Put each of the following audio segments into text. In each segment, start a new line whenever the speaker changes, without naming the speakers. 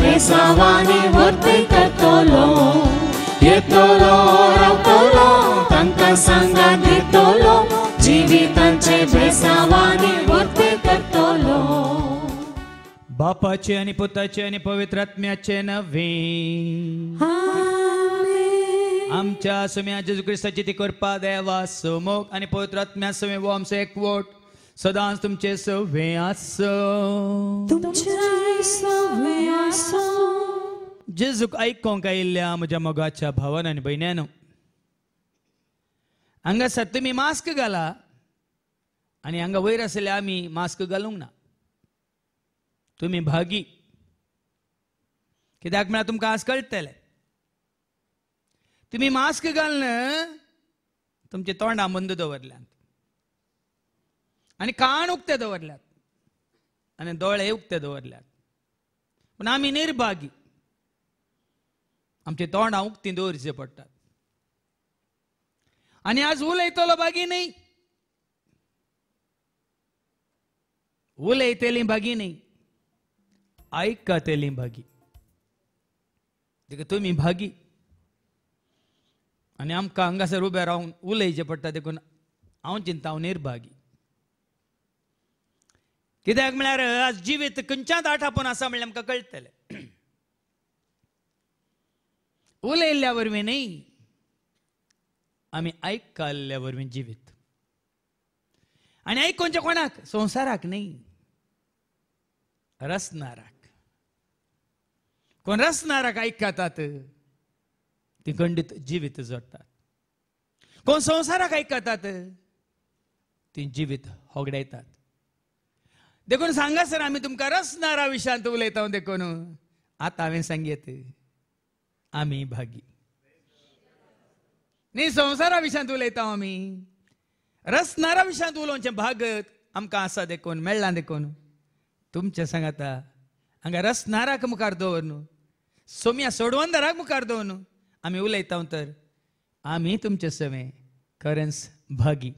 bezauane urteita tolong Ye tolong rau tolong Tanta sangga di
बापाचे आणि पुताचे आणि पवित्र आत्म्याचे नव्हे आमच्या सुम्या जेजू क्रिस्ताची ती कृपा देवा सुमोग आणि पवित्र सुमे व सदांस तुम చేసవే ఆస తుంచేసవే ఆసం జిజు కైకొంగైలాము జమగాచ భావనని బైనేను అంగ సత్తుమి మాస్క్ గాల అని అంగ వైరసలే ఆమి మాస్క్ గలొంగ్నా తుమి భాగీ కదాగ్ మనా తుం కాస్ కల్తలే తుమి మాస్క్ గల్న తుంచే తోండా మందు దవర్ల आणि कान उक्ते दवरल्यात आणि डोळे उक्ते दवरल्यात पण आम्ही निर्भागी आमची तोंडा उक्ती दवरचे पडतात आणि आज उलयतलो बागी नाही उलयतेली भागी नाही ऐकतेली भागी तुम्ही भागी आणि आमका हांगासर उभ्या राहून उलयचे पडटा देखून हांव चिंता हांव निर्भागी कित्याक म्हळ्यार आज जिवीत खंयच्या आपण आसा म्हणलें आमकां कळटलें उलयल्ल्या वरवीं न्ही आमी आयकल्ल्या वरवीं जिवीत आनी आयकोनचे कोणाक संवसाराक न्ही रसनाराक कोण रसनाराक आयकतात ती खंडीत जिवीत जोडतात कोण संवसाराक आयकतात ती जिवीत होगडायतात देखून सांगा सर आम्ही तुमका रसणारा विशांत उलयता देखून आता हांवें सांगित आम्ही भागी न्ही संसारा विशांत उलयता आम्ही रसणारा विशांत उलोवचे भागत आमकां आसा देखून मेळ्ळां देखून तुमचे सांगाता हांगा रसनाराक मुखार दवर न्हू सोम्या सोडवंदराक मुखार दवर न्हू आमी उलयता तर आमी तुमचे सवे करन्स भागी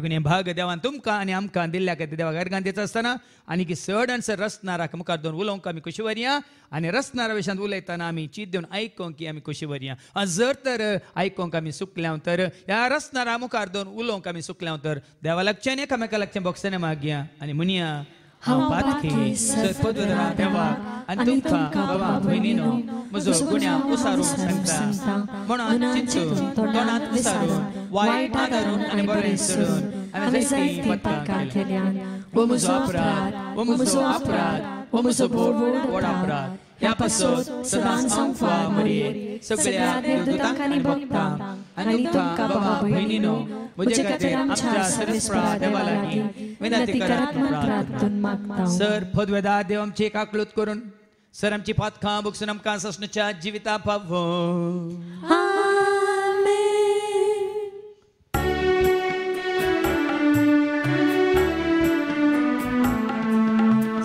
देखून हे भाग देवान तुमकां आनी आमकां दिल्ल्या खातीर देवा गर्गान दिता आसतना आनी की सड आनी सर रसनाराक मुखार दोन उलोवंक आमी खुशी वरया आनी रसनारा विशयांत उलयतना आमी चीत दिवन आयकूंक की आमी खुशी वरया जर तर आयकोंक आमी सुकल्याव तर ह्या रसनारा मुखार दोन उलोवंक आमी सुकल्याव तर देवा लक्षान एकामेका लक्षान बॉक्सने मागया आनी म्हणया बात के सोदपद उतरा देवा आनी का बाबा भयणीनो म्हजो गुण्या उसारून सांगता म्हणून चिंतून तोंडांत विसारून वायटांत धरून आनी बरें
सोडून हांवें पत्ता पत्रां केल्यान वो मुझो अपराध वो मुझो अपराध
वो मुझो बोड व्हड अपराध यापासून सदान संफा मरिये सगळ्या देवदूतांक आणि भक्तांक आणि तुमका भावा भयणीनो मुझे खातीर आमच्या सरस देवालागी विनंती करात प्रार्थून मागता सर फदवेदा देव आमची एकाकलूत करून सर आमची पातखां बुक्सून आमकां ससणच्या जिविता पावो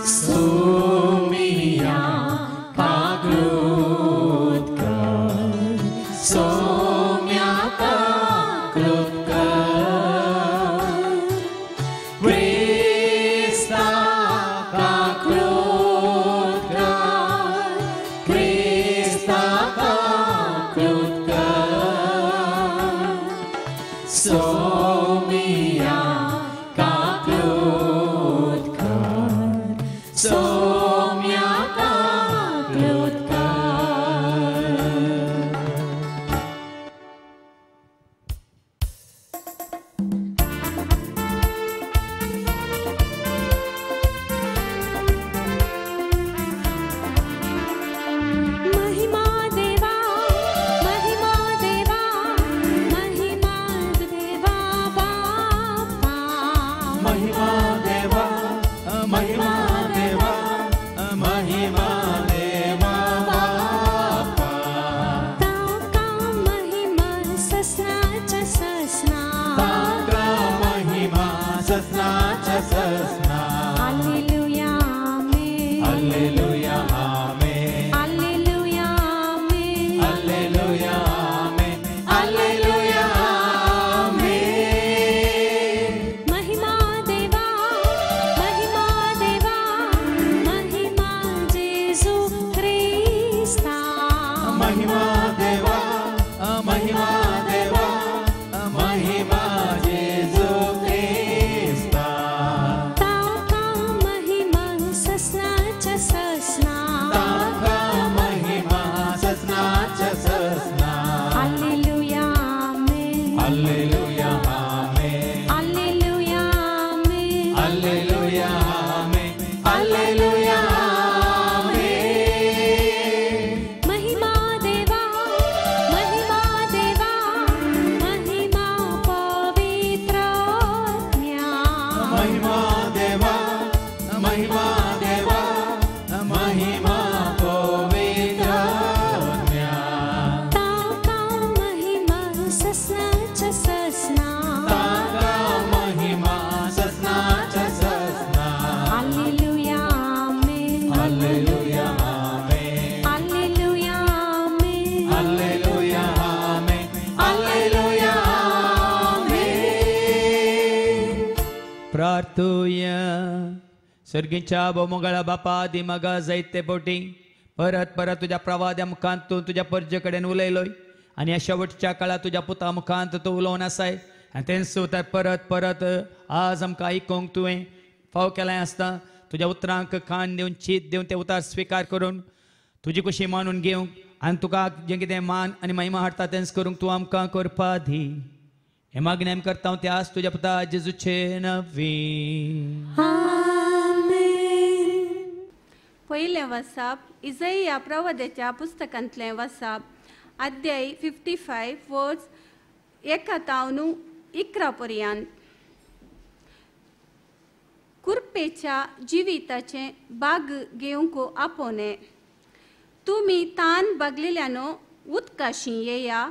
So
Hallelujah.
सर्गींच्या बोमोगळा बापा दिमग जैत ते बोटी परत परत तुझ्या प्रवाद्या तू तुझ्या पर्जेकडेन उलयलोय आणि या शेवटच्या काळात तुझ्या पुता मुखांत तू उलोवन आसाय आणि तेन्सू तर परत परत आज आमकां आयकूंक तुवें फाव केलाय आसता तुझ्या उतरांक खाण देऊन चीत देऊन ते उतार स्विकार करून तुझी कुशी मानून घेऊ आणि तुका जे कितें मान आनी महिमा हाडटा तेंच करूंक तूं आमकां करपा दी हे मागणी आमी करता हांव ते आज तुज्या पुता जेजूचे नवी
पयलें वसाप या प्रवदेच्या पुस्तकांतलें वसाप अध्याय फिफ्टी फायव वर्स तावनू इकरा पर्यंत कुर्पेच्या जिविताचे बाग घेवंक आपोने तुम्ही तान बागलेल्यान उदकाशी येया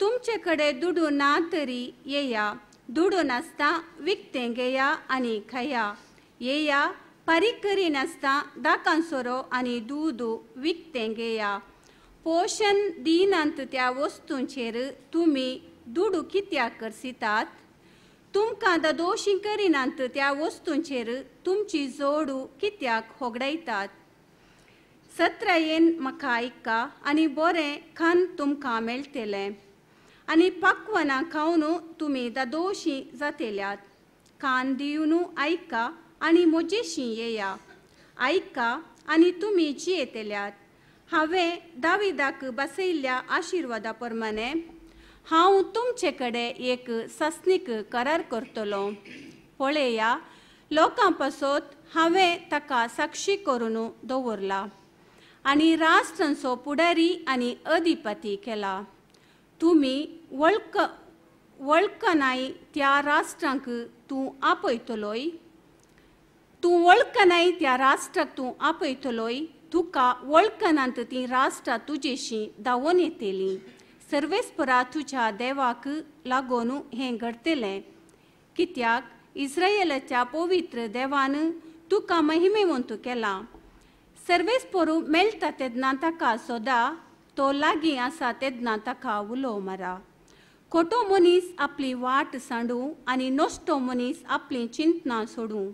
तुमचे कडे दुडू ना तरी येया दुडू नासता विकते घेया आनी खया येया ಪರಿಕರಿನಸ್ತಾ सोरो आणि दूध विकतें घेया पोषण दिनांत त्या वस्तूंचेर तुम्ही दुडू कित्याक करसितात तुमकां ददोशी करिनांत त्या वस्तूंचेर तुमची जोडू कित्याक होगडयतात सत्रायेन म्हाका आयका आनी बरें खान तुमकां मेळटलें आनी पक्वना खावन तुमी ददोशी जातेल्यात खान दिवन आयका आणि म्हजे शीं येया आयका आनी तुमी येतेल्यात हांवें दाविदाक बसयल्ल्या आशिर्वादा प्रमाणे हांव तुमचे कडेन एक सस्नीक करार करतलो पळया लोकां पासत हांवें ताका साक्षी करून दवरला आणि राष्ट्रांचो पुडारी आणि अधिपती केला तुमी वळख वळखनाय त्या राष्ट्रांक तूं आपयतलोय तूं वळखनाय त्या राष्ट्रात तू आपयतलोय तुका वळखनांत ती राष्ट्रा तुजेशी धांवोन येतली सर्वेस्परा तुज्या देवाक लागून हें घडतलें कित्याक इस्रायलाच्या पवित्र देवान तुका महिमेवंत केला सर्वेस्परू मेळटा तेन्ना ताका सोदा तो लागीं आसा तेन्ना ताका उलोव मारा खोटो मनीस आपली वाट सांडू आनी नोश्टो मनीस आपली चिंतना सोडूं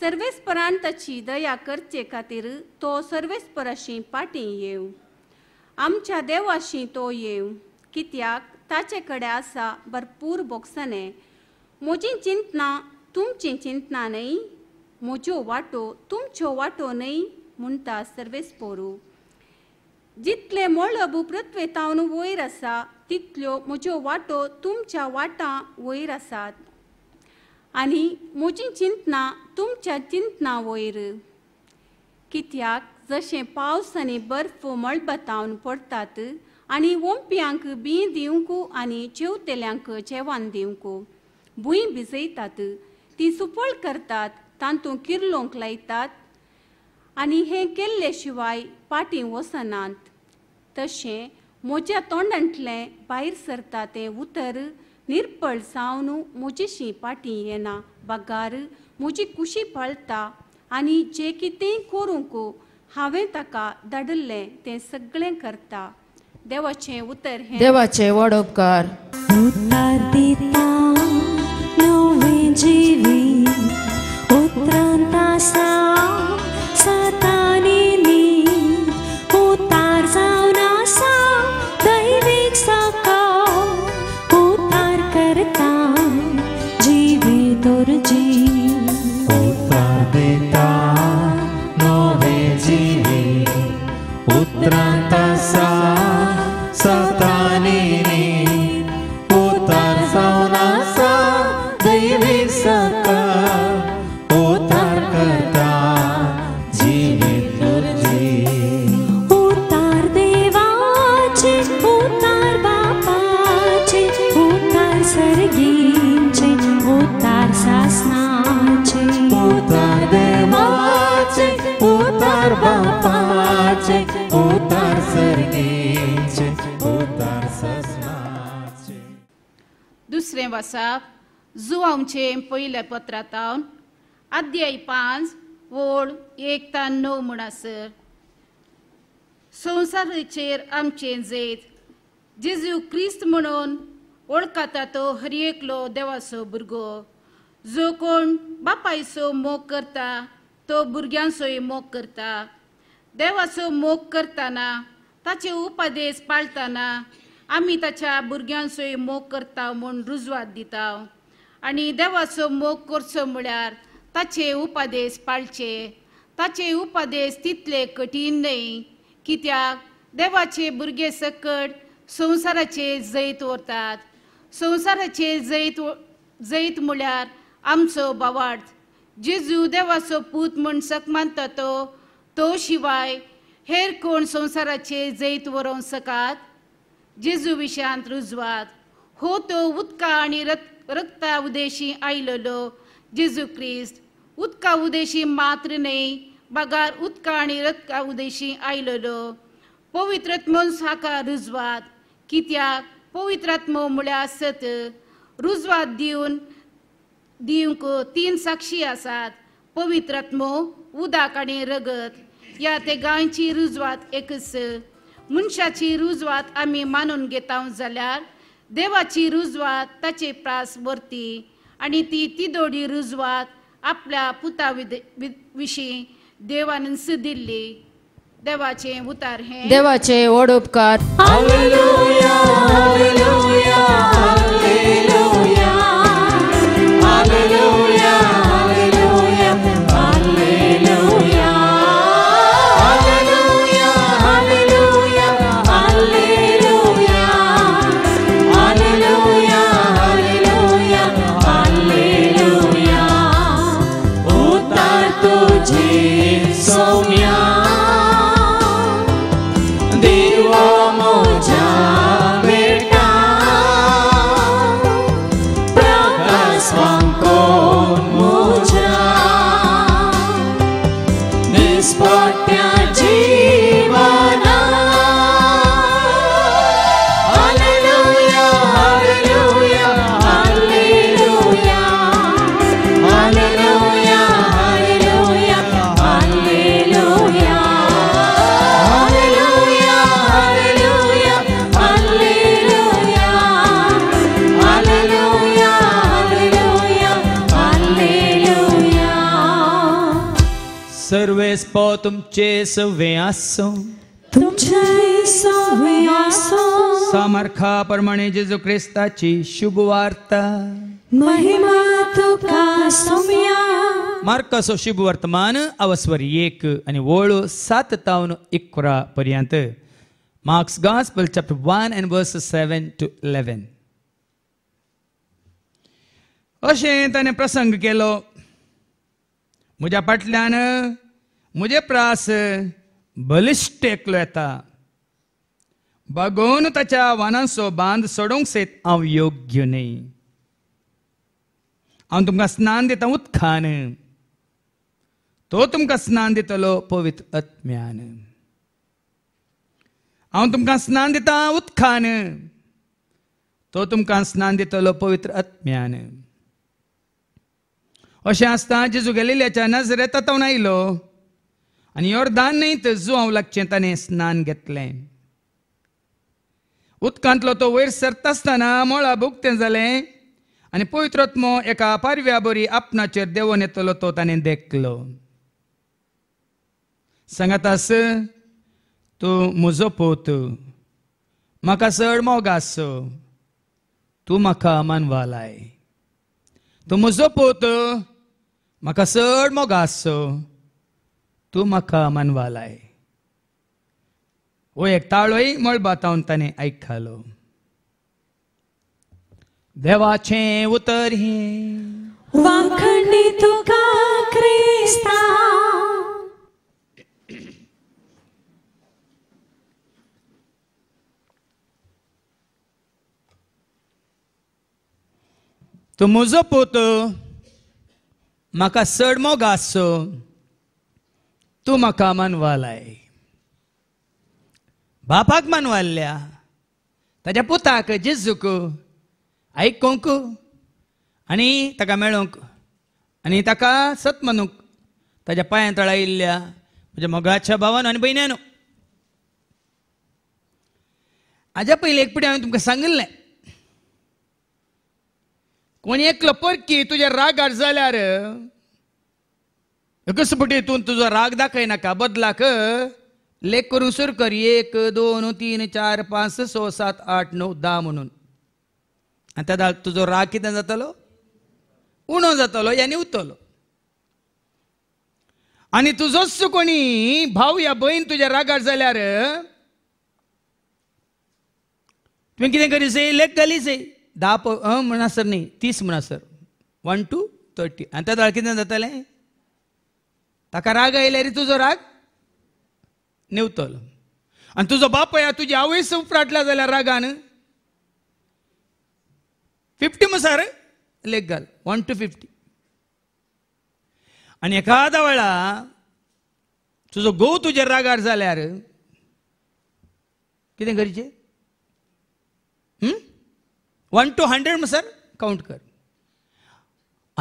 सर्वेस्परान तची दया करचे खातीर तो सर्वेस्पराशी पाटी येव आमच्या देवाशी तो येव कित्याक ताचे कडे आसा भरपूर बोक्सने म्हजी चिंतना तुमची चिंतना न्हय म्हज्यो वाटो तुमच्यो वाटो न्हय म्हणटा सर्वेस्पोरू जितले मोळबू पृथ्वी तावन वयर आसा तितल्यो म्हज्यो वाटो तुमच्या वाटां वयर आसात आणि म्हजी चिंतना तुमच्या चिंतना वयर कित्याक जशें पावस आनी बर्फ मळबतावन पडटात आनी वोंप्यांक बीं दिवंक आनी जेवतेल्यांक जेवण दिवंक भूंय भिजयतात ती सुपळ करतात तांतूं किरलोंक लायतात आनी हें केल्ले शिवाय पाटी वसनात तशें म्हज्या तोंडांतलें भायर सरता तें उतर निरपळसावनू म्हजी पाटी येना बागार म्हजी कुशी पलता, आनी जें कितेंय करूंक हांवें ताका धाडिल्लें तें सगळें करता देवाचे उतर हें देवाचें
वड उपकार नवें
दुसरें वर्साक जुवांचें पयलें पत्रातावन अध्याय पांच वोळ एक ता णव म्हणसर संवसाराचेर आमचें जैत जेजू क्रिस्त म्हणून ओळखता तो हर देवाचो भुरगो जो कोण बापायचो मोग करता तो भुरग्यांचोय मोग करता देवाचो मोग करताना ताचे उपदेश पाळताना आम्ही ताच्या भुरग्यांचोय मोग करता म्हूण रुजवात दिता आणि देवाचो मोग करचो म्हळ्यार ताचे उपदेश पाळचे ताचे उपदेश तितले कठीण न्हय कित्याक देवाचे भुरगे सकट संवसाराचे जैत व्हरतात संवसाराचे जैत जैत म्हळ्यार आमचो बावार्थ जेजू देवाचो पूत म्हण सक तो तो शिवाय हेर कोण संवसाराचे जैत व्हरोवंक सकात जेजू जेजुविशांत रुजवात हो तो उदका आणि रक्ता उदेशी आयलो जेजू क्रिस्त उदका उदेशी मात्र न्हय बागार उदका आणि रक्ता उदेशी आयलो पवित्रत्म साकार रुजवात कित्याक पवित्रात्मो म्हळ्यार सत रुजवात दिवन दिवंक तीन साक्षी आसात पवित्रात्मो उदक आणि रगत या ते गायची रुजवात एकच मनशाची रुजवात आमी मानून घेता जाल्यार देवाची रुजवात ताचे प्रास वरती आणि ती तिदोडी रुजवात आपल्या पुता विशीं देवान
दिल्ली देवाचे उतार
हे देवाचे ओढ उपकार
तुमचे सवे आसो
तुमचे सवे
सामर्था क्रिस्ताची जेजू ख्रिस्ताची शुभ महिमा
तुका सोम्या
शुभ वर्तमान अवस्वर एक आणि वळ सात तावन इकरा पर्यंत गास बल chapter one and verse seven to 11. अशें ताणें प्रसंग केलो म्हज्या फाटल्यान मुझे प्रास बलिष्ट येता बगोवन ताच्या वानांचो बांद सोडूंक सेत हांव योग्य न्ही हांव तुमकां स्नान दिता उत्खान तो तुमकां स्नान दितलो पवित्र आत्म्यान हांव तुमकां स्नान दिता उत्खान तो तुमकां स्नान दितलो पवित्र आत्म्यान अशें आसता जेजू गेलेल्याच्या नजरेत तातून आयलो आणि हांव लागचें ताणें स्नान घेतलें उदकांतलो तो वयर सरता आसतना मोळा भुक्तें जालें आनी पवित्रत्मो एका पारव्या बरी आपणाचेर देवन येतलो तो ताणें देखलो आस तूं म्हजो पोत म्हाका चड आस तूं म्हाका मानवा लाय तूं म्हजो पोत म्हाका चड मोगास तूं म्हाका ओ एक एकताळोय मळबातावन ताणें आयकतालो देवाचें उतर ही वाखणी तुका क्रिस्ता तूं म्हजो पोत म्हाका मोग घासचो तू म्हाका मानवालाय बापाक मानवाल्या ताज्या पुताक जिजूक आयकूंक आनी ताका मेळूंक आनी ताका सत मनूंक ताच्या पांयां तळायिल्ल्या म्हज्या मोगाच्या भावान आनी भयण्यान हाज्या पयलीं एक पिडी हांवें तुमकां सांगिल्लें कोणी एकलो परकी तुज्या रागार जाल्यार कसपटीतून तुझा राग दाखय नका बदला लेख करून सुरू कर एक दोन तीन चार पाच स सात आठ नऊ दहा म्हणून आता तुझो राग कितें जातालो उणो जातालो याने उतलो आणि तुझोच कोणी भाऊ या बहीण तुझ्या रागार जाल्यार तुम्ही कितें करीस लेख दहा धा म्हणासर न्ही तीस म्हणासर वन टू थर्टी आणि त्या किती जातले ताका राग आयल्यार तुजो राग नेवतलो आनी तुजो बापय तुजी आवय उपराटला जाल्यार रागान फिफ्टी मुसार लेख घाल वन टू फिफ्टी आनी एखाद्या वेळा तुजो घोव तुजेर रागार जाल्यार कितें करचें वन टू हंड्रेड मुसार कावंट कर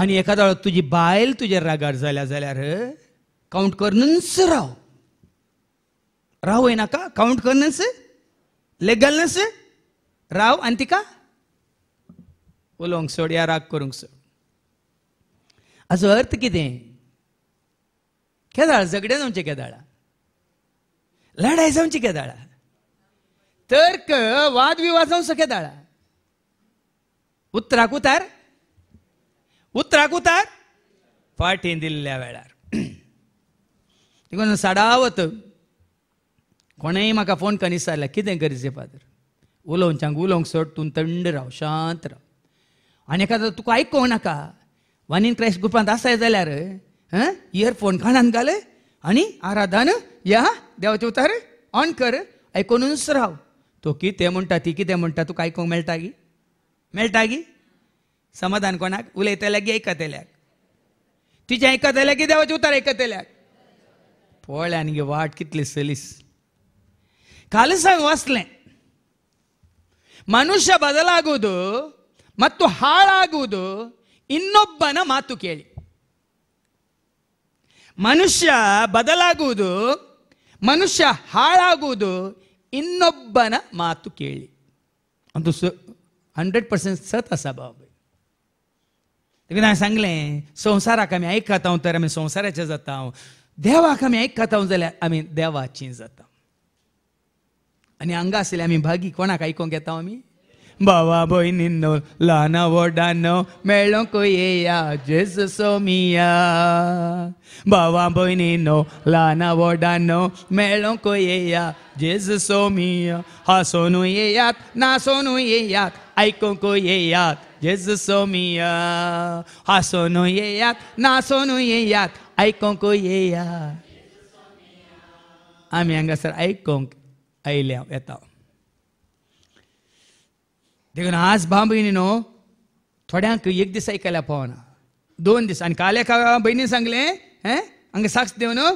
आनी एखाद्या वेळा तुजी बायल तुजेर रागार जाल्या जाल्यार काउंट करनन राव राव आहे ना का काउंट करण्यास लेग राव आणि तिका उलोवंक सोड या राग करूंक सोड हाचो अर्थ किती केदाळ झगडें जाऊचे केदाळा लढाई जावची केदाळा तर्क वादविवाद जावचो केदाळा उतराक उतार उतराक उतार फाटीन दिल्ल्या वेळार देखून सडावत कोणेय म्हाका फोन कनीस जाल्यार कितें गरजे फादर उलोवच्याक उलोवंक सोड तूं थंड राव शांत राव आनी एखादो तुका आयकूंक नाका वन इन क्रायस्ट ग्रुपांत आसाय जाल्यार इयरफोन कानान घाल आनी आराधान या देवाचे उतार ऑन कर आयकूनच राव तो कितें म्हणटा ती कितें म्हणटा तुका आयकूंक मेळटा गी मेळटा गी समाधान कोणाक उलयतल्याक गी आयकतल्याक तिचें आयकतल्याक की देवाचे उतार आयकतल्याक पोळ्यान वाट कितली सलीस ಕಲಸಾಗ ವಾಸ್ಲೆ ಮನುಷ್ಯ ಬದಲಾಗುವುದು ಮತ್ತು ಹಾಳಾಗುವುದು ಇನ್ನೊಬ್ಬನ ಮಾತು ಕೇಳಿ ಮನುಷ್ಯ ಬದಲಾಗುವುದು ಮನುಷ್ಯ ಹಾಳಾಗುವುದು ಇನ್ನೊಬ್ಬನ ಮಾತು ಕೇಳಿ ಅದು ಸು ಹಂಡ್ರೆಡ್ ಪರ್ಸೆಂಟ್ ಸತ ಸ್ವಭಾವ सांगलें संवसारा आमी आयकता हांव तर ತರ ಸಂಸಾರ जाता దేవాక మేము ఐక్యత जाल्यार आमी देवाची जाता आनी हांगा आसले आमी भागी कोणाक आयकूंक येता आमी बाबा भयणींनो ल्हान व्हडानो को येया जेस सोमिया भावा भयणींनो ल्हान व्हडानो को येया जेस सोमिया हांसोनू येयात नासोनू येयात को येयात जेस सोमिया हांसोनू येयात नासोनू येयात ऐकोंक येया आमी हांगासर आयकोंक आयल्या येता देखून आज भांबयणी न्हू थोड्यांक एक दीस आयकल्या पावना दोन दिस आणि काल एका भयणीन सांगले हे हांगा साक्ष न्हू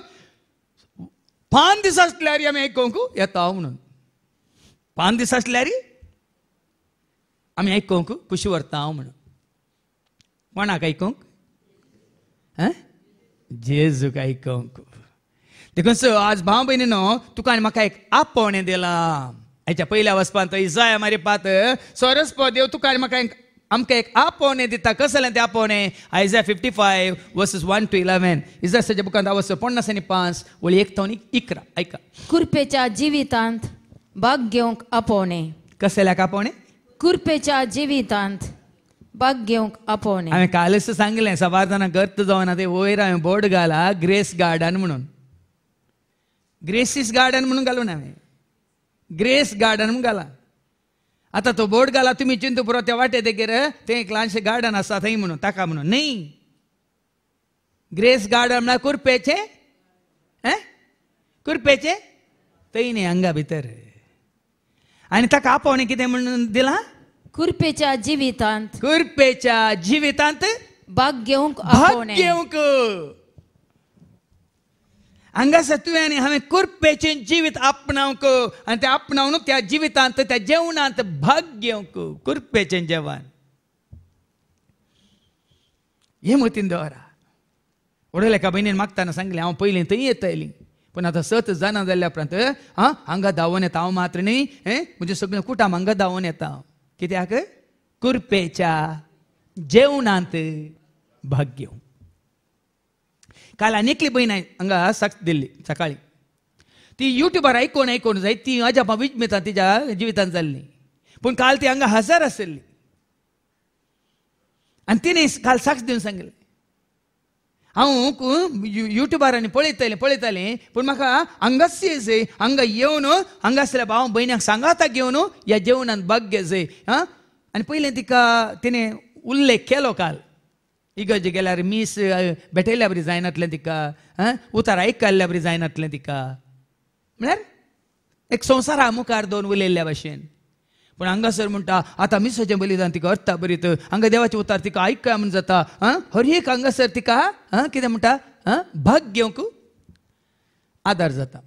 पांच दीस आसल्यार आमी आयकोंक येता म्हणून पांच दीस आसल्यार आमी आयकोंक कुशी व्हरता म्हणून कोणाक आयकोंक जेजुकाय कंक देखून स आज भाव भयणी न्हू तुका म्हाका एक आपोवणें दिलां आयच्या पयल्या वसपान तो इजाया मारे पात पो देव तुका म्हाका एक आमकां एक आपोवणें दिता कसलें तें आपोवणें आयजा fifty five verses one two eleven सजे बुकांत आवस पन्नास आनी पांच वळी एक थावन इकरा आयका
कुर्पेच्या जिवितांत भाग घेवंक आपोवणें
कसल्याक आपोवणें
कुर्पेच्या जिवितांत बग घेवंक आपोवणे हांवें
कालच सांगलें सभारताना गर्त जावना ते वयर हांवें बोर्ड घाला ग्रेस गार्डन म्हणून ग्रेसीस गार्डन म्हणून घालून हांवें ग्रेस गार्डन म्हणून घाला आता तो बोर्ड घाला तुम्ही चिंतपुरा त्या वाटे देगेर ते एक ल्हानशें गार्डन आसा थंय म्हणून ताका म्हणून न्ही ग्रेस गार्डन म्हळ्यार कुरपेचे हैं कुरपेचे थंय न्ही हांगा भितर आनी ताका आपोवणें कितें म्हणून दिलां कृपेच्या जीवितांत कृपेच्या जीवितांत भाग घेवंक भाग आपोवणे घेवंक हांगा सत्वेनी हांवें कुर्पेचें जिवीत आपणावंक आनी ते आपणावनूक त्या जिवितांत त्या जेवणांत भाग घेवंक कुर्पेचें जेवण हे मतीन दवरा उडयले एका भयणीन मागताना सांगलें हांव पयलीं थंय येतली पूण आतां सत जाणां जाल्ल्या उपरांत हां हांगा धांवोन येता हांव मात्र न्ही हे म्हजे सगळें कुटाम हांगा धांवन येता हांव कित्याक कुर्पेच्या जेवणांत भाग्य काल आनीकली भयण हांगा साक्ष दिल्ली सकाळी ती युट्युबार आयकोण आयकोण जाय ती वीज मेता तिच्या जिवितान जाल्ली पूण काल ती हांगा हजर आसली आनी तिणें काल साक्ष दिवन सांगिल्लें हांव आनी पळयतालें पळयतालें पूण म्हाका हांगासचे हांगा येवन हांगासल्या भाव भयण्याक सांगाता घेवन ह्या जेवणान भाग्य जाय आं आनी पयलें तिका तिणें उल्लेख केलो काल इगर्जे गेल्यार मीस भेटयल्या बरी जायनातलें तिका आं उतार आयकल्ल्या बरी जायनातलें तिका म्हळ्यार एक संवसारा मुखार दोन उलयल्ल्या भाशेन पण हांगासर म्हणटा आतां मिसाचें बलिदान तिका अर्था बरीत हांगा देवाचे उतार तिका आयकय म्हण जाता आं हर एक हांगासर तिका आं कितें म्हणटा आं भाग घेवंक हो आदार जाता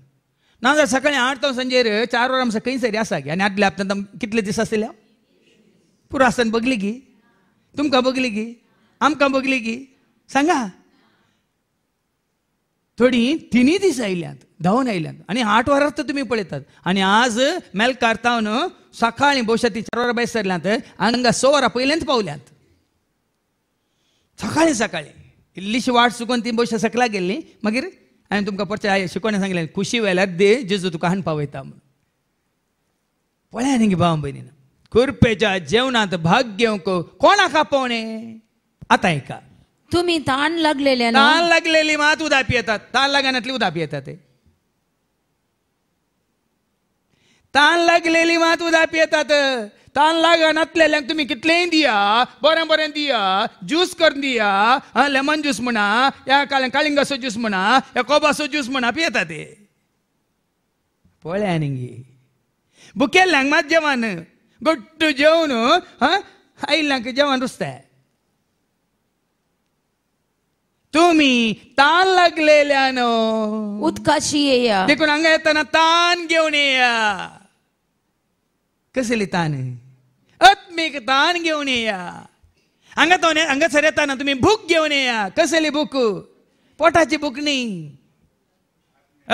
ना जाल्यार सकाळीं आठ तो सांजेर चार वरां आमकां खंय सरी आसा गे आनी आदल्या आपल्या कितले दीस आसले पुरो आसतना बगली गी तुमकां बगली गी आमकां बगली गी सांगा थोडीं तिनी दीस आयल्यात धावून आयल्यात आणि आठ तर तुम्ही पळयतात आणि आज मेल कार्तावन सकाळी भोवशा ती चार वरां भायर सरल्यात हांगा स वरां पयल्यांत पावल्यात सकाळी सकाळी इल्लीशी वाट चुकून ती बोशा सकला गेल्ली मागीर हांवें तुमकां परचे शिकोवणे सांगलें खुशी वेल्यार दे जेजू तुका हाण पावयता म्हणून पळया न्ही भाव भयणीन कुरपेच्या जेवणात भाग घेवंक कोणाक आपोवणे आता ऐका
तुम्ही ताण लागलेले ताण
लागलेली मात उदापी येतात ताण लागण्यातली उदापी येतात ते तान लागलेली मात उदाप येतात ताण लागणातलेल्यांक तुम्ही कितलेय दिया बरें बरें दिया ज्यूस करून दिया लेमन ज्यूस म्हणा या काळ काळिंगाचो ज्यूस म्हणा या कोबाचो ज्यूस म्हणा पियेता ते पळ्या निंगी भुकेल्ल्यांक मात जेवण घट्ट जेवण आयिल्ल्यांक जेवण रुचताय तुम्ही ताण न उदकाशी येया देखून हांगा येताना ताण घेऊन येया कसे ताण आत्मिक ताण घेऊन या अंगात अंगात येताना तुम्ही भूक घेऊन या कसली भूक पोटाची भूक नाही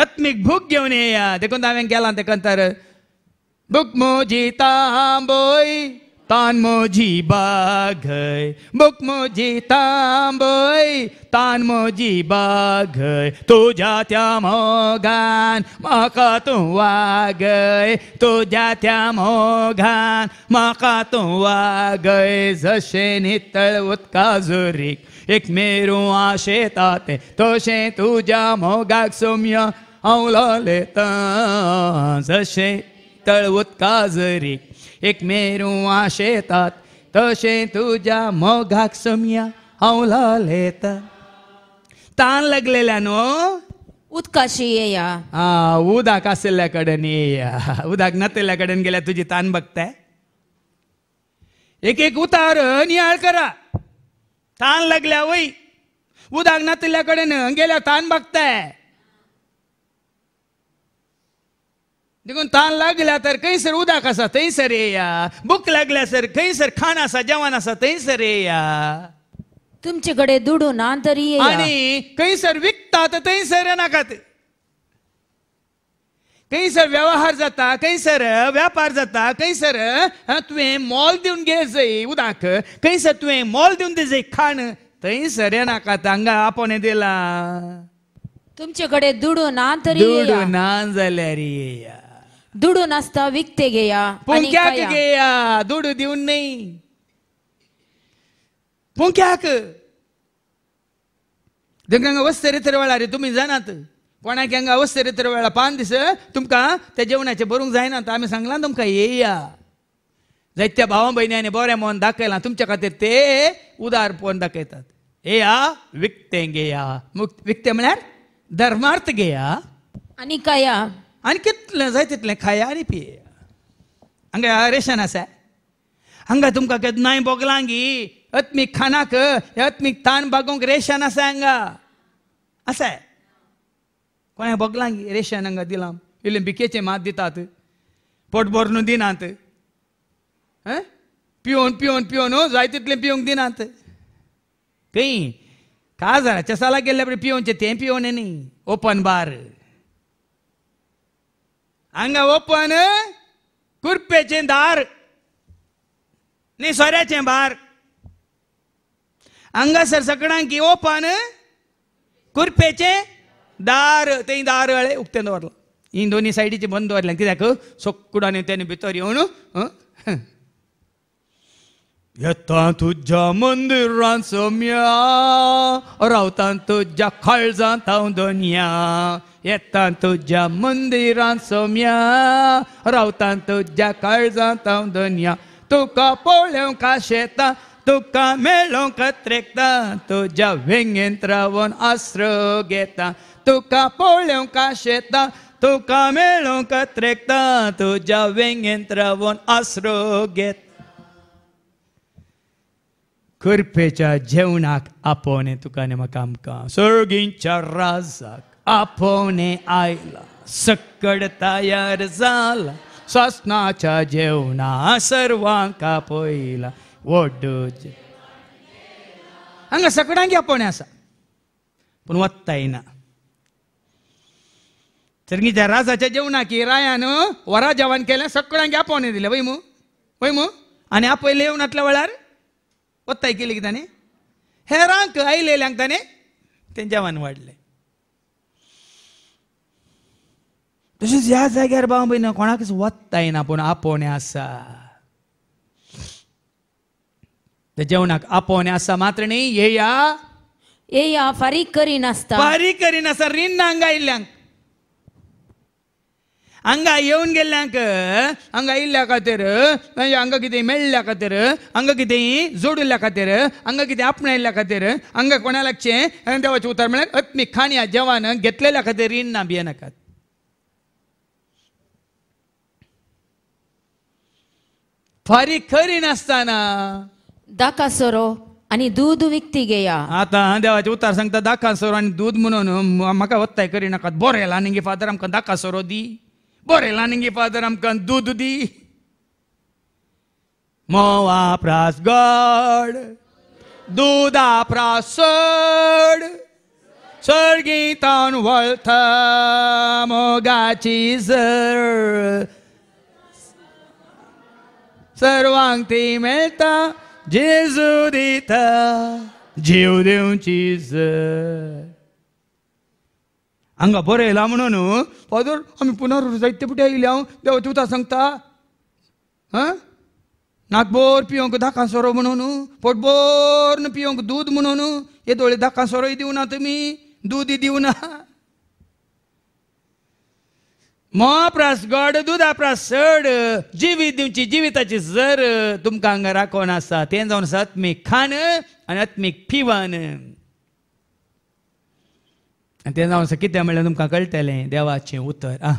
आत्मिक भूक घेऊन या देखून हांवें केला देखून तर भूक मोजी तांबोय तान मोजी बाघय बुक मोजी तांबय तान मोजी बाघय तुझ्या त्या मोगान म्हाका तूं वागय तुझ्या त्या मोगान मका तूं वागय जसे नितळ उदका झुरीक एक मेरूं आशेता तें तशें तुज्या मोगाक सोम्य हांव जसे जशें तळ उदका एक मेरू शेतात तसे तुझ्या मोगाक समया हावला लेता ताण लागलेल्या न्हू उदकाशी येया हा उदाक आसल्या कडेन येया उदक नतल्या कडेन गेल्या तुझी तान बघताय एक एक उतार नियाळ करा तान लागल्या वय उदक नतल्या कडेन गेल्या तान बघताय देखून ताण लागला तर खैसर उदाक असा थंयसर येया भूक लागल्या सर खंयसर खाण असा जेवण असा थंयसर येया तुमच्याकडे दुडू ना तरी आणि खंयसर विकतात थंयसर येनाकात खंयसर व्यवहार जाता खंयसर व्यापार जाता खंयसर तुवें मोल दिवन घे जाय उदाक खंयसर तुवें मोल दिवन दे जाय खाण थंयसर येनाकात हांगा आपोने दिला
कडे दुडू ना तरी येया. दुडू
ना जाल्यार दुडू
घेया घेया दुडू देऊन ಪುಂಕ್ಯಾಕಗೆಯ
ದುಡು ದಿವುನ್ನೈ हांगा ದಿಂಗಂಗ वेळा रे तुम्ही जाणात कोणाक हंगा अवस्थे वेळा पान दिस तुमकां त्या जेवणाचे बरोवंक जायना आमी सांगलां तुमकां येया जायत्या भावा भयण्यांनी बरें मोन दाखयलां तुमच्या खातीर ते उदार पोवन दाखयतात येया विकते घेया मुक्त विकतें म्हळ्यार धर्मार्थ घेया आनी काया आनी जाए तितले तितलें खाया आनी पिया हंगा रेशन आसा तुमका तुमकां केदनाय बोगलांगी अत्मीक खाणाक अत्मीक ताण बागोंक रेशन आसा हांगा आसा कोणा बोगलांगी रेशन हांगा दिलां इल्लें बिकेचें मात दितात पोट भरून दिनात पिवन पिवन पिवन जाय तितले पिवंक दिनात खंय काजाराच्या साला गेल्ल्या फुडें पिवनचें तें पिवन न्ही ओपन बार அங்க ஓப்பானு குறிப்பேச்சேன் தார் நீ சொராச்சேன் பார் அங்க சர் சக்கடாங்கி ஓப்பானு குறிப்பேச்சே दार ते दार वेळे उक्तेन दवरला ही दोन्ही सायडीचे बंद दवरले कित्याक सोक्कुडाने त्याने भितर येवन येता तुझ्या मंदिरान सोम्या रावता तुझ्या खळजां थांव दोनिया येतात तुझ्या मंदिरां सोम्या रावतात तुझ्या काळजां तावदन्या तुका पोळेव का शेतां तुका मेळो कत्रेकता तुझ्या वेंगेंत रावून आस्र घेता तुका पोळेव का शेतां तुका मेळो कत्रेकता तुझ्या वेंगेंत रावून आस्र घेता करपेच्या जेवणाक आपोवणे तुका नेमका आमकां राजाक आपोने आयला सक्कड तयार झाला स्वस्नाच्या जेवणा सर्वांका पोयला वडूज हंगा सगळ्यांक आपोणे आसा पूण वत्ताय ना तर त्या राजाच्या की रायान वरा जेवण केल्या सगळ्यांक आपोवणे दिले वै मू मू आणि आपयले येवनातल्या वेळार वत्ताय केली की ताणे हेरांक आयलेल्यांक ताणें तें जेवण वाडलें तशेंच ह्या जाग्यार बाबा कोणाकच वत्ताय ना पूण आपोवणें आसा त्या जेवणाक आपोवणे आसा मात्र न्ही येया येया फारीक करिनासता फारीक करिनासता ना हांगा आयिल्ल्यांक हांगा येवन गेल्ल्यांक हांगा आयिल्ल्या खातीर म्हणजे हांगा कितें मेळिल्ल्या खातीर हांगा कितें जोडिल्ल्या खातीर हांगा कितें आपणायल्ल्या खातीर हांगा कोणा लागचें देवाचें उतर म्हळ्यार अत्मी खाणया जेवण घेतलेल्या खातीर रीण ना भियेनाकात
खरी नसताना दाका सोरो आणि दूध विकती घेया
आता देवाचे उतार सांगता दाका सोरो आणि दूध म्हणून मका वत्ताय करी नका बोरे लानिंगी फादर आमकां दाका सोरो दी बोरे लानिंगी फादर आमकां दूध दी मोवा प्रास गड दुदा प्रास चड सर्गी तान मोगाची जर Sărvangti meta Jezudita Jiu de un cizăr ಹಂಗ ಬರೋ ಇಲ್ಲ म्हणून फादर आमी पुनर जायते पुटे येयले हांव देव तुका सांगता हां नाक बोर पियोंक धाका सोरो म्हणून पोट बोर पियोंक दूद म्हणून हे दोळे धाका सोरोय दिवना तुमी दूदय दिवना मोप्रास गोड दुदाप्रास सड जिवीत दिवची जिविताची जर तुमकां हांगा राखोन आसा तें जावन आसा आत्मीक खाण आनी आत्मीक पिवन आनी तें जावन आसा कितें म्हणल्यार तुमकां कळटलें देवाचें उतर आ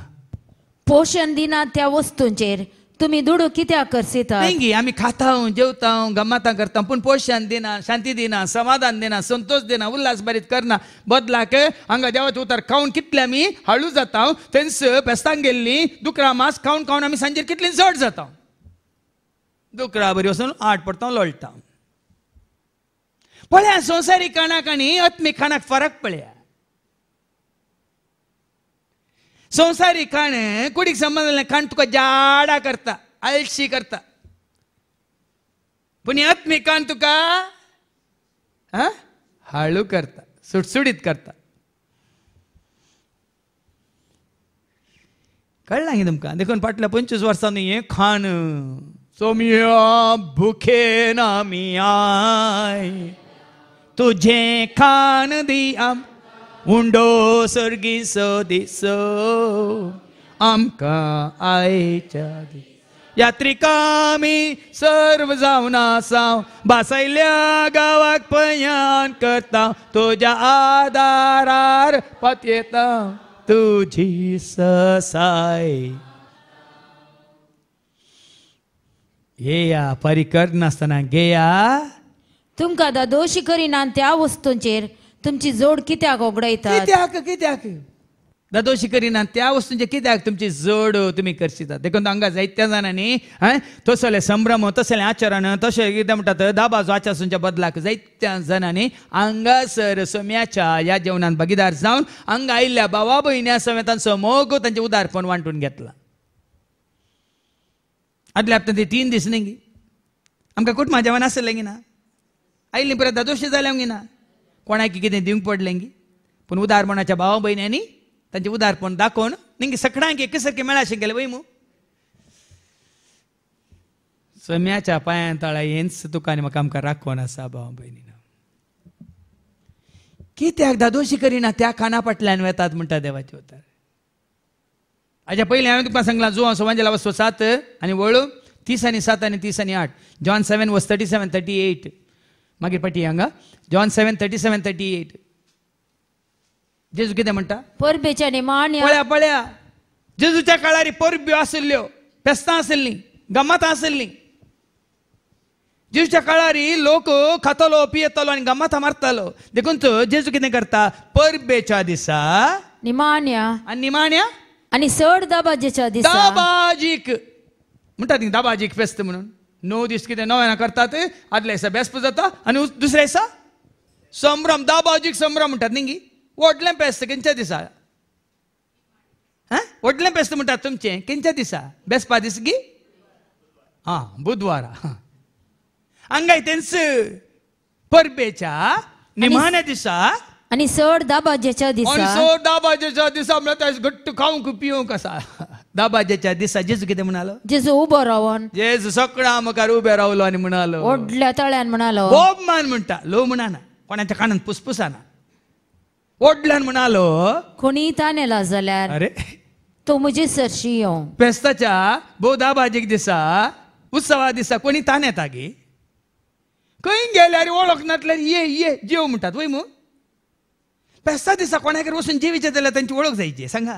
पोषण दिना त्या वस्तूंचेर तुम्ही दुडू किती आकर्षित आम्ही
खाता जेवता गमाता करता पण पोषण देना शांती देना समाधान देना संतोष देना उल्हास भरीत करना बदलाक हंगा देवाचे उतार खाऊन कितले आम्ही हळू जाता तेंस बेस्तांक गेल्ली दुकरा मास खाऊन खाऊन आम्ही सांजेर कितली चड जाता दुकरा बरी वसून आठ पडता लोळटा पळया संवसारी कणाक आनी आत्मीक खाणाक फरक पळया సంసారి कुडीक संबंध कण तुका जाडा करता आळशी करता पण आत्मी कण तुका हळू हाळू करता सुटसुडीत करता कळना गे तुमकां देखून फाटल्या पंचवीस वर्सांनी हे खाण सोमिया भुखे नामिया तुझे खान दी आम उंडो सो दिस आमका आयच्या यात्रिकामी सर्व जाऊन आसाव बासयल्या गावाक पयान करता तुज्या आधारार पत येता तुझी ससाय येया परी करनासतना गेया
तुमका दोषी करीनान त्या वस्तूंचेर तुमची जोड कित्याक किती कित्याक कित्याक
दादोशी करिना त्या वस्तूंचे कित्याक तुमची जड तुमी करशितात देखून हांगा जायत्या जाणांनी हां तसले संभ्रम तसले आचरण तशें कितें म्हणटात दाबाजो आचारसूंच्या बदलाक जायत्या जाणांनी हांगासर सोम्याच्या ह्या जेवणान भागीदार जावन हांगा आयिल्ल्या भावा भयण्या समेतान मोग तांचें उदारपण वांटून घेतला आदल्या हप्त्यान ती तीन दीस न्ही आमकां कुटुंबा जेवण आसलें गी ना आयिल्ली परत दादोशी जाल्या गी ना कोणाकी कितें दिवंक पडलें गी पूण उदारपणाच्या भाव भयण्यांनी तांचें उदारपण दाखोवन निंगी सगळ्यांक एके सारकें मेळा शिकलें वय मू सम्याच्या पांयां तळा हेंच तुका आनी म्हाका आमकां राखोन आसा भावा भयणीन कित्याक दादोशी करिना त्या काना फाटल्यान वेतात म्हणटा देवाचे उतार हाज्या पयलीं हांवें तुका सांगलां जुवा सोमांजेला वस्तू सात आनी वळू तीस आनी सात आनी तीस आनी आठ John seven verse thirty seven thirty eight மகிழ்பட்டியாங்க John seven thirty seven thirty eight जेजू म्हणटा परबेच्या निमाण्या पळया पळया जेजूच्या काळार परब्यो आशिल्ल्यो पेस्तां आशिल्लीं गमतां आशिल्लीं जेजूच्या काळार लोक खातलो पियेतलो आनी गमतां मारतालो देखून जेजू कितें करता परबेच्या दिसा
निमाण्या आनी निमाण्या आनी चड दबाजेच्या दिसा
दबाजीक म्हणटात न्ही दबाजीक फेस्त म्हणून Não diz que de nove na cartate, adlesa bespuzata, anu dusresa. सम्रम dabajic samram म्हणतात निंगी व्हडलें पेस्त किंच्या दिसा हां वडलें पेस्त म्हणतात तुमचें किंच्या दिसा बेस्पा दीस गी हा बुधवारा हां हांगा तेंच परबेच्या निमाण्या दिसा
आणि चड दाबाजेच्या
दिसा आणि चड दाबाजेच्या दिसा म्हणल्यार घट्ट खावंक पिवंक कसा दाबाजेच्या दिसा जेजू किती म्हणालो जेजू उभो रावन जेजू सगळा मुखार उबे रावलो आणि म्हणालो ओढल्या
तळ्यान म्हणालो
मान म्हणटा लो म्हणाना कोणाच्या कानान पुसपुसाना ओढल्यान म्हणालो
कोणी तानेला जाल्यार
अरे तो म्हजी सरशी यो पेस्ताच्या बोदा भाजीक दिसा उत्सवा दिसा कोणी तान येता गे खंय गेल्यार नातल्यार ये ये जेव म्हणटात वय मू पेस्ता दिसा कोणाकडे वचून जेवीचे जाल्यार तांची ओळख जायची सांगा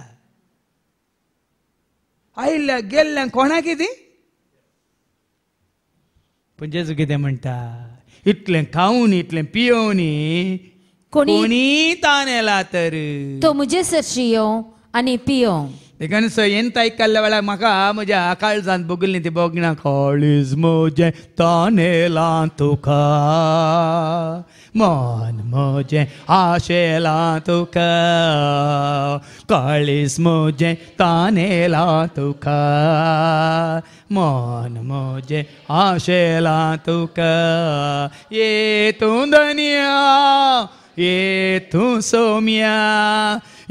आयल्या गेल्ल्या कोणा किती पण जेजू कितें म्हणटा इतलें खावून इतलें पियोनी कोणी येला तर तो
मुझे सरशियो आणि पियो
ಗಣಸ ಎಂತ ಐಕಲ್ಲವಳ ಮಗ ಮುಜ ಕಾಳ್ಸಾನ್ ಬೊಗುಲ್ ನಿಂತಿ ಬೋಗಿಣ ಕಾಳಿಸ್ ಮೋಜೆ ತಾನೇ ಲಾಂತುಕ ಮಾನ್ ಮೋಜೆ ಆಶೆ ಲಾಂತುಕ ಕಾಳಿಸ್ ಮೋಜೆ ತಾನೇ ಲಾಂತುಕ ಮಾನ್ ಮೋಜೆ ಆಶೆ ಲಾಂತುಕ ಏ ತೂಂದನಿಯಾ ये तू सोम्या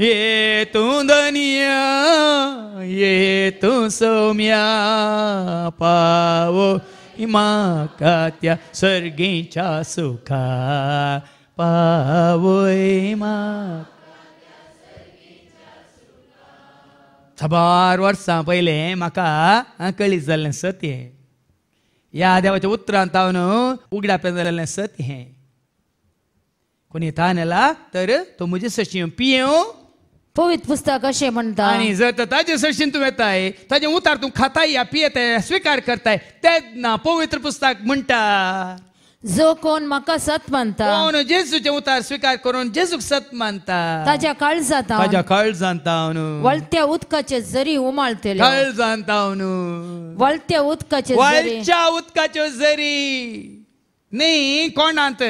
ये तू धनिया ये तू सोम्या पावो इमाकात्या स्वर्गीच्या सुखा पावो इमा थबार वर्सां पयलें म्हाका कळीत जाल्लें सत्य ह्या देवाच्या उतरांत हांव उगडापेन जाल्लें सत्य हें कोणी तहान आला तर तो म्हणजे सचिव पियो पवित्र पुस्तक असे
म्हणतात आणि जर
तर ताजे सशीन तू येताय ताजे उतार तू खाताय या पियेताय स्वीकार करताय ना पवित्र पुस्तक म्हणता जो कोण म्हाका सत मानता कोण जेजूचे उतार स्वीकार करून जेजूक सत मानता ताज्या काळ जाता ताज्या काळ जाणता वळत्या उदकाचे
जरी उमाळते काळ जाणता वळत्या उदकाचे वळच्या
उदकाचे जरी नाही कोणात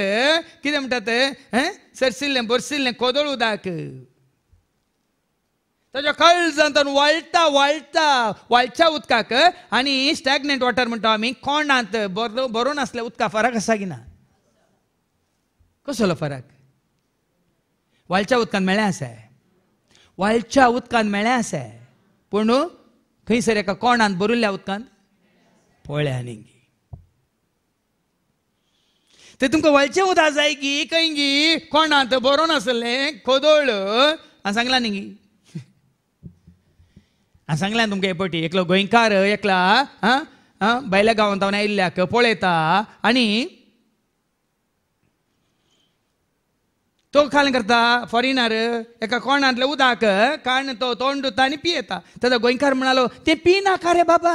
कितें म्हणटात सरसिल्लें बरसिल्लें उदक उदाक ताच्या तर वळटा वळटा वळच्या उदकाक आनी स्टॅगनेंट वॉटर म्हणटा आमी कोणांत बरो बरो नासल्या उदका फरक आसा की ना कसलो फरक वळच्या उदकान मेळ्ळें आसा वळच्या उदकान मेळ्ळें आसा पूण खंयसर एका कोणान बरुल्ल्या उदकान पोळ्या आनी ते तुमकां वयचें उदक जाय की गी कोणांत बरोवन आसलें खोदोळ हांव सांगलां न्ही गी हांव सांगलां तुमकां हे पटी एकलो गोंयकार एकला आं आं भायल्या गांवांतावन आयिल्ल्याक पळयता आनी तो खाल करता फॉरिनर एका कोणांतले उदक कारण तो तोंड दिता आनी पियेता तेदो गोंयकार म्हणालो तें पिनाका रे बाबा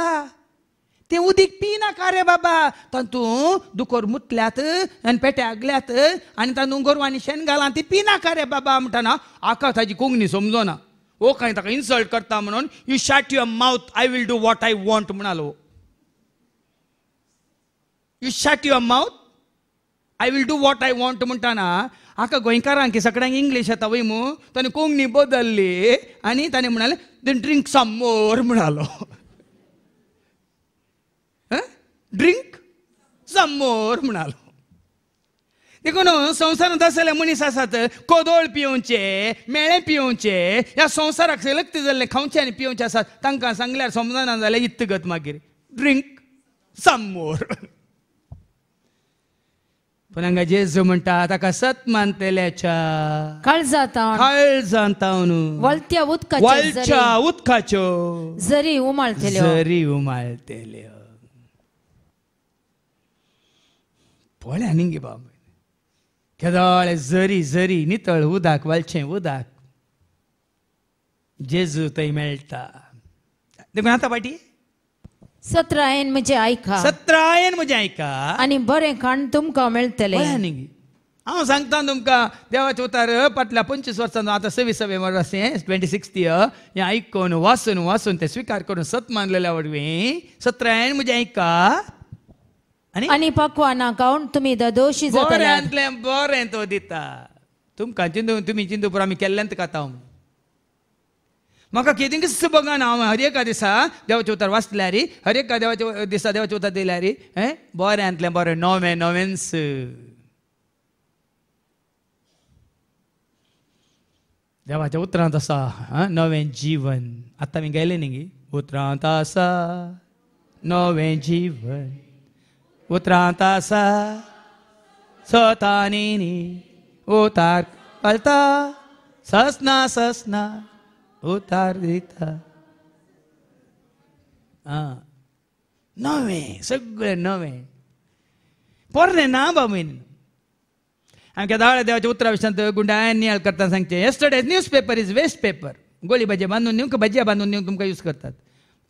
ते उदीक पिना का रे बाबा तातूंत दुकोर मुतल्यात आनी पेटे आगल्यात आनी तातूंत गोरवांनी शेण घालां ती पिना का रे बाबा म्हणटाना आका ताजी कोंकणी समजना ओ कांय ताका इन्सल्ट करता म्हणून you shut your mouth I will do what I want म्हणालो you shut your mouth I will do what I want म्हणटाना हाका गोंयकारांक सगळ्यांक इंग्लीश येता वय मू ताणें कोंकणी बदलली आनी ताणें म्हणालें देन ड्रिंक सम मोर म्हणालो ड्रिंक समोर म्हणाल म्हणालो देखून संवसारांत आसले मनीस आसात कोदोळ पियोवचे मेळे पियोवचे ह्या संवसाराक लग्न जाल्ले खावचे आनी पियोवचे आसात तांकां सांगल्यार समजना जाल्यार इत्तगत मागीर ड्रिंक समोर पूण हांगा जेजू म्हणटा ताका सत जाता काळ जाता वलत्या उदकाच्या उदकाच्यो
जरी उमाळतेल्यो जरी
उमाळतेल्यो गे बाब केदोळे जरी जरी नितळ उदक वालचें उदक जेजू थंय मेळटा देखून आता पाटी
सत्रायन म्हणजे आयका
सत्रायन म्हणजे आयका
आणि बरें खाण तुमकां मेळटलें पोळ्यानिंगे
हांव सांगता तुमकां देवाचे उतार फाटल्या पंचवीस वर्सां आतां सव्वीस सवे वर्स हें ट्वेंटी सिक्स्थ इयर हें आयकून वाचून वाचून ते स्विकार करून सत मानलेल्या वडवीं सत्रायन म्हणजे आयका ಅನಿಪಕ್ವನ ಕೌಂಟ್ ತುಮಿ ದ ದೋಷಿ ಬೋರೆ ಅಂತಲೇ ಬೋರೆ ಅಂತ ಓದಿತ್ತ ತುಮ್ ಕಂಚಿಂದು ತುಮಿ ಇಂಚಿಂದು ಪುರ ಆಮಿ ಕೆಲ್ಲಂತ ಕತಾವ್ म्हाका किदिंगच बघान हांव हर एका दिसा देवाच्या उतार वाचल्या रे हर एका देवाच्या दिसा देवाच्या उतार दिल्या रे हे बरें आंतलें बरें नवे नवेन्स देवाच्या उतरांत आसा नवें जीवन आतां आमी गेले न्ही उतरांत आसा नवें जीवन उतरांतासा नी उतार पलता ससना ससना उतार दिता नवे सगळे नवे पोरणे ना बाबीन आमच्या दाळ्या देवाच्या उतरा विशांत गुंडाळ्यान नियाळ करता सांगचे yesterday's newspaper is waste paper गोळी भजी बांधून नेऊ का भज्या बांधून नेऊ तुमकां यूज करतात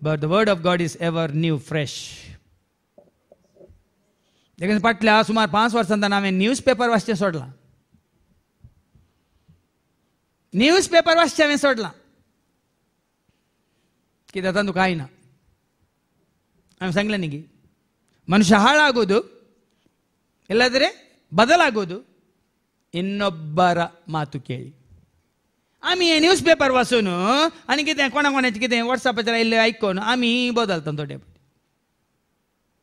but the word of God is ever new fresh ಯಾಕಂದ್ರೆ ಪಟ್ಲ ಸುಮಾರು ಪಾಂಚ್ ವರ್ಷ ಅಂತ ನಾವೇನು ನ್ಯೂಸ್ ಪೇಪರ್ ಅಷ್ಟೇ ಸೊಡ್ಲ ನ್ಯೂಸ್ ಪೇಪರ್ ಅಷ್ಟೇ ಅವೇನು ಸೊಡ್ಲ ಕಿದ ತಂದು ಕಾಯಿನ ಅವನು ಸಂಗ್ಲನಿಗೆ ಮನುಷ್ಯ ಹಾಳಾಗೋದು ಇಲ್ಲದ್ರೆ ಬದಲಾಗೋದು ಇನ್ನೊಬ್ಬರ ಮಾತು ಕೇಳಿ ಆಮಿ ನ್ಯೂಸ್ ಪೇಪರ್ ವಸೂನು ಅನಿಗಿದ್ದೆ ಕೊಣ ವಾಟ್ಸಪ್ ಹಚ್ಚಿರ ಇಲ್ಲಿ ಐಕೋನು ಆಮಿ ಬೋದಲ್ತಂದು ದೊಡ್ಡ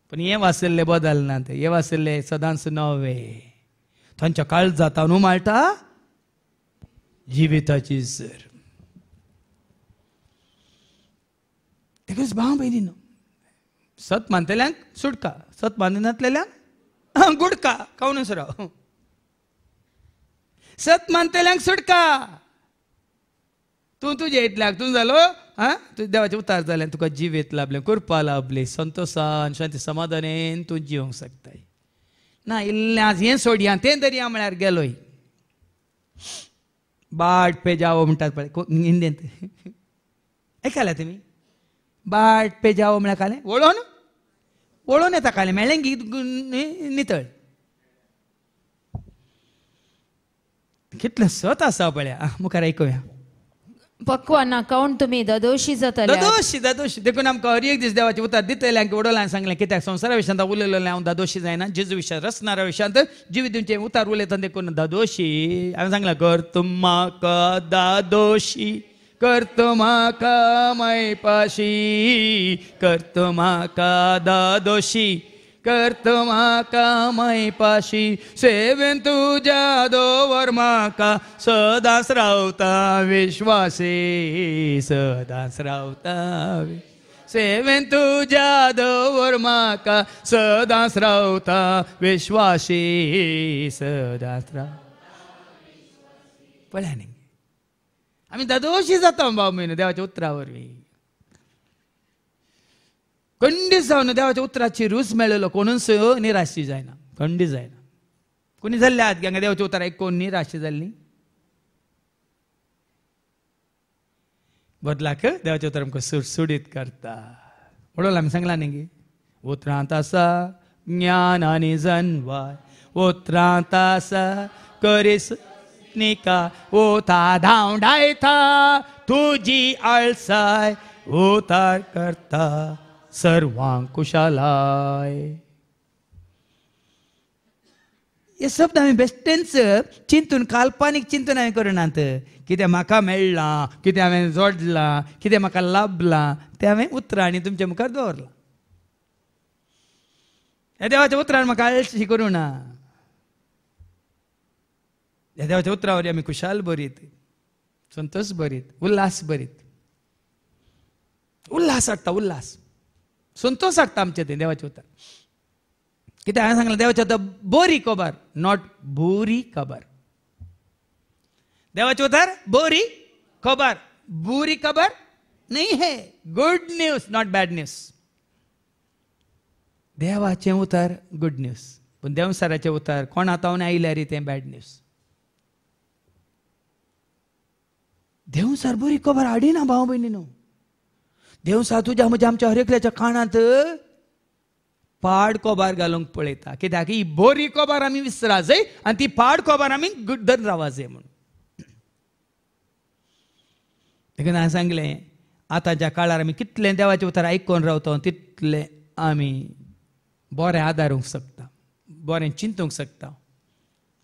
ते हे वाचिल्ले सदांच नव्हे ಸದಾನ್ಸ್ काळ जाता न माळटा जिवितची सर तेकाच भाव भयणी न्हू सत मानतल्यांक सुटका सत मानिनातलेल्यांक गुडका कावनूच राव सत मानतल्यांक सुटका तू तुजे इतल्याक तू झालो आ देवाचे उतार जाल्यान तुका जीव येत लाभले करपा लाभले संतोशान शांती समाधानेन तूं जिवंक शकताय ना इल्लें आज हें सोडया तें दर्या म्हळ्यार गेलोय बाट पे जावो म्हणटात पळय हिंदींत आयकला तुमी बाट पे जावो म्हळ्यार कालें वळोन वळोन येता कालें मेळ्ळें गी नितळ कितलें सत आसा पळय मुखार आयकुया
ಪಕ್ವ ना ಕೌಂಟ್ तुम्ही ददोशी जाता ददोशी
ददोशी देखून आमकां हर एक दीस देवाचे उतर दितले अंक सांगले की त्या संसारा विशांत उलयलेले हांव ददोशी जायना जिजू विषय रसनारा विषयांत जिवी तुमचे उतार उलयता देखून दादोशी हांवें सांगला कर तुमाका दादोशी कर माय मैपाशी कर तुमाका दादोशी कर्तमाका मैपाशी सेवेन तुझ्या दोवर माका सदा रावता विश्वासे सदा श्रावता सेवेन तुझ्या दोवर माका सदा श्रावता विश्वासे सदा राव पळ्या आम्ही दादोशी जाता भाऊ महिने देवाच्या उत्तरावर खंडीत जावन देवाच्या उतराची रूच मेळ्ळलो कोणूच निराशी जायना खंडीत जायना कोणी जाल्ले आहात हांगा देवाच्या उतराक कोण निराशी जाल्ली बदलाक देवाच्या उतर आमकां सुडसुडीत करता म्हणून आमी सांगलां न्ही गे उतरांत आसा ज्ञान आनी जन्वाय उतरांत आसा करीस निका ओता धांवडायता तुजी आळसाय उतार करता सर्वांकुशालाय हे शब्द हा बेश्टेंच चिंतून काल्पनीक चिंतून हांवें करनात कितें म्हाका मेळ्ळां कितें हांवें जोडलां कितें म्हाका लाभलां तें हांवें उतरांनी तुमच्या मुखार दवरलां ह्या देवाच्या उतरान म्हाका आळशी करूं ना ह्या देवाच्या उतरावर आमी खुशाल बरीत संतोष बरीत उल्हास बरीत उल्हास हाडटा उल्हास ಸಂತೋಷ ते देवाचे उतर कित्याक हांवें सांगलें देवाचें उतर बोरी खबर नॉट बोरी खबर देवाचें उतर बोरी खबर बुरी खबर नाही हे good news not bad news देवाचें उतर गुड न्यूज पूण देवसाराचें उतर कोण आतां आयल्या रे तें बॅड न्यूज देवसार बोरी खबर हाडिना भाव भयणी न्हू देव सातुजा म्हणजे आमच्या हरेकल्याच्या कानांत पाड कोबार घालूंक पळयता कित्याक ही बोरी कोबार आमी विसरा जाय आनी ती पाड कोबार आमी धरून रावा जाय म्हणून तेका हांवें सांगलें आतांच्या काळार आमी कितले देवाचे उतार आयकून रावता तितलें आमी बरें आदारूंक शकता बरें चिंतूंक शकता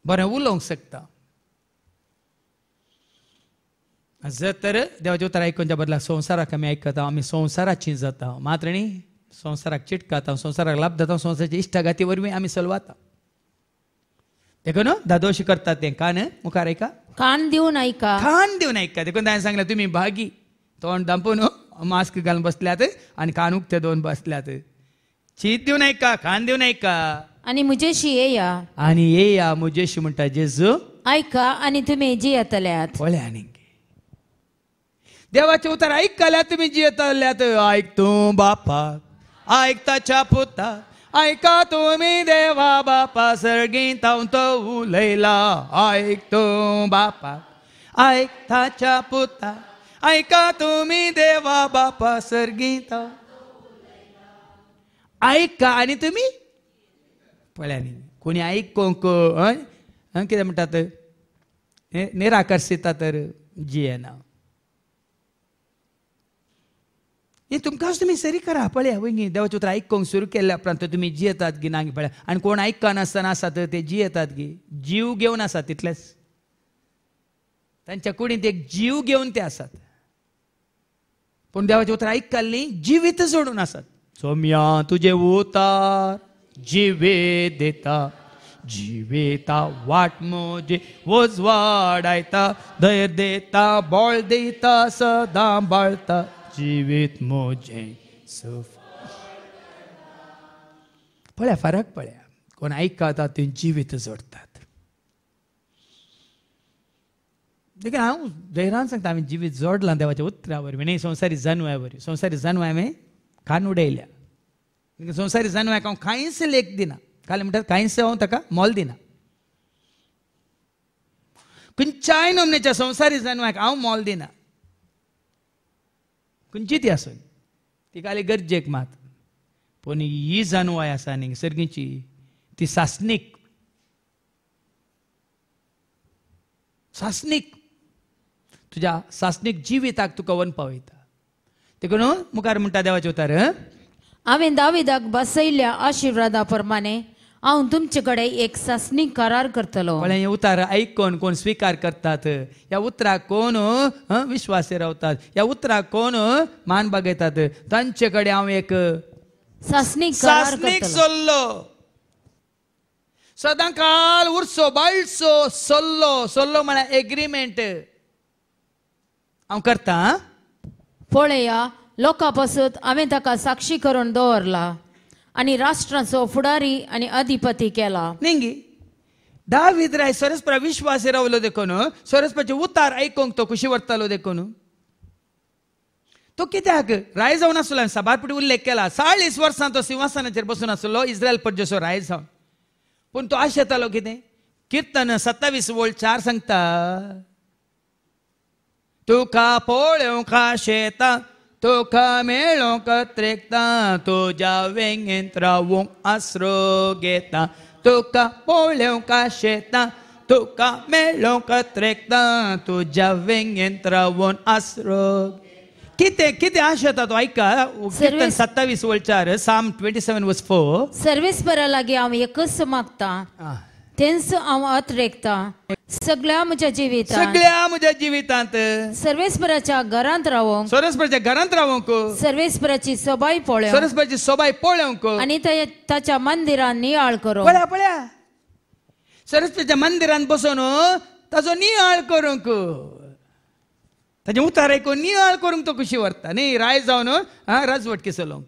बरें उलोवंक शकता ಜತ್ತರ ದೇವದೂತರ ಐಕೊಂಜ बदला ಸಂಸಾರಕ್ಕೆ ಆಮೆ आम्ही संसारात ಸಂಸಾರ आहोत ಮಾತ್ರ ನ್ಹಿ ಸಂಸಾರಕ್ಕೆ ಚಿಟ್ಕಾತಾವ संसाराक लाभ देता संसाराच्या इष्टागती वरवी आम्ही सलवाता देखो ना दादोशी करतात ते कान मुखार ऐका कान देऊन ऐका कान देऊन ऐका देखून त्याने सांगलं तुम्ही भागी तोंड दांपून मास्क घालून बसल्यात आणि कान उगते दोन बसल्यात चीत देऊन ऐका कान देऊन ऐका
आणि मुजेशी ये या
आणि ये या मुजेशी म्हणटा जेजू
ऐका आणि तुम्ही जी येतल्यात पळ्या
आणि देवाचे उतार ऐकाल्या तुम्ही ऐक ऐकतो बापा ऐकता पुता ऐका तुम्ही देवा बापा सर्गी तो उलैला ऐकतो बापा ऐकता पुता ऐका तुम्ही देवा बापा सर्गी ऐका आणि तुम्ही पळ्याने कोणी ऐक कोंक किती म्हणतात निराकर्षिता तर ना हे तुमकांच तुमी सरी करा पळया वयी देवाचें उतरां आयकूंक सुरू केल्या उपरांत तुमी जियेतात गी नांगी पळया आनी कोण आयकनासतना आसात ते जियेतात गी जीव घेवन आसात तितलेंच तांच्या कुडींत एक जीव घेवन ते आसात पूण देवाचें उतर आयकल्ली जिवीत सोडून आसात सोम्या तुजे उतार जिवे देता जिवेता वाट मोजे वजवाडायता धैर धैर्य देता बोळ देता सदां बाळता जीवित मोजे સુફ पळ्या फरक पळ्या कोण आयकता ते जीवित जोडतात देखील हांव जयराम सांगता आम्ही जिवीत जोडलां देवाच्या उतरा विनय न्ही जनवावर संसारी जनवाय संवसारी जानवां हांवें खान उडयल्या संवसारी जनवाय हांव कांयच लेख दिना काल म्हणटा कांयच हांव ताका मोल दिना खंयच्याय नमनेच्या संवसारी जानव्याक हांव मोल दिना खंयची ती ती गरजेक मात पण ही जानवाय असा निसर्गीची ती सासनिक सासनीक तुझ्या सासनीक जिविताक तुका वन पावयता कोण मुखार म्हणटा देवाचे उतार
हांवें दाविदाक बसयल्या आशिर्वादा प्रमाणे हा तुमचे एक ससनी करार करतलो पण हे
उतार ऐकून कोण स्वीकार करतात या उतराक कोण विश्वास रावतात या उतराक कोण मान बघतात तांचे कडेन हांव एक ससनीक ससनीक सोल्लो सदां काल उरसो बाळसो सोल्लो सोल्लो म्हणा एग्रीमेंट हा करता पळया
लोकां पासून हांवें ताका साक्षी करून दवरला आणि राष्ट्राचो फुडारी आणि अधिपती केला नेंगी
दावीद राय सोरसपरा विश्वास रावलो देखून सोरसपाचे उतार आयकोंक तो खुशी वरतालो देखून तो कित्याक राय जावन आसलो सभापती उल्लेख केला चाळीस वर्सां तो सिंहासनाचेर बसून आसलो इस्रायल पद्जसो राय जावन पूण तो आश येतालो कितें कीर्तन सत्तावीस वोल्ट चार सांगता तुका का शेता मेळो कत्रेकता तुझ्या वेंग राव आसरो घेता तुका का पोळ्यो का तुका मेळो कत्रेकता तुझ्या वेंग रावण आसरो किती किती तो हो, ऐका सत्तावीस वळचार साम ट्वेंटी सेव्हन वस फोर
सर्वीस बरा लागे हा एकच मागता तेन्स हांव अत रेखता सगळ्या म्हज्या जिवितांत सगळ्या
म्हज्या जिवितांत
सर्वेश्वराच्या घरांत रावंक
सर्वेश्वराच्या घरांत रावंक
सर्वेश्वराची सोबाय पळय सर्वेश्वराची सोबाय पळोवंक आनी ताच्या मंदिरान
नियाळ करो पळ्या पळ्या सरस्वतीच्या मंदिरान बसून ताजो नियाळ करूंक ताजे उतार आयकून नियाळ करूंक तो कशी व्हरता न्ही राय जावन हा राजवट केसलोंक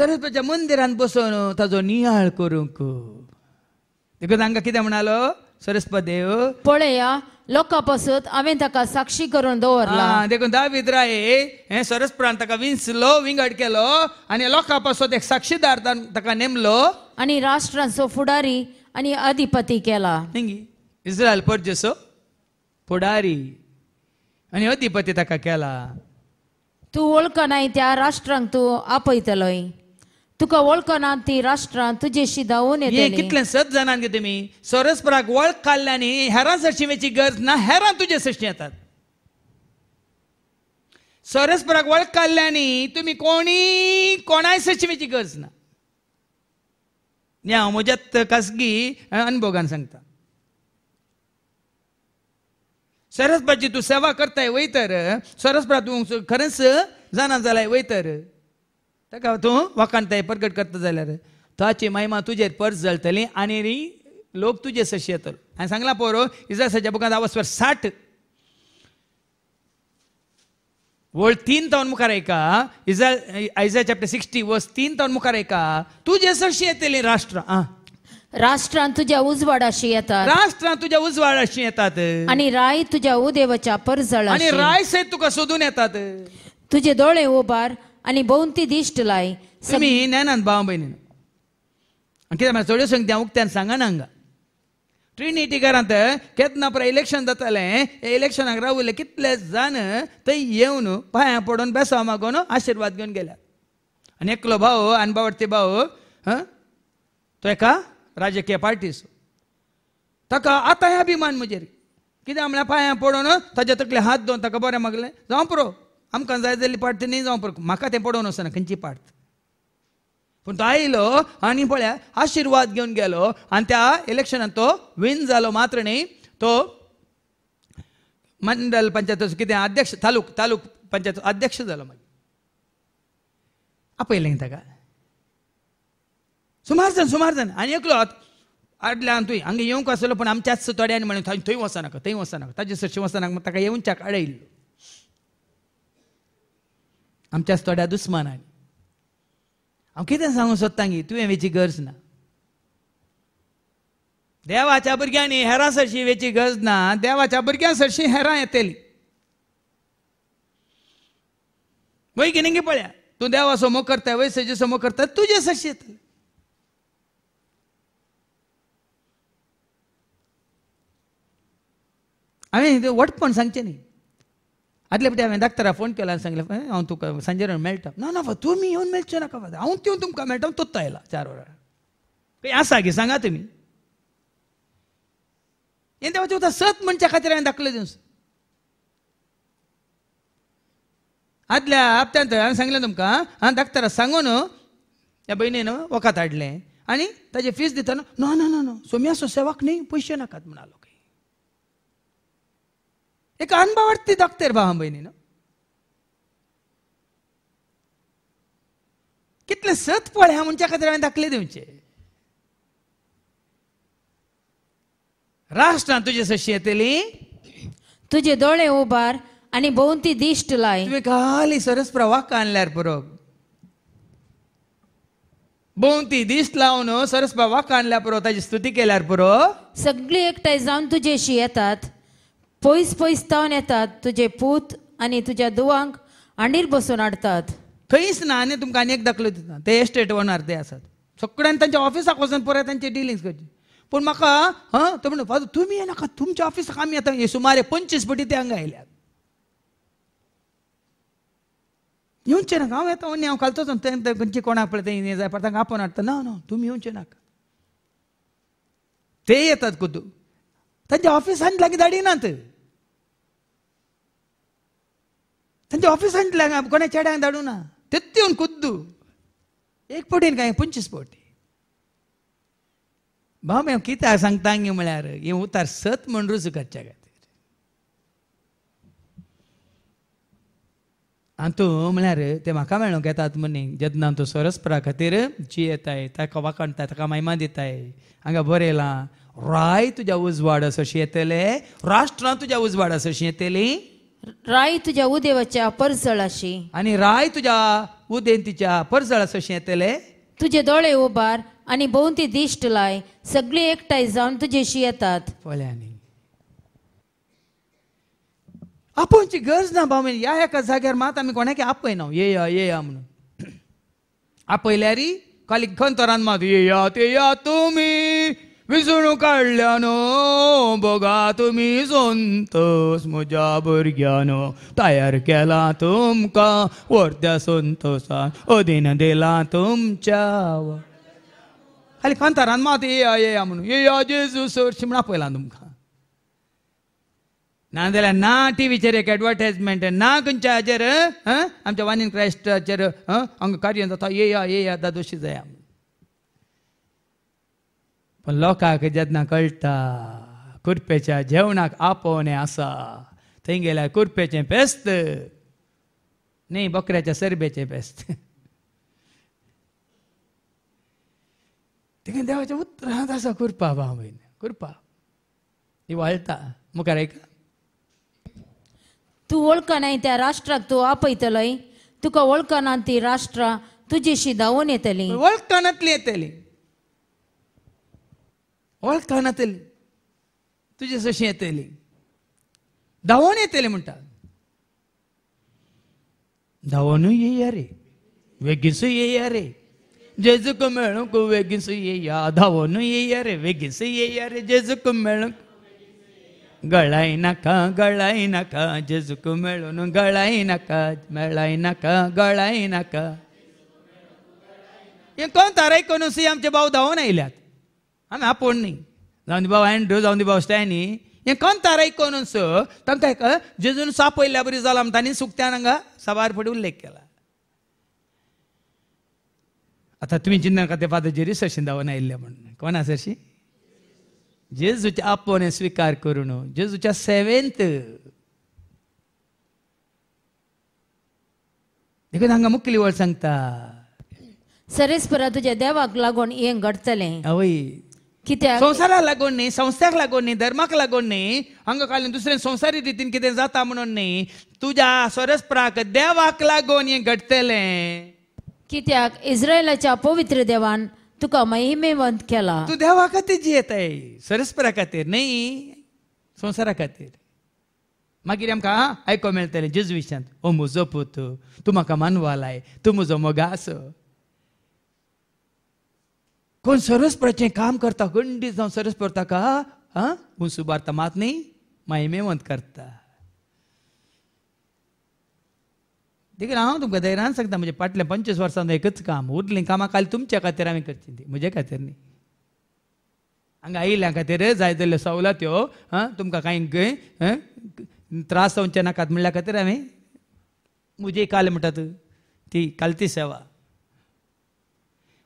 सरस्वतीच्या मंदिरात बसून ताजो नियाळ करूंक देखो तांकां कितें म्हणालो देव
पळया लोकां पासून हांवें ताका साक्षी करून
दवरला देखून दा राये हे सरस्परान ताका विंचलो विंगड केलो आनी लोकां पासून एक साक्षीदार ताका नेमलो आनी राष्ट्रांचो फुडारी आनी
अधिपती केला
इस्रायल परजेचो फुडारी आनी अधिपती ताका केला
तूं वळखनाय त्या राष्ट्रांक तूं आपयतलोय तुका वळखना ती राष्ट्रां तुझे धावून हे कितले
सत गे तुमी सरस्पराक वळख काढल्यानी हेरां सशिमेची गरज ना हेरां तुजे सशी येतात सोरस्पराक वळख काढल्यानी तुम्ही कोणी कोणाय सशिमेची गरज ना हांव म्हज्या खासगी अनुभोगान सांगता सरस्पाची तूं सेवा करताय वयतर सरस्परा तूं खरेंच जाणा जाल्यार वयतर ताका तूं वखाण परगट करता जाल्यार ताची महिमा तुजेर पर्स जळतली आनी री लोक तुजे सशी येतलो हांवें सांगलां पोरो इजासाच्या बुकांत आवस्वर साठ वळ तीन तावन मुखार आयका इजा आयजा चॅप्टर सिक्स्टी वस तीन तावन मुखार आयका तुजे सशी येतली राष्ट्र आ राष्ट्रांत तुझ्या
उजवाडाशी येतात
राष्ट्रांत तुझ्या उजवाडाशी येतात आणि
राय तुझ्या उदेवाच्या परजळ आणि राय
सहित तुका सोदून येतात
तुझे डोळे उबार आणि बहुंती दिष्ट लाय
मी नेनात भाव भयणीन कित्याक म्हाका चेडयो सांगता हांव उक्त्यान सांगाना हांगा ट्रिनिटी घरांत केतना परा इलेक्शन जातालें हे इलेक्शनाक रावले कितले जाण थंय येवन पांयां पडून बेसाव मागून आशिर्वाद घेवन गेल्यात आनी एकलो भाव आनी भाऊ भाव तो एका राजकीय पार्टीस ताका आतां अभिमान म्हजेर कित्याक म्हळ्यार पांयां पडून ताजे तकले हात दोन ताका बरें मागलें जावं पुरो आमकां जाय जाल्ली पाट तेणी जावं पर म्हाका तें पडोवन वचना खंयची पाट पूण तो आयलो आनी पळया आशिर्वाद घेवन गेलो आनी त्या इलेक्शनांत तो विन जालो मात्र न्ही तो मंडल पंचायत कितें अध्यक्ष तालूक तालूक पंचायत अध्यक्ष जालो मागीर आपयलें ताका सुमार जाण सुमार जाण आनी एकलो आनी तुवें हांगा येवंक आसलो पूण आमच्याच थोड्यांनी म्हणून थंय थंय वचनाका थंय वचनाका ताजे सरशी वचनाका ताका येवंच्याक आडयल्लो आमच्याच थोड्या दुस्मनाने हांव कितें सांगूंक सोदता गी तुवें वेची गरज ना देवाच्या भुरग्यांनी हेरां सरशी वेची गरज ना देवाच्या भुरग्यां सरशी हेरां येतली वय की नेंगी पळया तूं देवा समो करता वय सजे समोर करता तुजे सरशी येतले हांवें वटपण सांगचें न्ही हांवें दाखतरा फोन केला ಫೋನ್ ಕೇಳ हांव तुका ತುಕ मेळटा ना ना तुमी येवन मेळचे नाका हांव ಅವ್ನು तुमकां मेळटा ಮೆಲ್ಟ आयला चार वरां खंय आसा गे सांगा तुमी हें देवाचें उतर सत म्हणच्या खातीर हांवें दाखले दिवस आदल्या थंय हांवें सांगलें तुमकां हांव दाखतरा सांगून त्या भयणीन वखद हाडलें आनी ताजी फीस दितना ना ना ना ना सोम्या सो सेवाक न्ही पयशे नाकात म्हणालो एक अनुभवावरती डॉक्टर भावा बहिणीनं कितले सत पळ ह्या मनशा खातीर हांवें दाखले दिवचे राष्ट्रां तुजे सशी येतली तुझे दोळे उबार
आणि भोवती दिश्ट लाय तुम्ही खाली सरस प्रवाह आणल्यार पुरो
भोवती दिश्ट लावून सरस प्रवाह आणल्या पुरो ताची स्तुती केल्यार पुरो
सगळी एकठांय जावन तुजेशी येतात पयस पयस तावन येतात तुझे
पूत आणि तुझ्या दुवांक आंडीर बसून हाडतात खंयच ना आनी तुमकां आनी एक दाखलो दिता ते एस्टेट ओनर ते आसात सगळ्यांनी तांच्या ऑफिसाक वचून पुराय तांची डिलिंग्स करची पूण म्हाका हं तो म्हणून फादर तुमी येनाका तुमच्या ऑफिसाक आमी येता हे सुमारे पंचवीस पटी ते हांगा आयल्यात येवचे नाका हांव येता हांव घालतोच खंयचे कोणाक पळय ते हे जाय पडटा तांकां आपोवन हाडटा ना ना तुमी येवचे नाका ते येतात कुतू तांच्या ऑफिसान लागीं धाडिनात त्यांच्या ऑफिसांतल्या कोणा चेड्यांक दाडू ना तेत येवन कुद्दू एक पोटीन काय पंचवीस पोटी भाऊ मी कित्याक सांगता हांगे म्हळ्यार हे उतार सत म्हण रुजू करच्या खातीर आनी तूं म्हळ्यार ते म्हाका मेळोंक येतात म्हणी जेदना तूं सरस्परा खातीर जी येताय ताका वाकणताय ताका मायमा दिताय हांगा बरयलां राय तुज्या उजवाड अशी येतले राष्ट्रां तुज्या उजवाडा अशी येतली
राय तुझ्या उदेवाच्या परसळाशी
आणि राय तुझ्या उदेंतीच्या परसळाशी येतले
तुझे डोळे उभार आणि भोवती दिष्ट लाय सगळी एकटाय जाऊन
तुझ्याशी येतात फल्यानी गरज ना भाऊ या एका जाग्यार मात आम्ही कोणाके आपयना ये या ये या म्हणून आपयल्यारी खाली खंतरान मात ये या ते या तुम्ही विसरून काढल्यानं बघा तुम्ही संतोष म्हज्या भुरग्यान तयार केला तुमका वर्त्या संतोषान अधीन दिला तुमच्या खाली कांतारान मात येया येया म्हणून येया जेजू सर शिमणा पयला तुमकां ना जाल्यार ना टिवीचेर एक एडवर्टायजमेंट ना खंयच्या हाचेर आमच्या वानीन क्रायस्टाचेर हांगा कार्य जाता येया येया दादोशी जाया पण लोकांक जेन्ना कळटा कुरपेच्या जेवणाक आपोवणें आसा थंय गेल्यार कुरपेचें पेस्त न्ही बकऱ्याच्या सरबेचें पेस्त तिका देवाच्या उतरांत आसा कुरपा भावन कुरपा ती वाळटा मुखार आयका तूं
वळखनाय त्या राष्ट्राक तूं आपयतलोय तुका वळखना ती राष्ट्रां तुजेशी
धांवून येतली वळखनांतली येतली ಒಳಗೆ तुझे सशी येतेली धावोन येतेले म्हणटा ये या रे ये या रे जेजूक ये या येया ये या रे ये या रे जेजूक मेळूंक गळाय नाका गळाय नाका जेजूक मेळून गळाय नाका मेळाय नाका गळाय नाका हे कोण ताराय कोण आमचे भाऊ धावून आयल्यात आमी आपोण न्ही जावन बाबा एंड्रू जावन बाबा स्टॅनी हे कोंतार कोनून स एक जेजून सापयल्या बरी जाला म्हण तांणी सुकत्यान हांगा साबार फुडें उल्लेख केला आतां तुमी चिंतन नाका ते फादरजेरी सशीन धांवन म्हणून म्हण कोणा सरशी जेजूच्या आपोन हे स्विकार करून जेजूच्या सेवेंत देखून हांगा मुखेली वळ सांगता
सरेस्परा तुज्या देवाक लागून हें घडतलें आवय कित्याक संवसाराक
लागून न्ही संस्थेक लागून न्ही धर्माक लागून न्ही हांगा घालून दुसऱ्या संवसारी रितीन कितें जाता म्हणून न्ही तुज्या सरस्पराक देवाक लागून हें घडटलें
कित्याक इस्रायलाच्या पवित्र देवान तुका महिमेवंत केला तू
देवा खातीर जियेत आहे सरस्परा खातीर न्ही संवसारा खातीर मागीर आमकां आयको मेळटलें जेजविशांत हो म्हजो पूत तूं म्हाका मानवालाय तूं म्हजो मोगास कोण सरस काम करता गंडीत जाऊन सरस पडता का हा कोण सुबारता मात न्ही मेवंत करता देखील हांव तुमकां धैर्यान सांगता म्हणजे फाटल्या पंचवीस वर्सान एकच काम उरलें कामां काल तुमच्या खातीर हांवें करची ती म्हजे खातीर न्ही हांगा आयिल्ल्या खातीर जाय जाल्ल्यो सवलत्यो हां तुमकां कांय त्रास जावचे नाकात म्हणल्या खातीर हांवें म्हजी काल म्हणटात ती कालती सेवा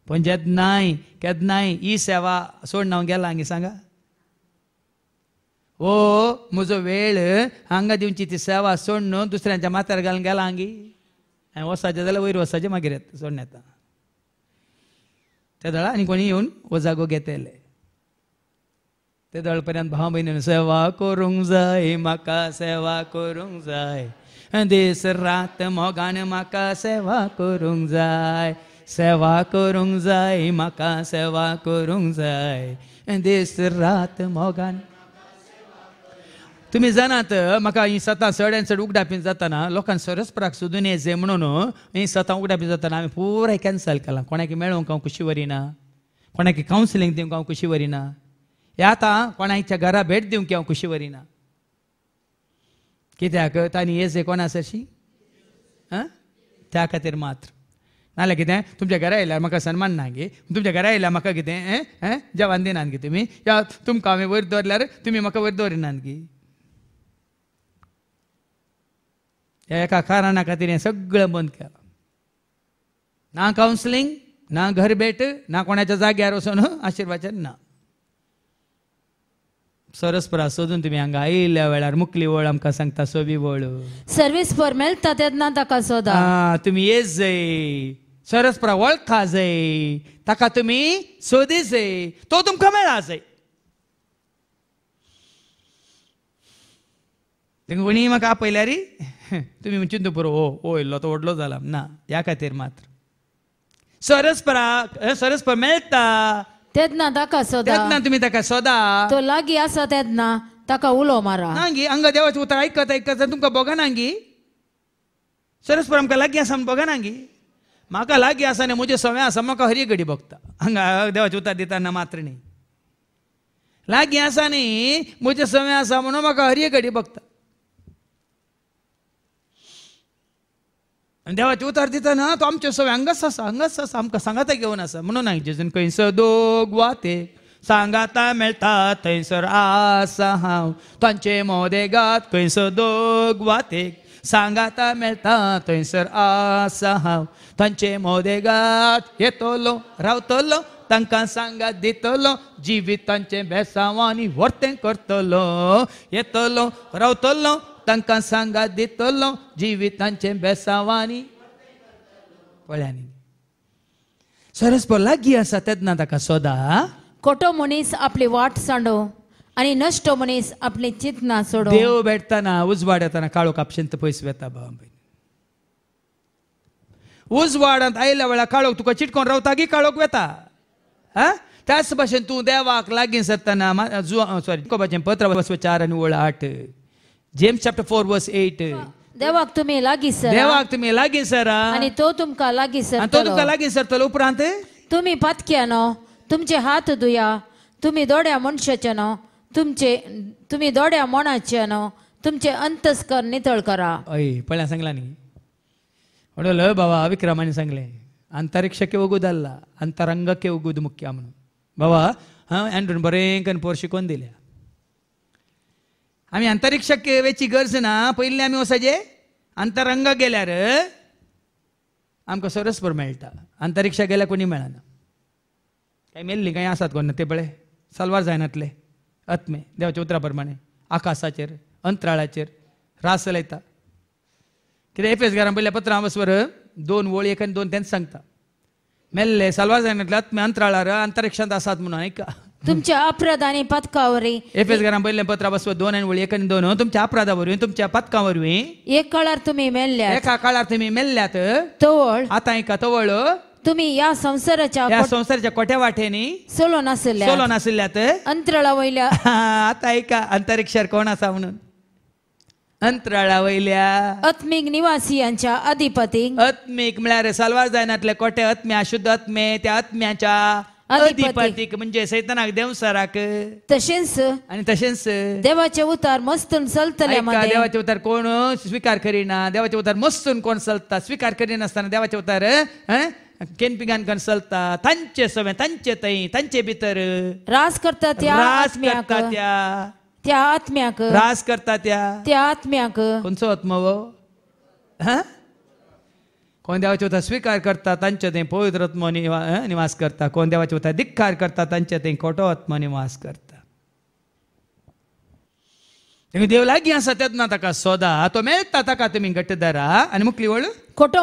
पूण जेदनाय नाही ही सेवा सोड ना गेला हांगे सांगा ओ म्हजो वेळ हांगा दिवची ती सेवा सोड न्हू दुसऱ्यांच्या माथ्यार घालून गेला हांगी हांवें वसाचे जाल्यार वयर वसाचें मागीर येता सोडून येता ते दळा आनी कोणी येवन हो जागो घेतले ते दळ पर्यंत भाव भयणीन सेवा करूंक जाय म्हाका सेवा करूंक जाय देस रात मोगान म्हाका सेवा करूंक जाय सेवा करूंक जाय म्हाका सेवा करूंक जाय दीस रात मोगान तुम्ही जाणात म्हाका ही सतां चड आनी चड उगडापी जाताना लोकांक सरस्पराक सोदून येजे म्हणून ही सतां उगडापी जाताना हांवें पुराय कॅन्सल केलां कोणाक मेळोंक हांव कुशी वरिना कोणाक कावन्सिलींग दिवंक हांव कुशी वरिना हे आतां कोणाच्या घरा भेट दिवंक हांव कुशी वरिना कित्याक तांणी येजे कोणा सरशी त्या खातीर मात्र नाल्या कितें तुमच्या घरा येयल्यार म्हाका सन्मान ना गे तुमच्या घरा येयल्यार म्हाका कितें हें हें जेवण दिनात गे तुमी या तुमकां हांवें वयर दवरल्यार तुमी म्हाका वयर दवरिनात गे ह्या एका कारणा खातीर हें सगळें बंद केलां ना कावन्सलींग ना घर भेट ना कोणाच्या जाग्यार वचून आशिर्वाचन ना सरस्परा सोदून तुमी हांगा आयिल्ल्या वेळार मुकली वळ आमकां सांगता सोबी वळ
सर्वीस फॉर्मेल तेन्ना ताका सोदा
तुमी येस जाय સરસ વળખા જઈ તાકા તમે શોધી तो તો તુમ કમેળા જઈ तेंका कोणी म्हाका आपयल्या री तुम्ही म्हणचे बरो ओ ओ इल्लो तो व्हडलो जाला ना ह्या खातीर मात्र सरस्पराक सरस्पर मेळटा तेदना ताका सदां तेदना तुमी ताका सदां तो
लागीं आसा तेदना ताका उलो मारा
हांगी हांगा देवाचें उतर आयकत आयकत तुमकां बोगाना हांगी सरस्पर आमकां लागीं आसा म्हूण बोगाना म्हाका लागीं आसा न्ही म्हज्या सव्या आसा म्हाका हरी घडी भोगता हांगा देवाच्या उतार दिताना मात्र न्ही लागीं आसा न्ही म्हजे सव्या आसा म्हणून म्हाका हरी घडी भोगता आनी देवाचे उतार दिताना तो आमच्या सवय हांगाच आसा हांगाच आसा आमकां सांगाता घेवन आसा म्हणून हांगचे खंयसर दोग वाते सांगाता मेळटा थंयसर आसा हांव तांचे मोदेगात खंयसर दोग वातेक सांगाता मेळटा थंयसर आसा हांव तांचे मोदे गाठ येतलो रावतलो तांकां सांगात दितलो जिवितांचे बेसावांनी व्हरतें करतलो येतलो रावतलो तांकां सांगात दितलो जिवितांचे बेसावांनी पळ्यांनी सरस लागीं आसा तेदना ताका सोदा खोटो मनीस आपली वाट सांडो
आणि नष्ट मनीस आपले આપણે ચેતના देव भेटताना
બેઠતાના ઉજવાડ્યાતાના काळो कापशेंत पयस वेता बाबा उजवाडांत आयल्या वेळा काळोख तुका चिटकोन रावता की काळोख वेता हा त्याच भाशेन तूं देवाक लागीं सरतना सॉरी कोपाचें पत्र वर्स चार आनी ओळ आठ James chapter four verse eight
देवाक तुमी लागीं सर देवाक तुमी
लागीं सरा आनी
तो तुमकां लागीं सर तो तुमकां लागीं
सरतलो उपरांत
तुमी पातक्यानो तुमचे हात धुया तुम्ही दोड्या न्हू तुमचे तुम्ही दोड्या मोणाचे न्हू तुमचे अंतस्कर नितळ करा
हय पहिला सांगला नाही म्हणलं बाबा विक्रमाने सांगले अंतरिक्ष के वगूद आल्ला अंतरंग के मुख्या म्हणून बाबा हां अँड्रून बरें पोर शिकवून दिल्या आम्ही अंतरिक्ष केवेची गरज ना पहिले आम्ही वसाजे अंतरंग गेल्यार आमकां सरस्पर मेळटा अंतरिक्षा गेल्यार कोणी मेळना काय मेल्ली काय आसात कोण ते पळे सलवार जायनातले आत्मे देवाच्या उतरा आकाशाचेर अंतराळाचेर रास लायता एफ एस घरान पयल्या पत्रां बसवर दोन वळी एक आनी दोन तेन्ना सांगता मेल्ले साल्वार जायना आत्मे अंतराळार अंतरिक्षांत आसात म्हणून आयका
तुमच्या अपराध आणि
एफ एस घरान पयले पत्रा बसवर दोन आणि वळी एक आनी दोन तुमच्या वरवीं तुमच्या वरवीं
एक काळार तुम्ही मेल्ल्या
एका काळार तुम्ही मेल्ल्यात तवळ आतां आयका तवळ तुम्ही या संसाराच्या या संसाराच्या कोठ्या वाटेनी सोलो सोलो नसल्या तर अंतराळा वयल्या आता ऐका अंतरिक्षार कोण असा म्हणून अंतराळा वयल्या आत्मिक निवासी यांच्या अधिपती आत्मिक म्हळ्यार सलवार जायनातले कोटे आत्म्या शुद्ध आत्मे त्या आत्म्याच्या अधिपतीक. म्हणजे सैतानाक देवसाराक
तसेच आणि तशेंच देवाचे उतार मस्तून सलतले देवाचे
उतार कोण स्वीकार करीना देवाचे उतार मस्तून कोण चलता स्वीकार करीन देवाचे उतार Kempikan konsulta, tanche sove, tanche tai, tanche bitter. Ras करता त्या रास करता त्या
त्या आत्म्याक रास करता त्या त्या आत्म्याक कोणचो आत्मा वो
हा कोण देवाचे स्वीकार करता तांचे ते पवित्र आत्मा निवास करता कोण देवाचे होता धिक्कार करता तांचे ते खोटो आत्मा निवास करता దేవులాగి సత్యజ్ఞాతక సోద తొమే తాతక తుమి గట్టిదార అని ముక్లివಳು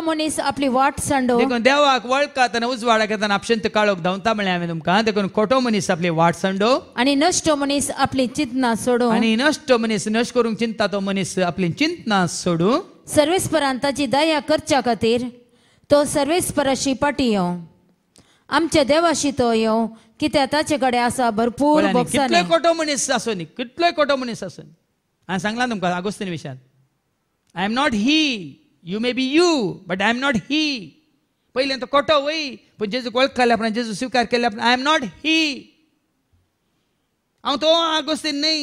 मनीस आपली वाट सांडो देखून देवाक वळखा तन उजवाडाक तन अपशंत काळोक धांवता म्हळ्या हांवें तुमकां देखून मनीस आपली वाट सांडो आणि नष्टो मनीस आपली चिंतना सोडो आणि नष्टो मनीस नश करूंक चिंता तो मनीस आपली चिंतना सोडू
सर्वेस्परांताची दया करच्या खातीर तो सर्वेस्पराशी पाटी येवं आमच्या देवाशी तो येवं कित्याक ताचे कडेन आसा भरपूर कितलोय
कोटो मनीस आसूनी कितलोय कोटो मनीस आसूनी सांगला सांगला तुमका ಅಗೋಸ್ತಿನ विषयात I am not he you may be you but I am not he पहिले तर कोटो वय पण जेजू ओळखले आपण जेजू स्वीकार केले आपण आय एम नॉट ही हांव तो आगोस्तीन न्ही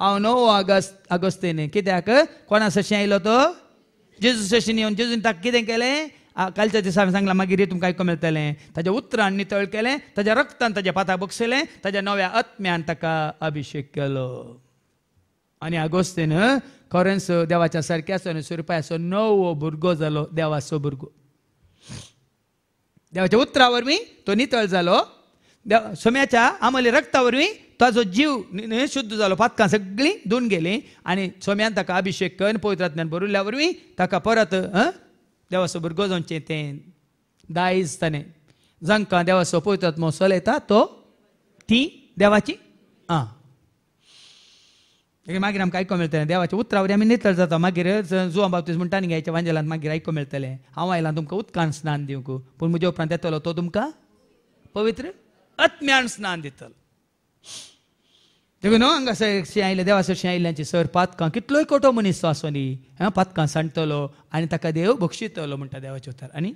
हांव नो अगस्त आगोस्तीन कित्याक कोणा सशी आयलो तो जेजू सशेन येवन जेजून ताका कितें केलें कालच्या दिसा हांवें सांगलां मागीर तुमकां आयकूंक मेळटलें ताच्या उतरान नितळ केलें ताज्या रक्तान त्याच्या पाता बक्षिलें ताज्या नव्या आत्म्यान ताका अभिशेक केलो आणि अगोस्तेनं खरेंच देवाच्या सारखे आसा आनी नव नवो भुरगो जालो देवाचो भुरगो देवाच्या उत्तरावर मी तो नितळ झालो देव सोम्याच्या आमले रक्ता वरवीं ताजो जीव शुद्ध झालो पातकां सगळीं धुवून गेली आणि सोम्यान ताका अभिषेक करून पवित्रांतल्यान भरुल्ल्या मी ताका परत देवाचो भुरगो जावचें तें दायज ताणें जांकां देवाचो पवित्रात्मो चलयता तो ती देवाची आं एक मागीर आमकां आयको मेळटलें देवाचे उतरां वरी आमी नितळ जाता मागीर जुवा बाबतीस म्हणटा आनी घ्यायच्या वांजेलान मागीर आयको मेळटलें हांव आयलां तुमकां उदकान स्नान दिवंक पूण म्हज्या उपरांत येतलो तो तुमकां पवित्र आत्म्यान स्नान दितलो देखून न्हू हांगासर एकशे आयले देवासरशे आयल्यांची सर पातकां कितलोय कोटो मनीस न्ही हां पातकां सांडटलो आनी ताका देव बक्षितलो म्हणटा देवाचे उतर आनी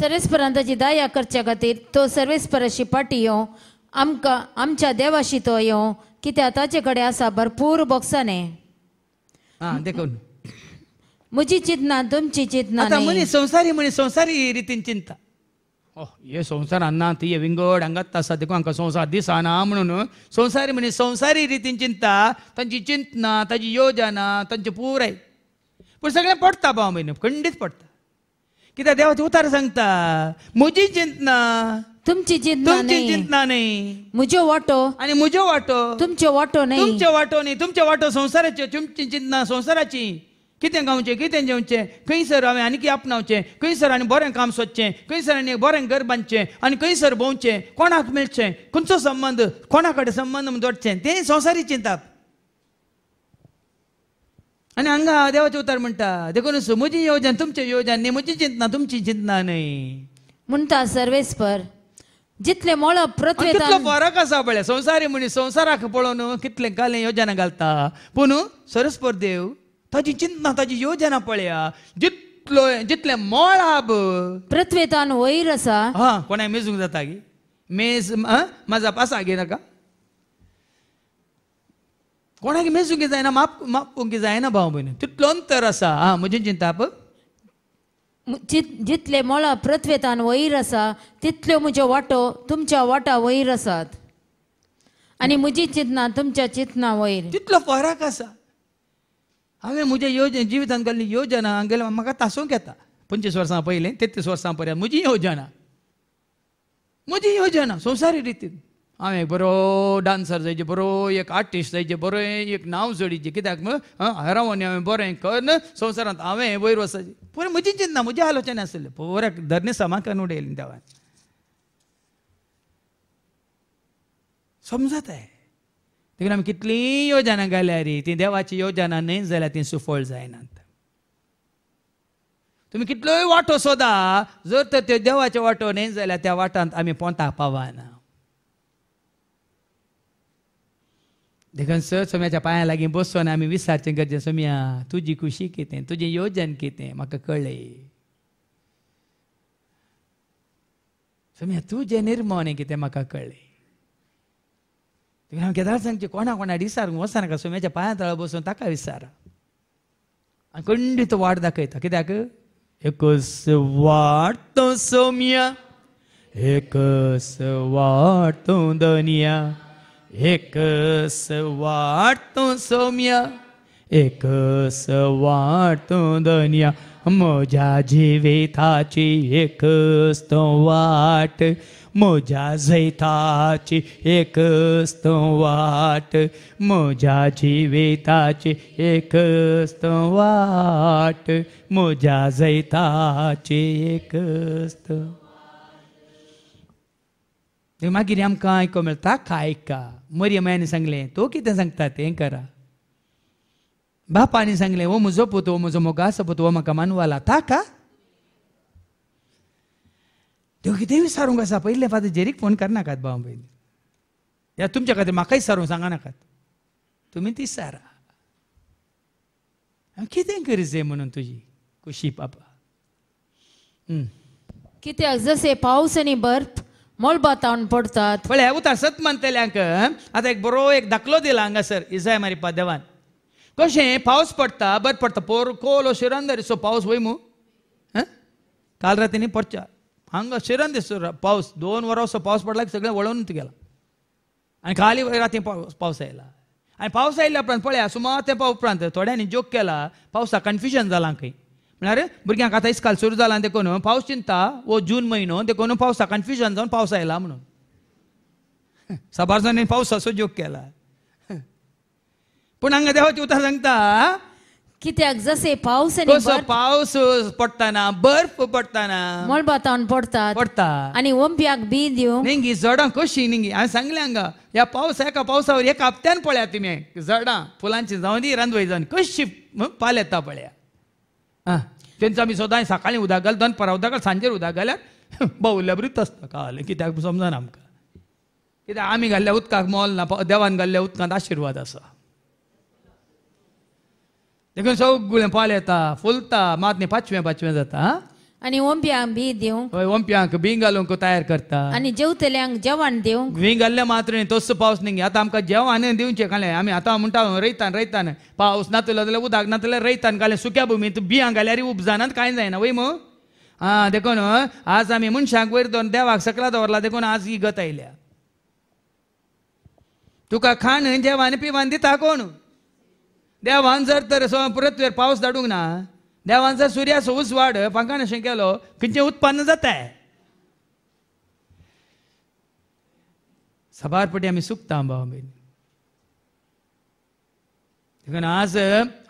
सर्वेस्परांताची दया करच्या खातीर तो सर्वेस्पराशी पाटी येवं आमकां आमच्या देवाशी तो येवं ते ताचे कडेन असा भरपूर बॉक्सांनी हा देखून म्हजी
चिंतना तुमची चिंतना आता मनीस संसारी मनीस संसारी रितीन चिंता हे संसार अन्ना ती विंगड हांगात आसा देखून हा संसार ना म्हणून संसारी म्हणजे संसारी रितीन चिंता तांची चिंतना ताची योजना तांची पुराय पूण सगळें पडटा भाव म्हयनो खंडीत पडता कित्याक देवाचे उतार सांगता म्हजी चिंतना तुमची चिंता नाही चिंता नाही मुझे वाटो आणि मुझे वाटो तुमचे वाटो नाही तुमचे वाटो नाही तुमचे वाटो संसाराचे तुमची चिंता संसाराची कितें गावचे कितें जेवचे खंयसर हांवें आनी कितें आपणावचें खंयसर आनी बरें काम सोदचें खंयसर आनी बरें घर बांदचें आनी खंयसर भोंवचें कोणाक मेळचें खंयचो संबंद कोणा कडेन संबंद जोडचें तें संवसारी चिंताप आनी हांगा देवाचे उतार म्हणटा देखून म्हजी येवजन तुमचे येवजन न्ही म्हजी चिंतना तुमची चिंतना न्ही म्हणटा सर्वेस्पर जितले मोळा पृथ्वी फरक आसा पळय संवसारी मनीस संवसाराक पळोवन कितले गालें योजना घालता पूण सरस्पर देव ताची चिंता ताची योजना पळया जितलो जितले मोळाब हा पृथ्वेतान वयर आसा हा कोणाक मेजूंक जाता गे मेज माझा पासा घे नाका कोणाक मेजूंक जायना माप मापूंक जायना भाव भयण तितलो अंतर आसा हा म्हजी चिंता
जितले मळां पृथ्वेतान वयर आसा तितल्यो म्हज्यो वाटो तुमच्या वाटा वयर आसात आनी म्हजी चिंतना तुमच्या
चिंतना वयर तितलो फरक आसा हांवें म्हज्या योजना जिवितान केल्ली योजना हांगेले म्हाका तासूंक येता पंचवीस वर्सां पयलीं तेत्तीस वर्सां पर्यंत म्हजी योजना म्हजी योजना संवसारी रितीन हांवें बरो डांसर जायचे बरो एक आर्टिस्ट जायचे बरें एक नांव जोडीचें कित्याक हरावोनी हांवें बरें कन्न संवसारांत हांवें वयर वचचें पुरो म्हजी चिंतना म्हजी आलोचना आसलें बऱ्याक धरणे समाकान उडयलें देवान समजाताय आहे आमी कितली योजना घाल्या रे ती देवाची योजना न्हय जाल्यार ती सुफळ जायनात तुमी कितलोय वांटो सोदा जर तर त्यो देवाचे वांटो न्हय जाल्यार त्या वाटांत आमी पोंता पावना सर सोम्याच्या पायां लागीं बसून आमी विचारचें गरजे सोम्या तुजी खुशी कितें तुजें येवजन कितें म्हाका कळ्ळें सोम्या तुजें निर्मोणें कितें म्हाका कळ्ळें हांव केदार सांगचें कोणा कोणा विचारूंक वचनाका सोम्याच्या पांया तळा बसून ताका विसार आनी खंडीत वाट दाखयता कित्याक एकच वाट तो सोम्या एकस वाट तो दनिया एक वाटतो सोम्या एक वाटतो दनिया मोजा जीविताची एक वाट मोजा जैताची एक वाट मोजा जीवेताची एक वाट मोजा जैताची एक मागीर आमकां आयको मेळटा कायका मरियमायाने सांगले तो कितें सांगता तें करा बापाने सांगले हो म्हजो पुत हो म्हजो मोगा पुत हो म्हाका मानवाला ताका त्यो कितें विचारूंक आसा पयले फातर जेरीक फोन करनाकात भाव भयण या तुमच्या खातीर म्हाकाय विचारूंक सांगनाकात तुमी ती सारा कितें गरजे म्हणून तुजी खुशी पापा
कित्याक जसे पाऊस आणि बर्फ
ಮೊಲ್ಬಾತ ಅವ್ನು पडतात ಒಳ್ಳೆ हे ಸತ್ आता ಅಂಕ एक बरो एक दिला दिला हांगासर मारी ಮರಿ देवान कशें पावस पडटा बरें पडटा पोर कोलो शिरंदर सो पावस वय मू काल रातीनी पडच्या हांगा शिरण दिसो पावस दोन सो पावस पडला की सगळें वळोवन गेला आणि खाली राती पाऊस पावस आयला आनी पावस आयल्या उपरांत पळया सुमार तेंपा उपरांत थोड्यांनी जोक केला पावसा कन्फ्युजन जालां खंय म्हळ्यार भुरग्यांक आतां इस्काल सुरू जाला देखून पावस चिंता वो जून म्हयनो देखून पावसा कन्फ्युजन जावन पावस आयला म्हणून साबारजांनी पावसाचो जोग केला
पूण हांगा देवाची उतर सांगता कित्याक जसे पावस कसो
पावस पडटाना बर्फ पडटाना मळबातान पडटा पडटा आणि ओंब्याक बी देऊ निंगी जडां कशी निंगी हांवें सांगलें हांगा ह्या पावस एका पावसावर एका हप्त्यान पळया तुमी जडां फुलांची जावं दी रांदवय जावन कशी पाल येता पळया त्यांचा आम्ही स्वतः सकाळी घाल दोन परा उदक सांजेर उदागल्यार बवल्याबरीत आसता काल कित्याक समजना आमकां कित्याक आमी घाल्ल्या उदकाक मोल ना देवान घाल्ल्या उदकांत आशिर्वाद आसा देखून सगळें पाल येता फुलता मात न्ही पांचवें पाचवें जाता
आणि ओंब्यांक भी देऊ
ओम ओंप्यांक बीं घालूंक तयार करता
आणि जेवतल्यांक जेवण देऊ
भिंग घाल्ल्या मात्र तस्स पावस न्ही आता आमकां जेवण दिवचें कालें आमी आता म्हणटा रयतान रयतान पावस नातलो जाल्यार उदक नातल्यार रयतान कालें सुक्या भुमींत बियां घाल्यार उपजानात कांय जायना वय मग आं देखून आज आमी मनशांक वयर दोन देवाक सकला दवरला देखून आज ही गत आयल्या तुका खाण जेवण पिवान दिता कोण देवान जर तर पृथ्वीवर पावस धाडूंक ना देवांचा सूर्यास ऊस वाड पंकान अशें केलो खंयचें उत्पन्न जाताय सबारपटी आम्ही सुकता आंबा आंबेन देखून आज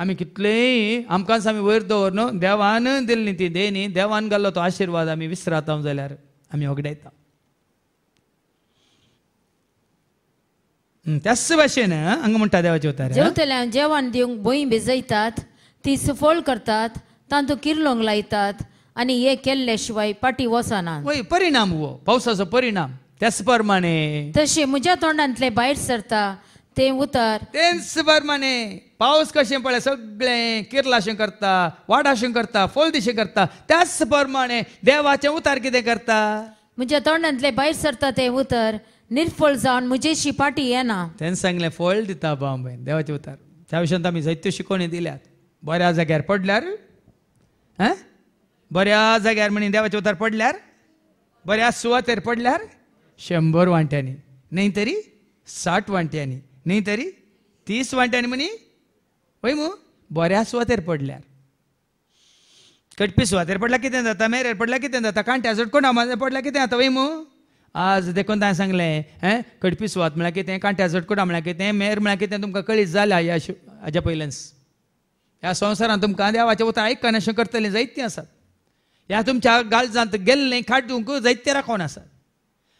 आमी कितलेय आमकांच आमी वयर दवर न्हू देवान दिल्ली ती देनी देवान घाल्लो तो आशिर्वाद आमी विसरता जाल्यार आम्ही वगडायता त्याच भाशेन हांगा म्हणटा देवाचे उतार
जेवतल्यांक जेवण दिवंक भंय भिजयतात ती सुफोल करतात तांतू किरलोंग लायतात आणि हे शिवाय पाटी वचना
परिणाम हो पावसाचो परिणाम त्याच प्रमाणे
तशें म्हज्या तोंडांतले भायर सरता ते उतार
तेच प्रमाणे पावस कशें पळय सगळें किर्लाशें करता वाडाशें करता फोलदिशें करता त्याच प्रमाणे देवाचें उतार कितें करता म्हज्या तोंडांतले
बाहेर सरता ते उतर निर्फळ जावन म्हजेशी पाटी येना
तेन्ना सांगलें फळ दिता बाबा देवाचें उतार त्या विषयात आमी जैत्य शिकवणी दिल्यात बऱ्या जाग्यार पडल्यार हां बऱ्या जाग्यार म्हणे देवाच्या उतार पडल्यार बऱ्या सुवातेर पडल्यार शंभर वांट्यांनी नाही तरी साठ वांट्यांनी नाही तरी तीस वांट्यांनी म्हणी होय मू बऱ्या सुवातेर पडल्यार कटपी सुवातेर पडला कितें जाता मेरेर पडला कितें जाता कांट्या झटकोण आमाजर पडला कितें जाता वय मू आज देखून तांवें सांगलें हें कटपी सुवात म्हळ्यार कितें कांट्या झटकोट म्हळ्यार कितें मेर म्हळ्यार कितें तुमकां कळीत झाला ह्या हाज्या पयल्यान ह्या संवसारान तुमकां देवाच्या आयकना अशें करतलें जायतीं आसात ह्या तुमच्या गालजांत गेल्लें खाटूंक जायते राखोन आसात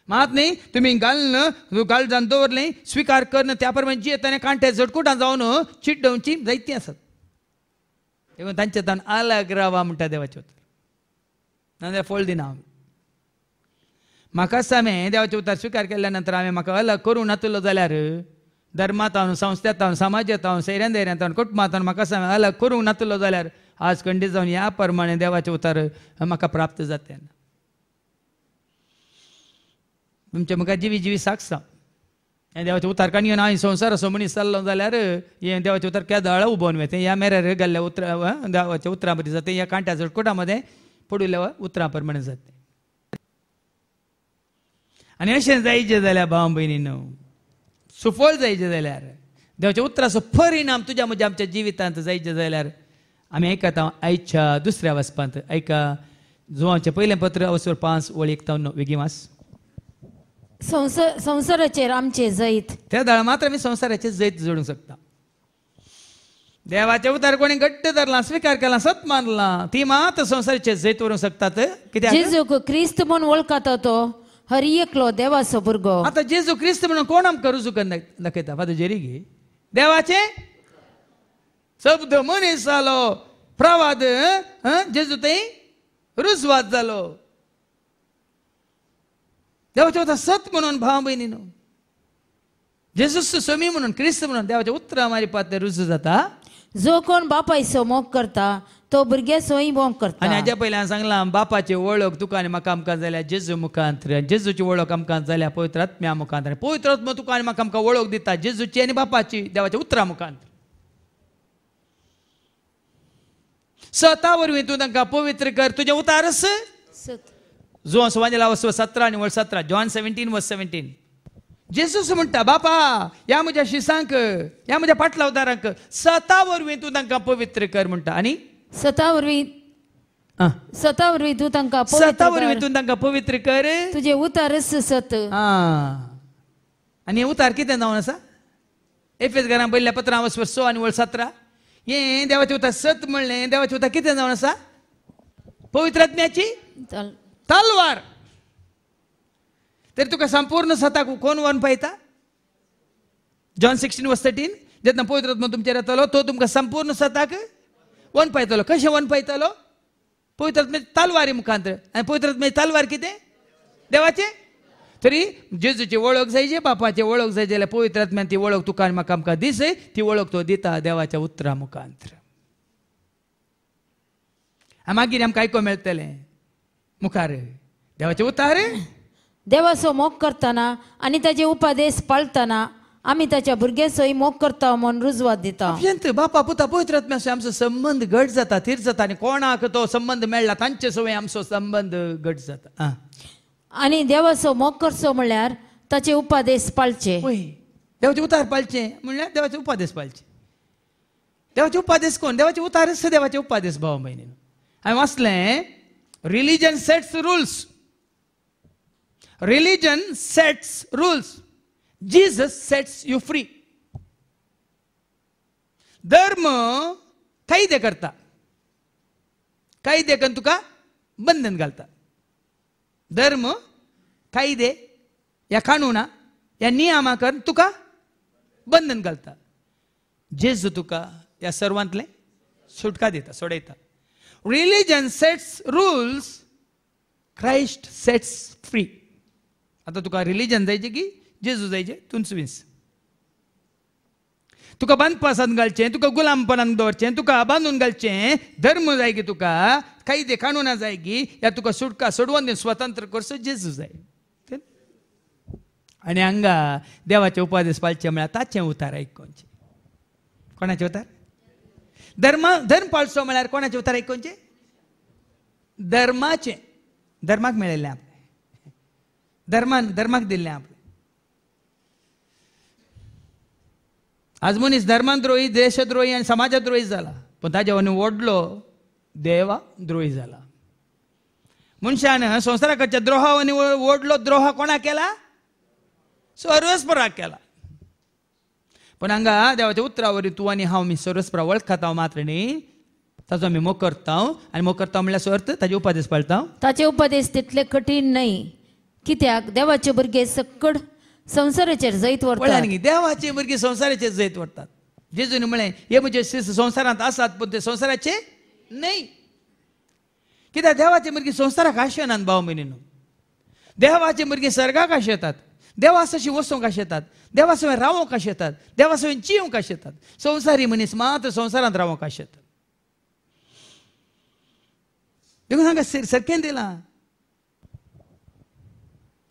मात न्ही तुमी घालन गालजान दवरलें स्विकार करन त्या प्रमाणे जियेताना कांटे झटकुटां जावन चिड्डवची जायतीं आसात इवन तांचे तान आलाग रावा म्हणटा देवाचे उतर नाजाल्यार फोल दिना हांव म्हाका सांग हांवें देवाच्या उतार स्विकार केल्या नंतर हांवें म्हाका अलग करूं नातलो जाल्यार धर्मांतून संस्थेतान समाजांतून सोयऱ्यां धैर्यांतून कुटुंबांतून म्हाका सांग अलग करूंक नातलो जाल्यार आज खंडीत जावन ह्या प्रमाणे देवाचे उतार म्हाका प्राप्त जाता तुमचे म्हाका जिवी जिवी साक्ष हे देवाचे उतार काण येवन हांव संवसार असो मनीस जाल्लो जाल्यार हे देवाचे उतार केदळा उबोवन वेते ह्या मेरेर गेल्ल्या उतरा देवाच्या उतरां मदीं जाते ह्या कांट्या जडकुटा मध्ये पडुल्या उतरां प्रमाणे जाते आनी अशें जायचे जाल्यार भाव भयणी न्हू सुफळ जायचे जाल्यार देवाच्या उतराचो परिणाम तुझ्या म्हज्या आमच्या जिवितांत जायचे जाल्यार आमी ऐकत हांव आयच्या दुसऱ्या वाचपांत ऐका जुवांचे पयलें पत्र अवसर पांच वळीक एकतावन वेगी मास संसार संसाराचेर आमचे जैत त्या दळ मात्र आमी संसाराचे जैत जोडूंक शकता देवाचे उतार कोणी घट्ट धरला स्वीकार केला सत मानला ती मात्र संसाराचे जैत वरूंक शकतात कित्याक जेजूक
क्रिस्त म्हणून वळखता तो हरि
एकलो देवाचं भुरगो आता जेजू ख्रिस्त म्हणून कोण करू चुकत दाखयता फादर जेरीगी देवाचे शब्द मनीस जालो प्रवाद जेजू ते रुजवाद जालो देवाचे होता सत म्हणून भाव बहिणी न्हू जेजूस स्वामी म्हणून ख्रिस्त म्हणून देवाचे
उत्तर मारी पात रुजू जाता जो कोण बापाय समोग करता तो भुरगे सोयी बोंब करता आनी
हाज्या पयली हांवें सांगलां बापाची वळख तुका आनी म्हाका आमकां जाल्या जेजू मुखांत जेजूची वळख आमकां जाल्या पवित्र आत्म्या मुखांत पवित्र आत्मो तुका आनी म्हाका आमकां वळख दिता जेजूची आनी बापाची देवाच्या उतरा मुखांत स्वता वरवीं तूं तांकां पवित्र कर तुजें उतार जो सुवांजेला वस सतरा आनी वर्स सतरा John seventeen verse seventeen Jesus म्हणटा बापा ह्या म्हज्या शिसांक ह्या म्हज्या पाटला उदारांक सता वरवीं तूं तांकां पवित्र कर म्हणटा आनी ಸತಾವರ್ವಿ ಆ. ಸತಾವರ್ವಿ ತೂತಂಕ ಸतावरवी तूं तांकां पवित्र कर तुझे उतारस सत आ. आनी हें उतार कितें जावन आसा एफेजकारांक पयल्या पत्रां वचपर स आनी वळ सतरा हें देवाचें उतार सत म्हणलें देवाचे उतार कितें जावन आसा रत्नाची तल- तलवार तरी तुका संपूर्ण सताक कोण वन पायता जॉन सिक्स्टीन वस थर्टीन जेतना पवित्र आत्मा तुमचेर येतलो तो तुमकां संपूर्ण सताक वन पायतलो कशें वन पायतलो पवित्र तलवारी मुखांतर आनी पवित्र तलवार कितें देवाचे तरी जेजूची वळख जायची बापाची वळख जाय जाल्यार आत्म्यान ती वळख तुका आनी म्हाका आमकां दिसय ती वळख तो दिता देवाच्या उतरा मुखांतर आनी मागीर आमकां आयको मेळटलें मुखार देवाचे उतार
देवाचो मोग करतना आनी ताजे उपादेश पाळतना आम्ही त्याच्या भुरग्या सय मोग करता म्हणून रुजवात दिता
अभियंत बापा पुता पवित्र सोय आमचो संबंध घट जाता थिर जाता आणि कोणाक तो संबंध मेळला तांचे सवय आमचो संबंध घट जाता
आणि देवाचो मोग करचो म्हणल्यार ताचे उपादेश पाळचे
देवाचे उतार पाळचे म्हणल्यार देवाचे उपादेश पाळचे देवाचे उपादेश कोण देवाचे उतार देवाचे उपादेश भाव भयणीन हांवें वाचलें religion sets rules religion sets rules Jesus sets you free धर्म कायदे करता कायदे कन तुका बंधन घालता धर्म कायदे या कानुना या नियमाकन तुका बंधन घालता जेज तुका या सर्वांतले सुटका देता सोडयता religion sets rules Christ sets free आता तुका रिलीजन जायचे की तुमचं तुंचवीस तुका बांदपासान घालचें तुका गुलामपणान दवरचें तुका बांदून घालचें धर्म जाय की तुका काही देखाणू ना जाय की या तुका सुटका सोडवून दे स्वतंत्र करचो जेजू जाय आणि हांगा देवाचे उपादेश पाळचे म्हळ्यार ताचे उतार आयकोचे कोणाचे उतार धर्म धर्म पाळचो म्हळ्यार कोणाचे उतार आयकोचे धर्माचे धर्माक मेळिल्लें आपले धर्मान धर्माक दिल्लें आपलें आज मनीस धर्मद्रोही देशद्रोही आणि समाजद्रोही झाला पण ताज्या वनी ओडलो देवा द्रोही जाला मनशान संसाराकडच्या द्रोहावनी ओडलो द्रोह कोणा केला सर्वस्पराक केला पण हांगा देवाच्या उतरावरी तू आणि हा मी सर्वस्परा वळखता मात्र न्ही ताजो आमी मोग करता आनी मोग करता म्हणल्यार सर्त ताजे उपदेश पाळता
ताचे उपदेश तितले कठीण नाही कित्याक देवाचे भुरगे सक्कड संसाराचे जैत ಒಳ್ಳೆ
ದೇವಾचे भुरगीं संवसाराचेर जैत वरतात जेजून म्हळें हे म्हणजे शिस्त संवसारांत आसात पण ते संसाराचे नाही कित्याक देवाची भुरगीं संवसाराक आशेनात भाव देवाचे भरगी भुरगीं सर्गाक आशेतात देवा सशी काश येतात देवा सवय रावोंक येतात देवा सवयीन चिवंक येतात संसारी मनीस मात्र संवसारांत रावोंक येतात देखून सर सरकेन दिलां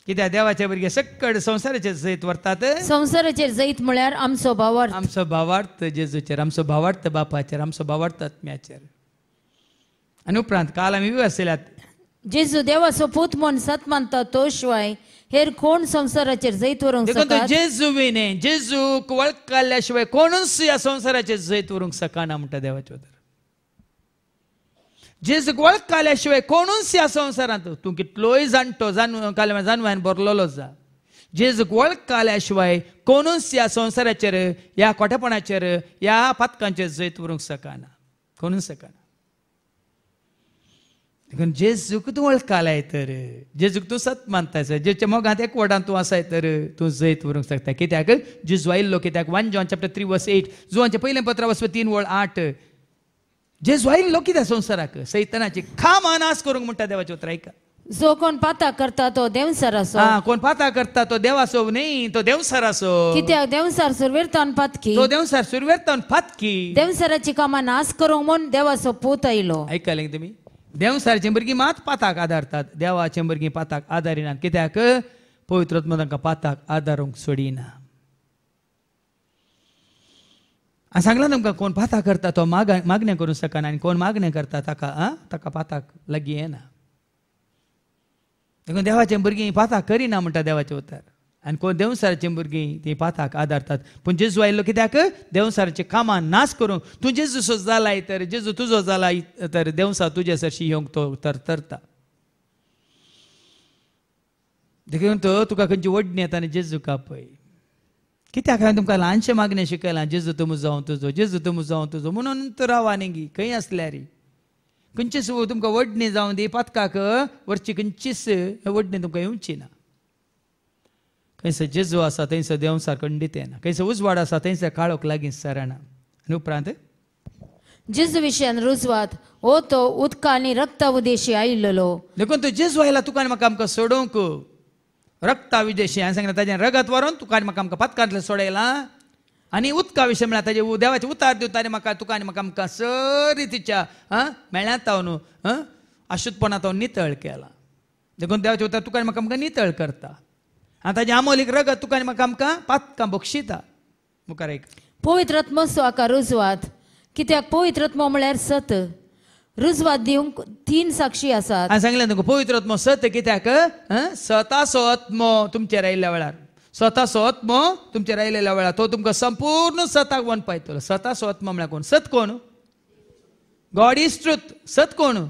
कित्याक देवाचे भुरगे सक्कड संवसाराचे जैत वरतात संवसाराचेर
जैत म्हळ्यार आमचो भावार्थ
आमचो भावार्थ जेजूचेर आमचो भावार्थ बापाचेर आमचो भावार्थ आत्म्याचेर आनी उपरांत काल आमी विवासल्यात
जेजू देवाचो पूत म्हूण सत मानता तो शिवाय हेर कोण संवसाराचेर जैत व्हरूंक शकता जेजू
विने जेजूक वळखल्या शिवाय कोणूच ह्या संवसाराचेर जैत व्हरूंक सकाना म्हणटा देवाच्या जेस वळख काल्याशिवाय कोणूच ह्या संवसारांत तूं कितलोय जाणटो जाणव काल जाणव्यान बरलोलोच जा जेज वळख काल्याशिवाय कोणूच ह्या संवसाराचेर या कोटेपणाचेर या पातकांचेर जैत करूंक सकाना कोणूच सकाना देखून जेजूक तूं वळखालाय तर जेजूक तूं सत मानताय जेच्या मोगांत एक वडान तूं आसाय तर तूं जैत वरूंक शकता कित्याक जेजू कित्याक one John chapter three verse eight जुवांचे पयलें पत्र वचपा तीन वळ आठ जे लोक किद्या संवसाराक सैतानाची खा अनास करूंक म्हणटा देवाचे उतर ऐका
जो कोण पाता करता तो देवसर असो हा कोण
पाता करता तो देवासो नाही तो देवसर असो कित्याक
देवसर सुरवेर्तन पातकी तो देवसर
सुरवेर्तन पातकी देवसराची कामां नाश करू म्हणून देवासो पूत आयलो ऐकलें तुम्ही देवसारचीं भुरगीं मात पाताक आदारतात देवाचे भुरगीं पाताक आदारिनात कित्याक पवित्रत्मा तांकां पाताक आदारूंक सोडिना आणि सांगला कोण पाता करता तो माग मागण्या करू शकना आणि कोण मागणे करता ताका आ ताका पाताक लागीं येना देखून देवाचें भुरगीं पाताक करिना म्हणटा देवाचे उतर आनी कोण देवसाराचीं भुरगीं तीं पाताक आदारतात पूण जेजू आयिल्लो कित्याक देवसाराचें कामां नाश करूंक तूं जेजू सो जाला तर जेजू तुजो जाला तर देवसा तुजे सरशी येवंक तो तर तरता देखून तो तुका खंयची ओडणी येता आनी जेजूक पळय कित्याक काळात तुमकां ल्हानशें मागणें शिकयलां जेजू तुमी जावं तुजो जेजू तुमी जावं तुजो म्हणून तर राव आनीगी खंय खंयची खंयचीच तुमकां वडणी जावं दी पातकाक वरची खंयचीच वडणी तुमकां येवची ना खंयसर जेजू आसा थंयसर देंवसार खंडीत येना खंयसर उजवाड आसा थंयसर काळोख लागीं सरना आनी उपरांत
जेजू विशयान रुजवात हो तो उदका आनी रक्त उदेशी आयिल्लो
देखून तो जेजू आयला तुका आनी म्हाका आमकां सोडोवंक ರಕ್ತ ವಿಜಯಶಿ सांगितलं ताजें रगत व्हरून तुका आनी म्हाका आमकां पातकांतले सोडयलां आनी उदका विशय म्हळ्यार ताजे देवाचे उतार दिवता आनी म्हाका तुका आनी म्हाका आमकां सरी तिच्या आं मेळ्यांत तावन आं आशुतपणा तो नितळ केला देखून देवाचे उतार तुका आनी म्हाका आमकां नितळ करता आनी ताजें आमोलीक रगत तुका आनी म्हाका आमकां पातकां बक्षिता मुखार एक
पवित्रत्म सुवाकार रुजवात कित्याक पवित्रत्म म्हळ्यार सत रुजवात देऊन तीन साक्षी असतात आणि
सांगलें तुका पवित्र आत्मो सत्य कित्याक स्वता सो आत्मो तुमचेर आयिल्ल्या वेळार स्वता सो आत्मो तुमचेर आयलेल्या वेळार तो तुमकां संपूर्ण स्वताक वन पायतलो स्वता सो आत्मा म्हळ्यार कोण सत कोण गॉड इज ट्रुथ सत कोण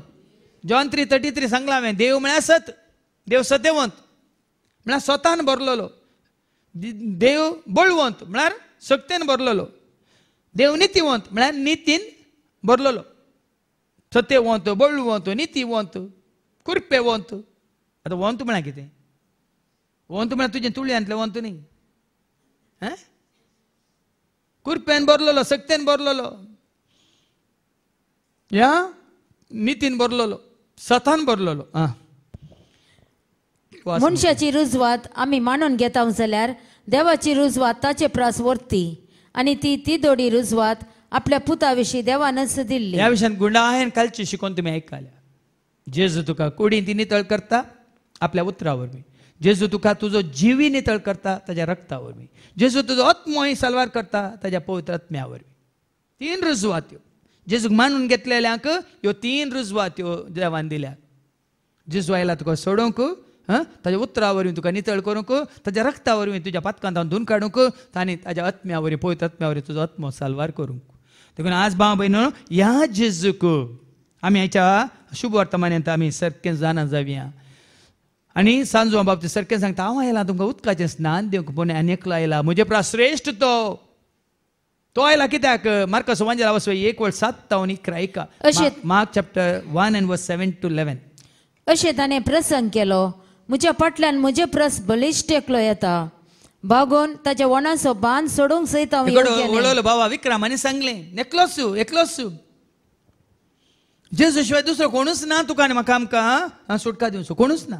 जॉन थ्री थर्टी थ्री सांगला हांवें देव म्हळ्यार सत देव सत्यवंत म्हळ्यार स्वतान भरलेलो देव बळवंत म्हळ्यार सक्तेन भरलेलो देव नितीवंत म्हळ्यार नितीन भरलेलो सत्य ಅಂತು बळ ಅಂತು ನೀತಿ वंत कृपे वंत ಅದು ಒಂತು म्हणा कितें ಒಂತು म्हणा तुजें तुळयांतलें ಒಂತು न्ही आं कुरप्यान बरलोलो सक्तेन बरलोलो या नितीन बरलोलो सतान बरलोलो आं
मनशाची रुजवात आमी मानून घेता जाल्यार देवाची रुजवात ताचे प्रास वरती आनी ती ती दोडी रुजवात आपल्या पुताविषयी देवानं दिली या
विषयात गुण आहे कालची शिकवण तुम्ही ऐकाल्या जेजू तुका कोडी ती नितळ करता आपल्या उतरावर मी जेजू तुका तुझो जीवी नितळ करता त्याच्या रक्तावर मी जेजू तुझो आत्मोही सलवार करता त्याच्या पवित्र आत्म्यावर मी तीन रुजवात्यो जेजूक मानून घेतलेल्यांक ह्यो तीन रुजवात्यो देवान दिल्या जेजू आयला तुका सोडूंक ताज्या उत्तरावरवी तुका नितळ करूंक ताज्या रक्तावरवी तुझ्या पातकांत धुवन काडूंक आनी ताज्या आत्म्यावर पवित्र आत्म्यावर तुजो आत्मो सालवार करूंक देखून आज भाव भयण या जेजूको आमी ह्याच्या शुभ वर्तमान वर्तमानांत आमी सारकें जाणा जावया आनी सांजो बाबतींत सारखे सांगता हांव आयलां तुमकां उदकाचें स्नान दिवंक पुणे आनी एकलो आयला म्हजे प्रा श्रेश्ठ तो तो आयला कित्याक मार्क सोमांजेला वसो एक वळ सात तावनी क्रायका Mark chapter one and verse seven to eleven
अशें ताणें प्रसंग केलो म्हज्या फाटल्यान म्हजे प्रस बलिश्ट एकलो येता బాగోన్ తజ వణసో బాన్ సొడోంగ్ సైతం ఇక్కడ ओळवलं
बाबा विक्रमाने सांगले एकलोच एकलोस जेजू शिवाय दुसरो कोणूच ना तुका आनी म्हाका आमकां सुटका दिवचो कोणूच ना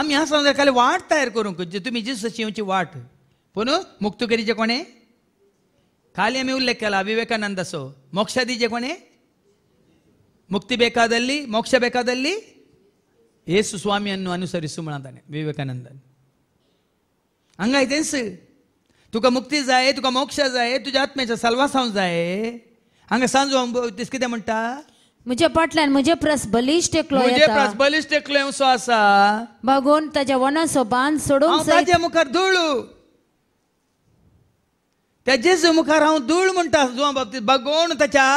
आमी हा जाल्यार खाली वाट तयार करूंक जे तुमी जेजू शिवची वाट पूण मुक्त जे कोणे खाली आमी उल्लेख केला विवेकानंदाचो मोक्ष जे कोणे ಮುಕ್ತಿ ಬೇಕಾದಲ್ಲಿ ಮೋಕ್ಷ ಬೇಕಾದಲ್ಲಿ ಯೇಸು ಸ್ವಾಮಿಯನ್ನು ಅನುಸರಿಸು ಮಣತಾನೆ ವಿವೇಕಾನಂದನ್ हांगा ತಿನ್ಸು तुका मुक्ती जाय तुका मोक्ष जाय तुज्या आत्म्याच्या साल्वासांव जाय हांगा सांजो दिस कितें म्हणटा
म्हज्या पाटल्यान म्हजे प्रस बलिश्ट एकलो म्हजे प्रस
बलिश्ट एकलो सो आसा
बागोन ताच्या वनासो बांद सोडून ताजे
मुखार धूळ तेजेच मुखार हांव धूळ म्हणटा जुवा बाबतीत बगोण ताच्या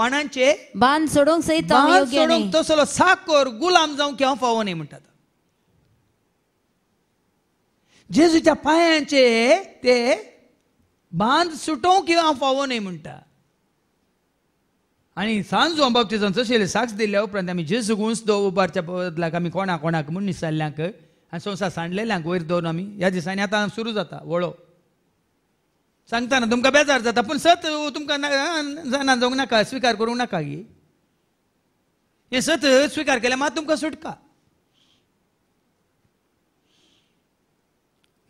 वाणांचे बांद सोडूंक सहित सोडूंक तसलो साकोर गुलाम जाऊ हांव फावो न्ही म्हणटात जेजूच्या पायांचे ते बांध सुटो किंवा फावो न्ही म्हणटा आणि सांज बाबतीत शेले साक्ष दिल्या उपरांत आमी जेजूक उंच दो उबारच्या बदलाक आमी कोणाक कोणाक म्हूण निसारल्यांक आनी संवसार सांडलेल्यांक वयर दोन आम्ही ह्या दिसांनी आतां सुरू जाता वळो सांगताना तुमकां बेजार जाता पूण सत तुमकां ना जावंक नाका स्वीकार करूंक नाका की हे सत स्वीकार केल्यार मात तुमकां सुटका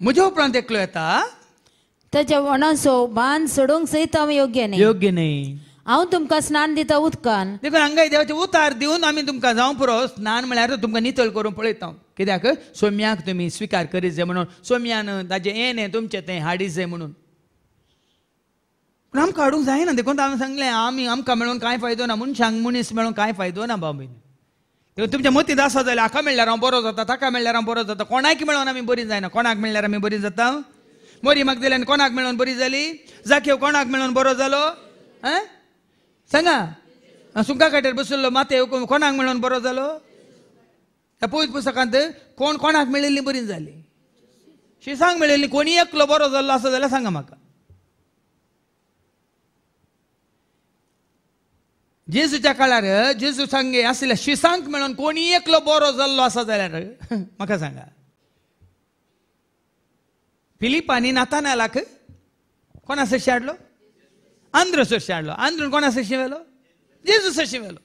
મુજો ઉપરાંત એકલો હતા सो बांध सड़ोंग सोडूंक सहित आम्ही योग्य नाही योग्य नाही हांव तुमकां स्नान दिता उदकान देखून हांगा देवाचे उतार दिवन आमी तुमकां जावं पुरो स्नान म्हळ्यार तुमकां नितळ करून पळयता कित्याक सोम्याक तुमी स्विकार करीत जाय म्हणून सोम्यान ताजें येणें तुमचें तें हाडीत जाय म्हणून पूण आमकां हाडूंक जायना देखून हांवें सांगलें आमी आमकां मेळून कांय फायदो ना मनशांक मनीस मेळून कांय फायदो ना बाबीन तुमच्या मतींत आसा जाल्यार हाका मेळ्ळ्यार हांव बरो जाता ताका मेळ्ळ्यार हांव बरो जाता कोणाक मेळोन आमी बरी जायना कोणाक मेळ्ळ्यार आमी बरी जाता बरी म्हाका दिल्या आनी कोणाक मेळोन बरी जाली जाखेव कोणाक मेळोन बरो जालो आं सांगा सुंका काटेर बसलो माते कोणाक मेळोन बरो जालो त्या पोयत पुस्तकांत कोण कोणाक मेळिल्ली बरी जाली शिसांग मेळिल्ली कोणी एकलो बरो जाल्लो आसा जाल्यार सांगा म्हाका जेजूच्या काळार जेजू सांगे आशिल्ल्या शिसांक मेळोन कोणी एकलो बरो जाल्लो आसा जाल्यार म्हाका सांगा फिलिपांनी नातानालाक सशी हाडलो आंध्र कोणा सशी व्हेलो शिवेलो सशी शिवेलो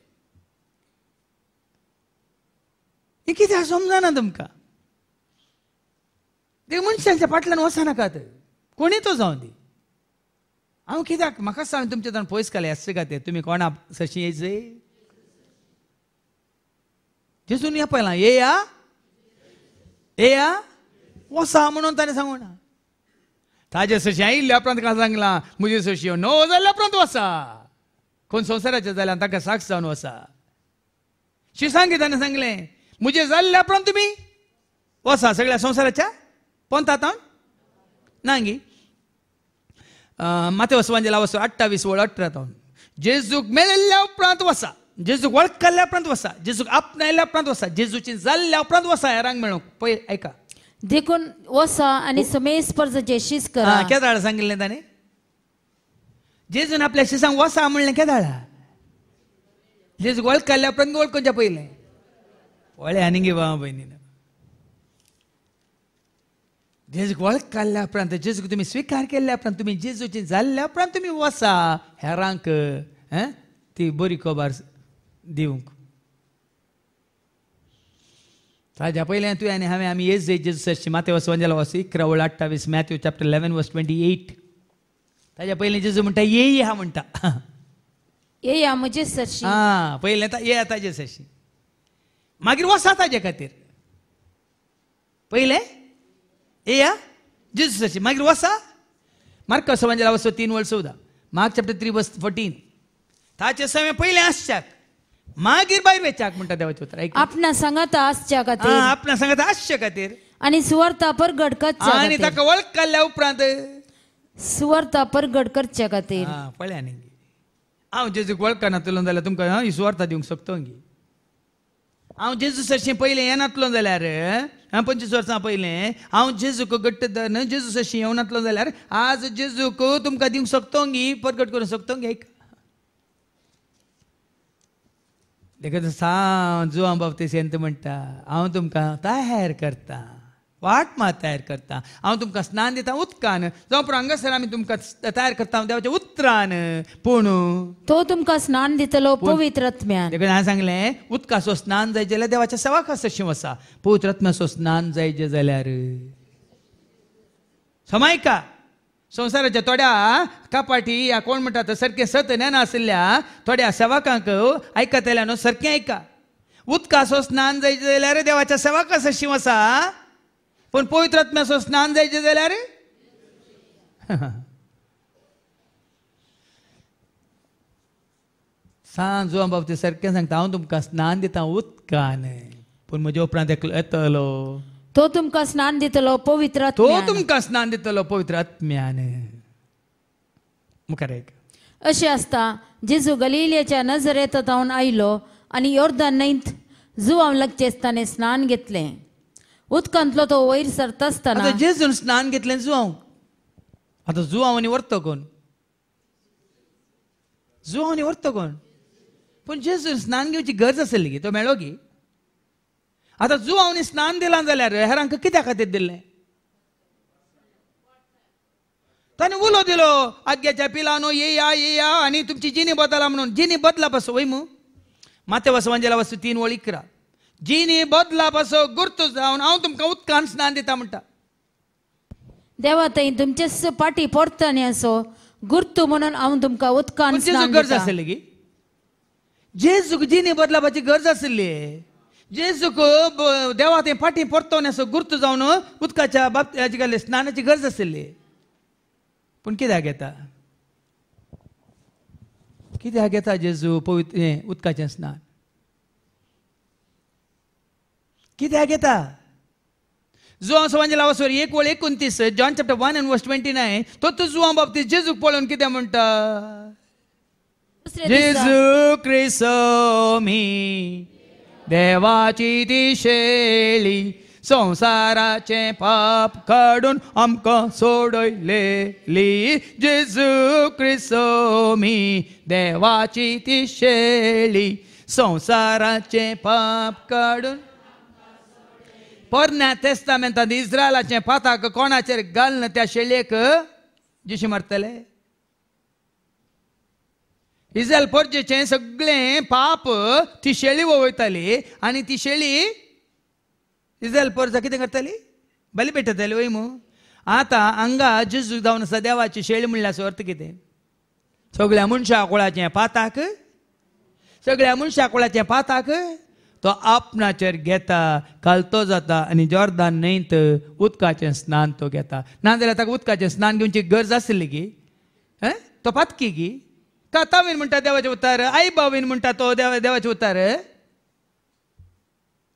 हे कितें समजना तुमकां ते मनशांच्या फाटल्यान वचनाकात कोणी तो जावन दी हांव कित्याक म्हाका सांग तुमचे जाण पयस काले आसचे काय ते तुमी कोणा सशी येयचे तेसून या पयलां येया येया वसा म्हणून ताणें सांगूं ना ताजे सशी आयिल्ल्या उपरांत काय सांगलां म्हजे सशी हो, नो जाल्ल्या उपरांत वसा कोण संवसाराचे जाल्यार ताका साक्ष जावन वसा शिसांगी ताणें सांगलें म्हजे जाल्ल्या उपरांत तुमी वसा सगळ्या संवसाराच्या ना गी माथेवस वांजेला वसो अठ्ठावीस वळ अठरा तावन जेजूक मेलेल्या उपरांत वसा जेजूक वळखल्या उपरांत वसा जेजूक आपणायल्या उपरांत वसा जेजूची जाल्ल्या उपरांत वसा हे रांग मेळोंक पय आयका
देखून वसा आणि समय पर्ज जेशीस करा केदाळ सांगिल्लें ताणें
जेजून आपल्या शिसांक वसा म्हणलें केदाळा जेजूक वळखल्या उपरांत वळखूनच्या पयलें वळे आनी गे बाबा भयणीन जेजूक वळखल्या उपरांत जेजूक तुमी स्विकार केल्ल्या उपरांत तुमी जेजूची जाल्ल्या उपरांत तुमी वसा हेरांक ती बरी खबर दिवंक ताज्या पयलें तुवें आनी हांवें आमी येस जेजू सरची माते वस जाल्यार वस इकरा वळ अठ्ठावीस Matthew chapter eleven verse twenty eight ताज्या पयलीं जेजू म्हणटा येई हा म्हणटा ये हा म्हजे सरशी आं पयलें ये ताजे सरशी मागीर वसा ताजे खातीर पयलें या Jesus' Magir वसा Marcos Evangel was 13 verse 10. Mark chapter 3 verse 14. ताचे समय पहिले आसच्याक मागीर भायर वेच्याक म्हणटा देवाचें उतर ऐक आपणा आसच्या खातीर आपणा सांगात आसच्या खातीर
आनी सुवर्ता पर गडकत आनी ताका वळखल्या उपरांत सुवर्ता पर गडकतच्या खातीर
पळया न्ही हांव जेजूक वळखना जाल्यार तुमकां ही दिवंक शकतो हांव जेजू सरशें पयलें येनातलो जाल्यार पंचवीस वर्सां पयलें हांव जेजूक गट्टदार जेजू सरशें येवनातलो जाल्यार आज जेजूक तुमकां दिवंक सोदतोंगी परगट करूंक गे एक देखत सा जुआ सेंत म्हणटा हांव तुमकां तयार करतां वाट मा तयार करता हांव तुमकां स्नान दिता उदकान जावं हांगासर आमी तुमकां तयार करता देवाच्या उतरान पूण
तो तुमकां स्नान दितलो
पवित्रत्म्यान देखून हांवें सांगलें उदकाचो स्नान जाय जाल्यार देवाच्या सेवाक सशीम आसा पवित्रत्म्याचो स्नान जे जाल्यार समायका संवसाराच्या थोड्या कापाटी या कोण तो सारखें सत ज्ञान आशिल्ल्या थोड्या सेवाकांक आयकतल्या न्हू सारकें आयका उदकाचो स्नान जाय जाल्यार देवाच्या सेवाक शिव आसा पण पवित्रात्म्याचं स्नान जायचे झाले रे सांग जुआ ते सारखे सांगता हांव तुमकां स्नान दिता उदकान पूण म्हजे उपरांत एकलो येतलो तो तुमकां स्नान दितलो पवित्र तो तुमकां स्नान दितलो पवित्र आत्म्यान मुखार एक
अशें आसता जेजू गलिलेच्या नजरेत जावन आयलो आनी योर्दान न्हंयत जुवांव लागचे आसताना स्नान घेतलें तो उदकांतलो
वयर ವೈರ್ ಸರ್ತಾಸ್ತಾನ आता जेजून स्नान घेतलें जुवांव आतां आनी व्हरता कोण आनी व्हरता कोण पूण जेजून स्नान घेवची गरज आसली गी तो मेळो गी आतां आनी स्नान दिलां जाल्यार हेरांक कित्या खातीर दिल्लें ताणें उलो दिलो आज्ञाच्या पिलानो ये येया आनी तुमची जिनी बदला म्हणून जिनी बदला पासून वयमू माते वासवांजेला वासू तीन वळी करा बदला बसो ಬಸೋ जाऊन ಅವನು ಅವನು उदकान स्नान दिता ಅಂದಿತ
देवा देवाताईन तुमचे पाटी पोरतानी असो गुर्त म्हणून हांव तुमकां उदकान स्नान गरज आसली
गी जेजूक जिनी बदलापाची गरज आसली जेजूक ब- देवा ते पाटी परतवणे असो गुर्त जावन उदकाच्या बाबतीत हाजी स्नानाची गरज आसली पूण कित्याक घेता कित्याक घेता जेजू पवित्र उदकाचें स्नान कित्याक येता जुवा सवांचे लावासवर एक वळ एकोणतीस John chapter one and verse twenty nine तो तू बाबतीत जेजू पळोवन किती म्हणटा जेजू क्रिस्त मी देवाची ती शेळी संसाराचे पाप काढून आमकां सोडयलेली जेजू क्रिस्त मी देवाची ती शेळी संसाराचे पाप काढून पोरण्या तेस्तामेंतान इस्रायलाचे पाताक कोणाचेर घालन त्या शेळयेक जिशे मारतले इस्रायल पोरजेचे सगळे पाप ती शेळी वयताली आनी ती शेळी इस्रायल पोरजा कितें करताली बली भेटतली वय मू आतां हांगा जेजू जावन आसा देवाची शेळी म्हणल्यार अर्थ कितें सगळ्या मनशा कुळाचें पाताक सगळ्या मनशा कुळाचें पाताक तो आपणाचेर घेता तो जाता आनी जोर्दान न्हंयत उदकाचें स्नान तो घेता नाजाल्यार ताका उदकाचें स्नान घेवची गरज आसली गी हं तो पातकी की कातावीन म्हणटा देवाचे उतार आई बाबीन म्हणटा तो देवा देवाचे उतार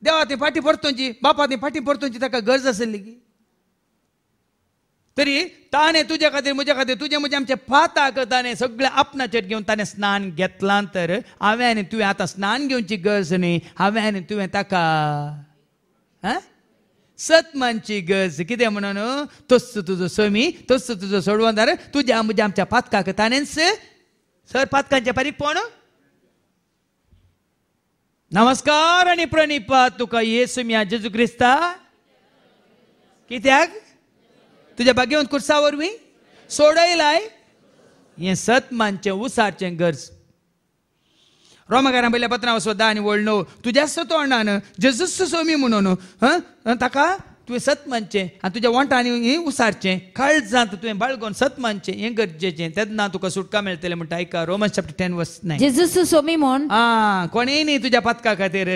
देवा ती फाटी परतून बापा ती फाटी परतोंची ताका गरज आसली गी तरी ताणे तुझ्या खातीर म्हज्या खातीर तुझे म्हजे आमचे करता ताणें सगळें आपणाचेर घेवन ताणें स्नान घेतला तर हांवें आनी तुवें आतां स्नान घेवची गरज न्ही हांवें आनी तुवें ताका आं सत्मानची गरज कितें म्हणून तस्स तुजो समी तस्स तुजो सोडवणार तुज्या म्हज्या आमच्या पातकाक ताणेन सर पातकांचे पारीक पण नमस्कार आणि प्रणिपात तुका येसुम्या जेजू क्रिस्ता कित्याक तुझ्या बागेवन खुर्सावर मी सोडयलाय हे सत मानचे उसारचे गरज रोमकारां पयल्या पत्रांव सोदा आनी वळणो तुज्याच तोंडान जेजस सोमी म्हणून हं ताका तुवें सत मानचें आनी तुज्या वोटांनी उसारचे खाळ काळजांत तुवें बाळगोन सत मानचें हें गरजेचें तेन्ना तुका सुटका मेळटलें म्हणटा आयका रोमन चॅप्टर टेन वस नाही जेजस सोमी म्हण आं कोणेय न्ही तुज्या पातका खातीर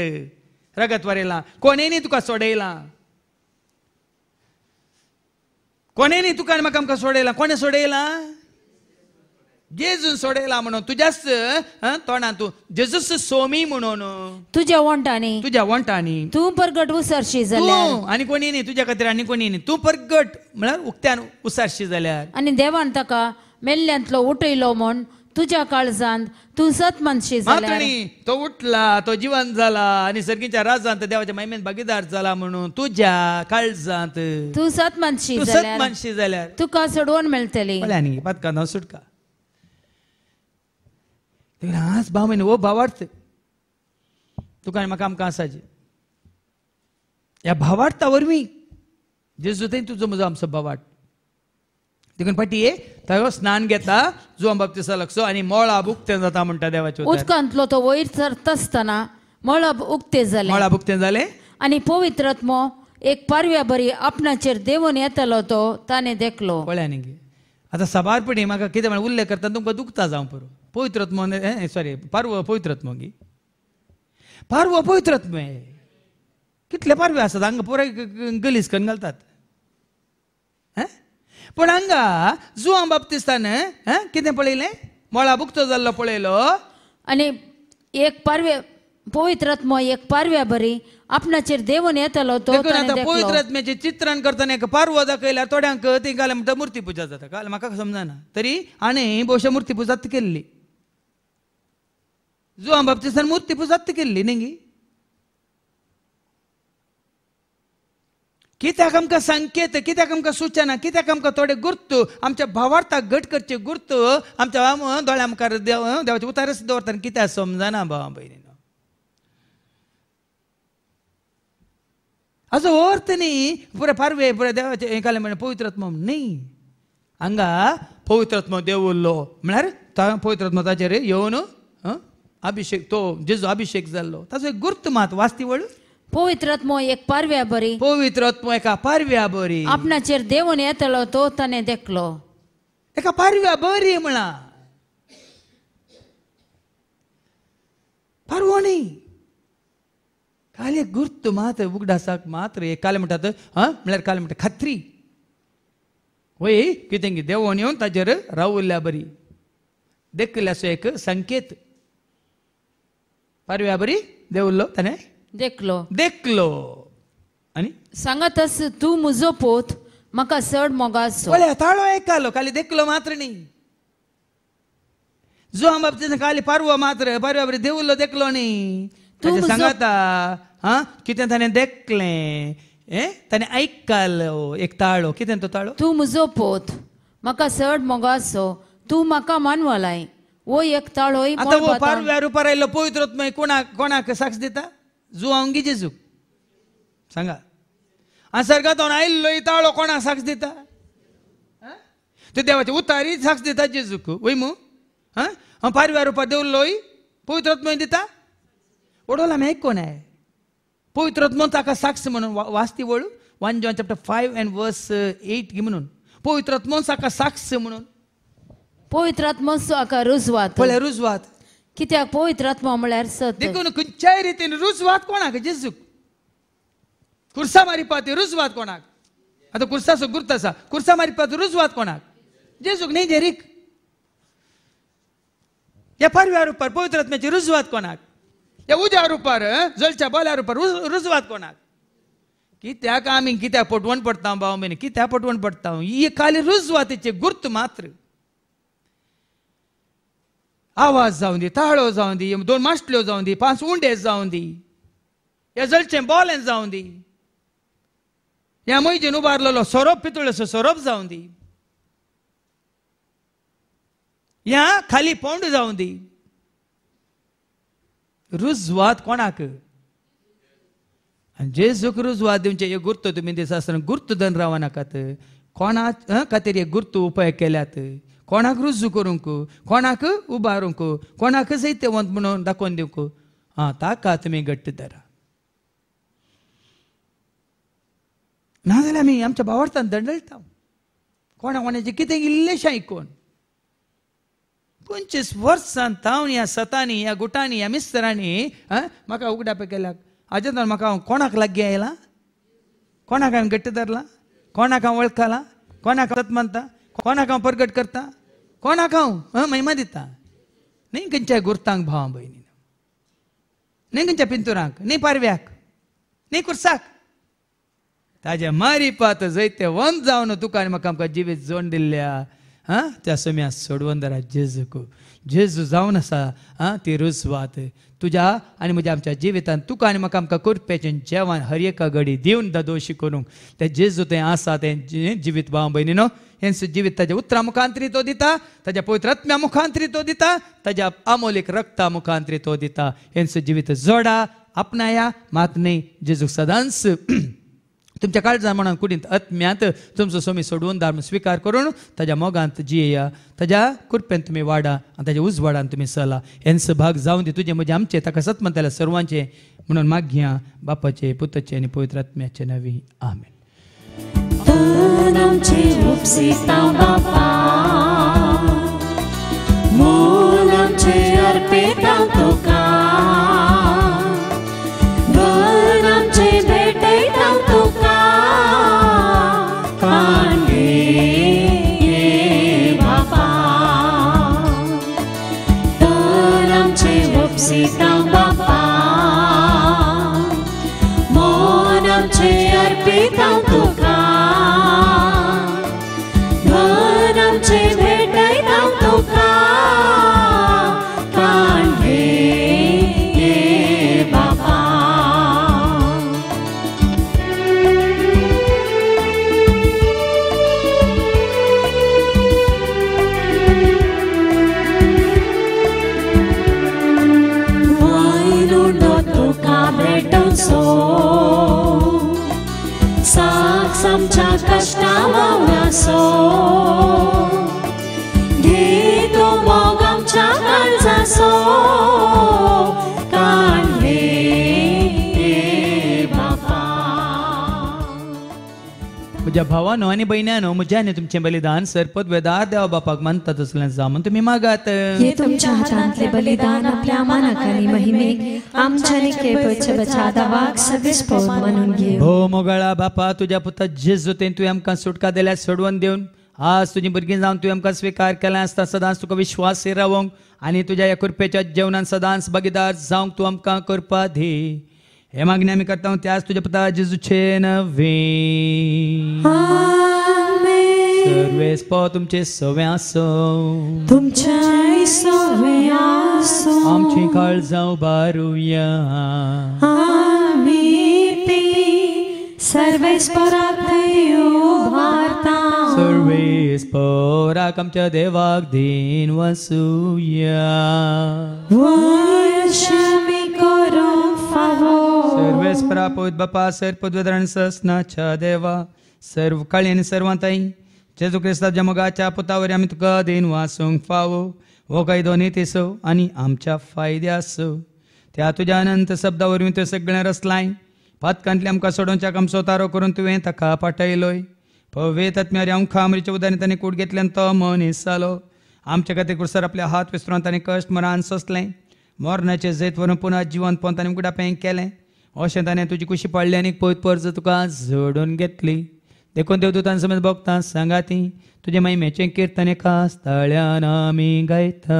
रगत वरयलां कोणेय न्ही तुका सोडयलां नाही तुका म्हाका आमकां सोडयला कोणे सोडयला जेजून सोडयला म्हणून तुझ्याच तोंडान तू जेजूस सोमी म्हणून
तुझ्या वोंटांनी
तुझ्या वोंटांनी तू परगट उसरशी जाल्यार आनी कोणी न्ही तुज्या खातीर आनी कोणी न्ही तू परगट म्हळ्यार उक्त्यान उसरशी जाल्यार
आनी देवान ताका मेल्ल्यांतलो उठयलो म्हण तुझ्या काळजांत तू सत मनशी
तो उठला तो जीवन झाला आणि सर्गीच्या राजांत देवाच्या मैमेन भागीदार झाला म्हणून तुझ्या काळजांत तू
सत मनशी सत
मनशी जाल्यार
तुका सोडवून मिळतली न्ही
पातका न सुटका आज भाव म्हणे ओ भावार्थ तुका आणि म्हाका आमकां आसाचे ह्या भावार्था वरवीं जेजू थंय तुजो म्हजो आमचो भावार्थ देखून पाटीये थंय स्नान घेता जुआन बाबतीसा लागचो आनी मळाब उक्तें जाता म्हणटा देवाचे
उदकांतलो तो वयर सरता आसतना मळब झाले जालें मळाब उक्तें जालें आनी रत्मो एक पारव्या बरी आपणाचेर देवून येतलो तो ताणें देखलो पळया न्ही
आतां साबारपणी म्हाका कितें म्हण उल्लेख करता तुमकां दुखता जावं पुरो पवित्रत्मो सॉरी पार्व पवित्रत्मो गी पार्व पवित्रत्म कितले पारवे आसात हांगा पुराय गलीस करून घालतात पण हांगा जुआंव बाबतीस्तान कितें पळयलें मळा बुकतो जाल्लो पळयलो आनी एक पारवे
पवित्र आत्मा एक पारव्या बरी आपणाचेर देवन येतलो तो आतां पवित्र
आत्म्याचें चित्रण करताना एक पारवो दाखयल्यार थोड्यांक ती घाल म्हणटा मुर्ती पुजा जाता काल म्हाका समजना तरी आनी भोशे मुर्ती पुजा केल्ली जुआ बाप्तिस्तान मुर्ती पुजा केल्ली न्ही कित्याक आमकां संकेत कित्याक आमकां सुचना कित्याक आमकां थोडे गुर्त आमच्या भावार्थाक घट करचे गुर्त आमच्या दोळ्या मुखार देव देवाचे उतारच दवरता कित्याक समजना भावा भयणी हाजो अर्थ न्ही पुरे फारवे पुरे देवाचे हे काले म्हणजे पवित्रत्म न्ही हांगा पवित्रत्म देव उरलो म्हळ्यार पवित्रत्म ताचेर येवन अभिशेक तो जेजो अभिशेक जाल्लो
ताचो एक गुर्त मात वास्ती वळू పవిత్రత్మో एक पारव्या बरी ಪವಿತ್ರತ್ಮ एका
पारव्या बरी
आपणाचेर ದೇವನ್ येतलो तो ताणें देखलो एका पारव्या बरी
म्हणा पारवणी काले गुर्त मात उगडासाक मात्र काल काले म्हणटात हा म्हळ्यार काले म्हणटा खात्री वय कितें की देवोन येवन ताजेर रावल्या बरी देखल्यासो एक संकेत पारव्या बरी देवल्लो ताणें देखलो देखलो आनी अस तू मुझो पोत मका सड मोगासो ಒಳ್ಳೆ ತಾಳು ಏಕಾಲು ಖಾಲಿ ದೆಕ್ಕಲು ಮಾತ್ರ जो हम अब खाली पारव मात्र पारवा बरे देवलो देखलो नी तू म्हणजे ताचे हा किती ताणें देखले ए ताणें आयकलो एक ताळो किती तो ताळो तू मुझो पोत मका सड मोगासो
तूं मका मानवलाय वो एक ताळो वो पारव्या
रुपार आयलो पवित्र आत्मा कोणाक कोणाक साक्ष देता जुआंगी जेजूक सांगा आणि सर्गात आयिल्लो इताळो कोणा साक्ष दिता ते देवाचे उतारी साक्ष दिता जेजूक वय मू पारव्या पारिवार उपार देवलोय पवित्रत्म दिता ओडोला आम्ही एक कोण आहे पवित्रत्म ताका साक्ष म्हणून वाचती वळू one John chapter five and verse eight घे म्हणून पवित्रत्म साका साक्ष म्हणून
पवित्रात्म रुजवात पहिले रुजवात कित्याक पवित्र आत्मा म्हळ्यार सत देखून
खंयच्याय रितीन रुजवात कोणाक जेजूक खुर्सा मारी रुजवात कोणाक आतां खुर्साचो गुर्त आसा खुर्सा मारी रुजवात कोणाक जेजूक न्ही जेरीक ह्या पारव्या रुपार पवित्र आत्म्याची रुजवात कोणाक ह्या उज्या रुपार जलच्या बोल्या रुपार रुजवात कोणाक कित्याक आमी कित्याक पटवण पडटा भाव मेन कित्याक पटवण पडटा ही खाली रुजवातीचे गुर्त मात्र आवाज जावन दी ताळो जावन दी दोन माश्टल्यो जावन दी पांच उंडे जावन दी ह्या जळचें बॉलें जावन दी ह्या मैजेन उबारलेलो सोरोप पितुळेचो सोरोप जावन दी ह्या खाली पोंड जावन दी रुजवात कोणाक आनी जेजूक रुजवात दिवचे हे गुर्त तुमी दिसा आसतना गुर्त धन रावनाकात कोणा खातीर हे गुर्त उपाय केल्यात कोणाक रुजू करूंक कोणाक उबारूंक कोणाक जैतेवंत म्हणून दाखोवन दिवंक हां ताका तुमी घट्ट धरा नाजाल्यार आमी आमच्या भावार्थान दंडलता कोणा कोणाचें कितें इल्लेंशें आयकून पंचवीस वर्सां तावन ह्या सतांनी ह्या गुटांनी ह्या मिस्तरांनी म्हाका उगडापे केल्याक तर म्हाका हांव कोणाक लागी आयलां कोणाक हांवें घट्ट धरलां कोणाक हांव वळखला कोणाक सत मानता कोणाक हांव परगट करता कोणा खाऊ महिमा दिता नाही खंयच्या गुर्तांक भावा भयणी नाही खंयच्या पिंतुरांक न्ही पारव्याक न्ही कुर्साक ताजे मारी पात जैते वन जावन तुका आनी म्हाका आमकां जिवीत जोड दिल्ल्या हा त्या सोम्या सोडवंदरा जेजकू झेज जावन आसा आं ती रुजवात तुज्या आनी म्हज्या आमच्या जिवितांत तुका आनी म्हाका आमकां करपेचें जेवण हर एका घडी दिवन दोशी करूंक तें जेजू तें आसा तें जिवीत भाव भयणीनो हें जिवीत ताज्या उतरां मुखांतरी तो दिता ताज्या पवित्रात्म्या मुखांतरी तो दिता ताज्या आमोलीक रक्ता मुखांतरी तो दिता हें जिवीत जोडा आपणाया मात न्ही जेजूक सदांच तुमच्या काळजा म्हणून कुडींत अत्म्यांत तुमचो सोमी सोडून धर्म स्विकार करून ताज्या मोगांत जियेया ताज्या कुरपेन तुमी वाडा आनी ताज्या उजवाडान तुमी सला हेन भाग जावन दी तुजे म्हजे आमचे ताका सत सर्वांचे म्हणून घ्या बापाचे पुतचे आनी पवित्र आत्म्याचे नवी आमेन
तुका kashtama unaso Dito mo gam chakan sa so
माझ्या भावानो आणि बहिण्यानो मुज्याने तुमचे बलिदान सरपत वेदार देवा बापाक मानतात असल्याने जामून तुम्ही मागात हे
तुमच्या हातांतले बलिदान आपल्या मानाकानी महिमेक आमच्याने केपचे बचा दावाक सगळेच पाऊल म्हणून घे
हो मोगळा बापा तुझ्या पुतात जेज होते तू आमकां सुटका दिल्या सोडवून देऊन आज तुझी भुरगीं जावन तुवें आमकां स्विकार केला आसता सदांच तुका विश्वास रावंक आनी तुज्या ह्या कृपेच्या जेवणान सदांच भागीदार जावंक तूं आमकां करपा दी é magnânime cartão te asto de a é diz o chena vem amém seru es potum che sovenso tum che sovenso am che calzão baruia
amipi sarves parateu varta
sarves pora kam cha devag din vasuya
vashami korum favor सर्वेस प्रापोत
बापा सर्पद्वधरण सस्नाच्या देवा सर्व काळीन सर्वांताई जेजू क्रिस्ताच्या जमगाच्या पुतावर आम्ही तुका then वासूंक फावो हो काही दोन्ही तेसो आणि आमच्या फायद्यासो त्या तुझ्या अनंत शब्दावरून तो सगळें रसलाय पातकांतले आमकां सोडोवच्या काम सोतारो करून तुवें ताका पाठयलोय पवे तत्म्यावर आमकां खामरीच्या उदारी ताणें कूड घेतल्यान तो मनीस जालो आमच्या खातीर कुरसार आपले हात विसरून ताणें कश्ट मरान सोसलें मरणाचे जैत व्हरून पुनः जिवन पोवन ताणें उगडापें केलें अशें ताणें तुजी कुशी पडली आनी पळत पर्ज तुका जोडून घेतली देखून देव तूं तान समेत भोगता सांगा ती तुजे महिमेचें किर्तन एका स्थळ्यान आमी गायता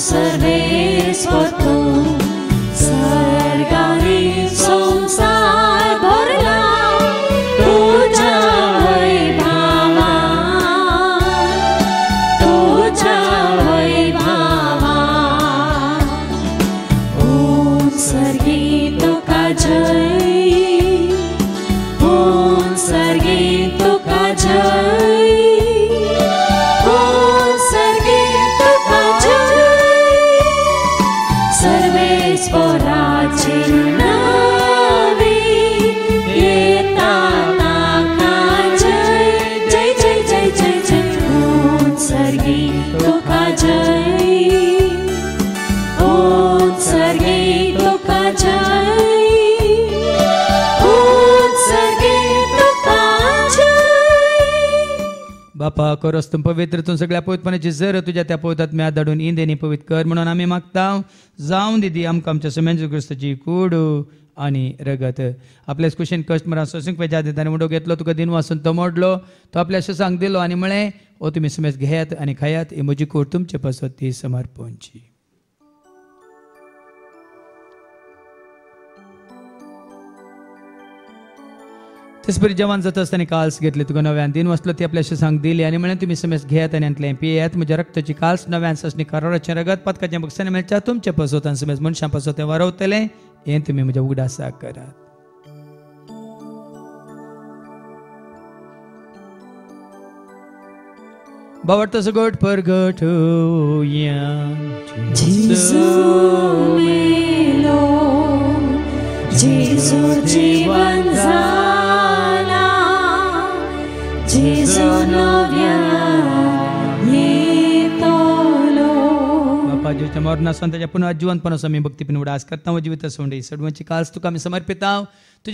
सर्वे पवित पवित संसार भरला
बापा पवित्र तुम सगळ्या पवित्रपणाची जर तुझ्या त्या पवित्रात्म्या धाडून इंदेनी पवित कर म्हणून आम्ही मागता जावन दिदी आमकां आमच्या सुमेन ग्रस्तची कूड आणि रगत आपल्या कुशीन कस्टमर सोसूंक दिता दितांनी उडो घेतलो तुका दिन वाचून तो मोडलो तो आपल्या सांग दिलो आणि म्हळें ओ तुमी समेज घेयात आणि खायात ही म्हजी कूड तुमचे पासून ती समर्पणची तसपरी बरी जवान जाता काल्स घेतले तुका नव्यान दिन वसलो ती आपल्याशी सांग दिली आणि म्हणून तुम्ही समेस घेयात आनी आणलें येत म्हज्या रक्ताची काल्स नव्यान ससनी करोडाचे रगत पदकाचें बक्षाने मेळच्या तुमचे पसोतान समेस मनशां पसो तें वरवतलें हें तुमी म्हज्या उगडासाक करात बावट तसं गोट परगट
जीवन जा मरण
मरणा संताच्या पुन्हा स्वामी भक्ती पिनवडा आज करता जीवित सोंडे सडवांची कास तुका आम्ही समर्पित आहोत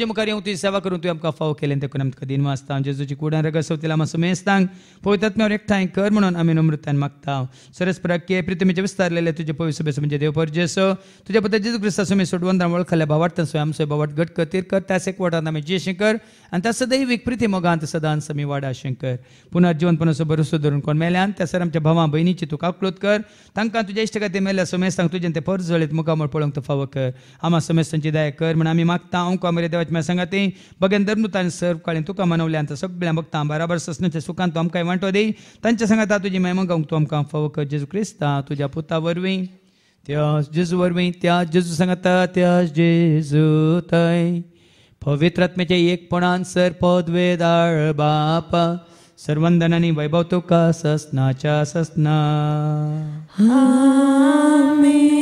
मुखार येऊन तुझी सेवा करून तुवें आमकां फाव केलें तें करून आमकां दिन आसता जेजूची कुडां रगत सवतेला मातसो मेस्तांक पवित्रात्म्यावर एकठांय कर म्हणून आमी नम्रतान मागता सरस प्राक्य पृथ्वीचे विस्तारलेले तुजे पवित्र बेस म्हणजे देव परजेसो तुज्या पद्दत जेजू क्रिस्ता सोमी सोडवंत वळखल्या भावार्थ सोय आम सोय गट कतीर कर त्यास एक वाटात आमी जे शंकर आनी त्या सदैवीक प्रिती मोगांत सदांत समी वाडा शंकर पुनर्जीवन पुनस भरसो धरून कोण मेल्यान त्या सर आमच्या भावां भयणीची तुका आपलोत कर तांकां तुज्या इश्टकाते मेल्या सोमेस्तांक तुजें तें परजळीत मुखामळ पळोवंक तो फावो कर आमा सोमेस्तांची दया कर म्हण आमी मागता अंक मरे देवा सांगा ते बघेन धर्मतान सर्व काळी तुका मनवले आता सगळ्या भक्तां बराबर ससण्याच्या सुखान तू आमकां वांटो दे तांच्या सांगता तुजी मेमगांक तूं आमकां फव कर जेजू क्रिस्ता तुज्या पुता वरवीं त्या जेजू वरवीं त्या जेजू सांगता त्या जेजू थंय पवित्रात्म्याचे एकपणान सर पदवे दाळ बापा सर्वंदनानी वैभव तुका सस्नाच्या सस्ना
आमी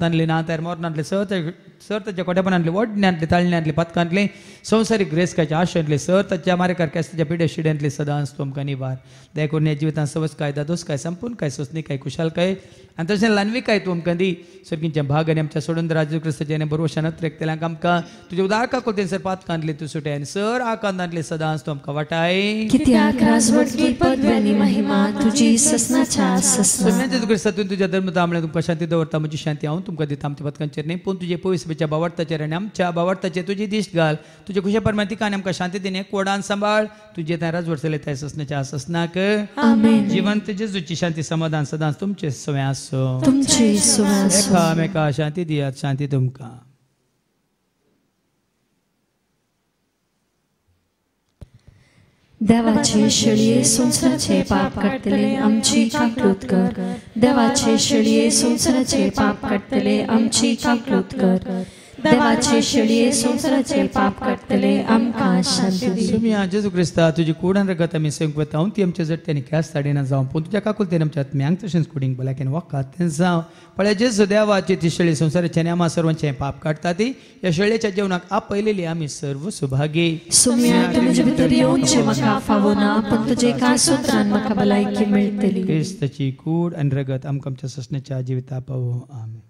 ಹತ್ತನಲ್ಲಿ ನಾಲ್ಕು ಮೂರ್ನಾಟ್ಲಿ ಸೇರ್ತ ಸೇರ್ತಜ್ಜ ಕೊಡೆಪನಲ್ಲಿ ಒಡ್ನೆಂಟ್ಲಿ ತಳ್ಳಿನೆಂಟ್ಲಿ ಪತ್ಕಂಟ್ಲಿ ಸಂಸಾರಿ ಗ್ರೇಸ್ ಕಚ್ಚ ಆಶ್ರಯಂಟ್ಲಿ ಸೇರ್ತಜ್ಜ ಮಾರಿ ಕರ್ ಕೆಸ್ತಜ ಪೀಡೆ ಶಿಡೆಂಟ್ಲಿ ಸದಾ ಸ್ತೋಮ್ ಕನಿವಾರ್ ದಯಕುರ್ನೆ ಜೀವಿತ ಸವಸ್ ಕಾಯ್ದ ದೋಸ್ ಕಾಯ್ ಸಂಪೂರ್ಣ ಕಾಯ್ ಸುಸ್ನಿ ಕಾಯ್ ಕುಶಲ್ ಕಾಯ್ आनी तशें तूं आमकां दी सगळीं भाग आनी आमच्या सोडून राजू क्रिस्त जेणे बरोबर शनत रेखतल्यांक आमकां तुज्या उदारका कोतेन सर पात कांदले तूं आनी सर सदांच तूं आमकां वाटाय कित्याक तुज्या तुमकां शांती दवरता म्हजी शांती हांव तुमकां दिता आमच्या पदकांचेर न्ही पूण तुजे बावार्थाचेर आनी आमच्या बावार्थाचेर तुजी दिश्ट घाल तुजे खुशे आनी आमकां शांती कोडान सांबाळ तुजे जीवन तुजे शांती समाधान सदांच तुमचे आसूं सो तुम छ यीशु देखा मैं कहा शांति दिया शांति तुम कहा
देवाचे शेळये संसाराचे पाप
काडटले आमची काकलूत कर देवाचे शेळये संसाराचे पाप काडटले आमची काकलूत कर देवाचे शिळये संसाराचे पाप काढतले आमका शांती सुमी
आ जेजू क्रिस्ता तुजी कुडान रगत आमी सेवंक वता हांव ती आमच्या जट्ट्यांनी कास साडेना जावं पण तुज्या काकुल तेन आमच्या आत्म्यांक तशेंच कुडींक भलायकेन वखदात तें जावं पळया जेजू देवाची ती शेळी संसाराचे आमा सर्वांचे पाप काडटा ती ह्या शेळयेच्या जेवणाक आपयलेली आम्ही सर्व सुभागे सुम्या तूं म्हजे भितर येवन जे म्हाका फावो ना पूण तुजे कांय सुत्रान म्हाका भलायकी मेळटली क्रिस्ताची कूड आनी रगत आमकां आमच्या ससण्याच्या जिविता पावो आमी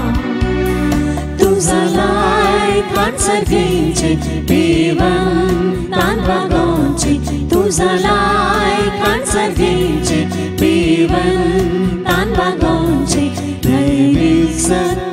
sădinci, pivan, tan vagonci, tu zalai, can sădinci, pivan, tan vagonci, ne mixat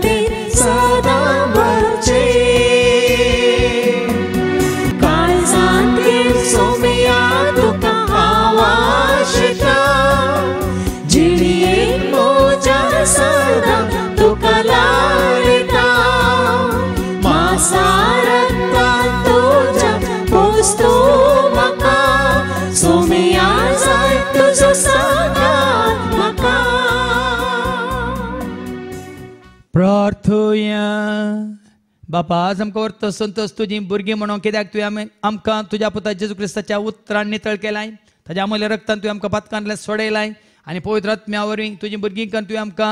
प्रार्थुया बापा आज आमकां अर्थ संतोष तुजी भुरगीं म्हणून कित्याक तुवें आमकां तुज्या पुता जेजू क्रिस्ताच्या उतरान नितळ केलाय ताज्या अमूल्य रक्तान तुवें आमकां पातकांतल्यान सोडयलाय आनी पवित्र आत्म्या वरवीं भुरगीं भुरगींकान तुवें आमकां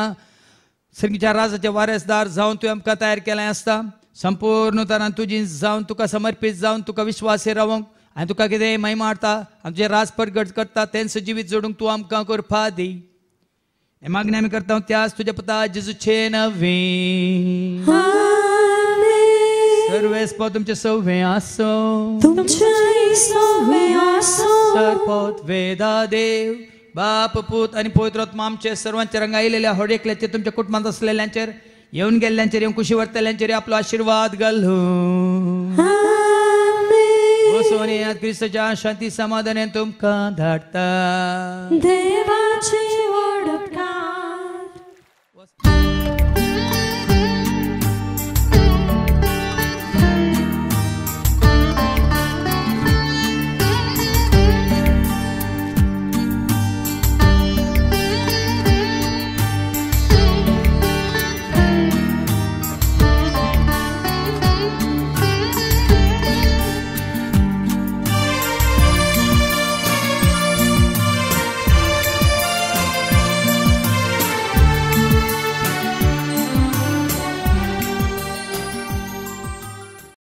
श्रीच्या राजाचे वारसदार जावन तुवें आमकां तयार केलाय आसता संपूर्ण तरान तुजी जावन तुका समर्पीत जावन तुका विश्वासी रावंक आनी तुका कितें महिमा हाडटा आमचे राज परगट करता तें जिवीत जोडूंक तूं आमकां करपा दी मागणी आम्ही करता त्यास तुझ्या पता छे नवे सर्वे स्पो तुमचे सव्वे आसो सरपोत वेदा देव बाप पूत आणि पवित्रोत्मा आमचे सर्वांचे रंगाईलेल्या होडेकल्याचे तुमच्या कुटुंबात असलेल्यांचे येऊन गेल्यांचे येऊन कुशी वर्तल्यांचे आपला आशीर्वाद घालू या जान शांती समाधाने तुमका धाडता देवाची
ओळखा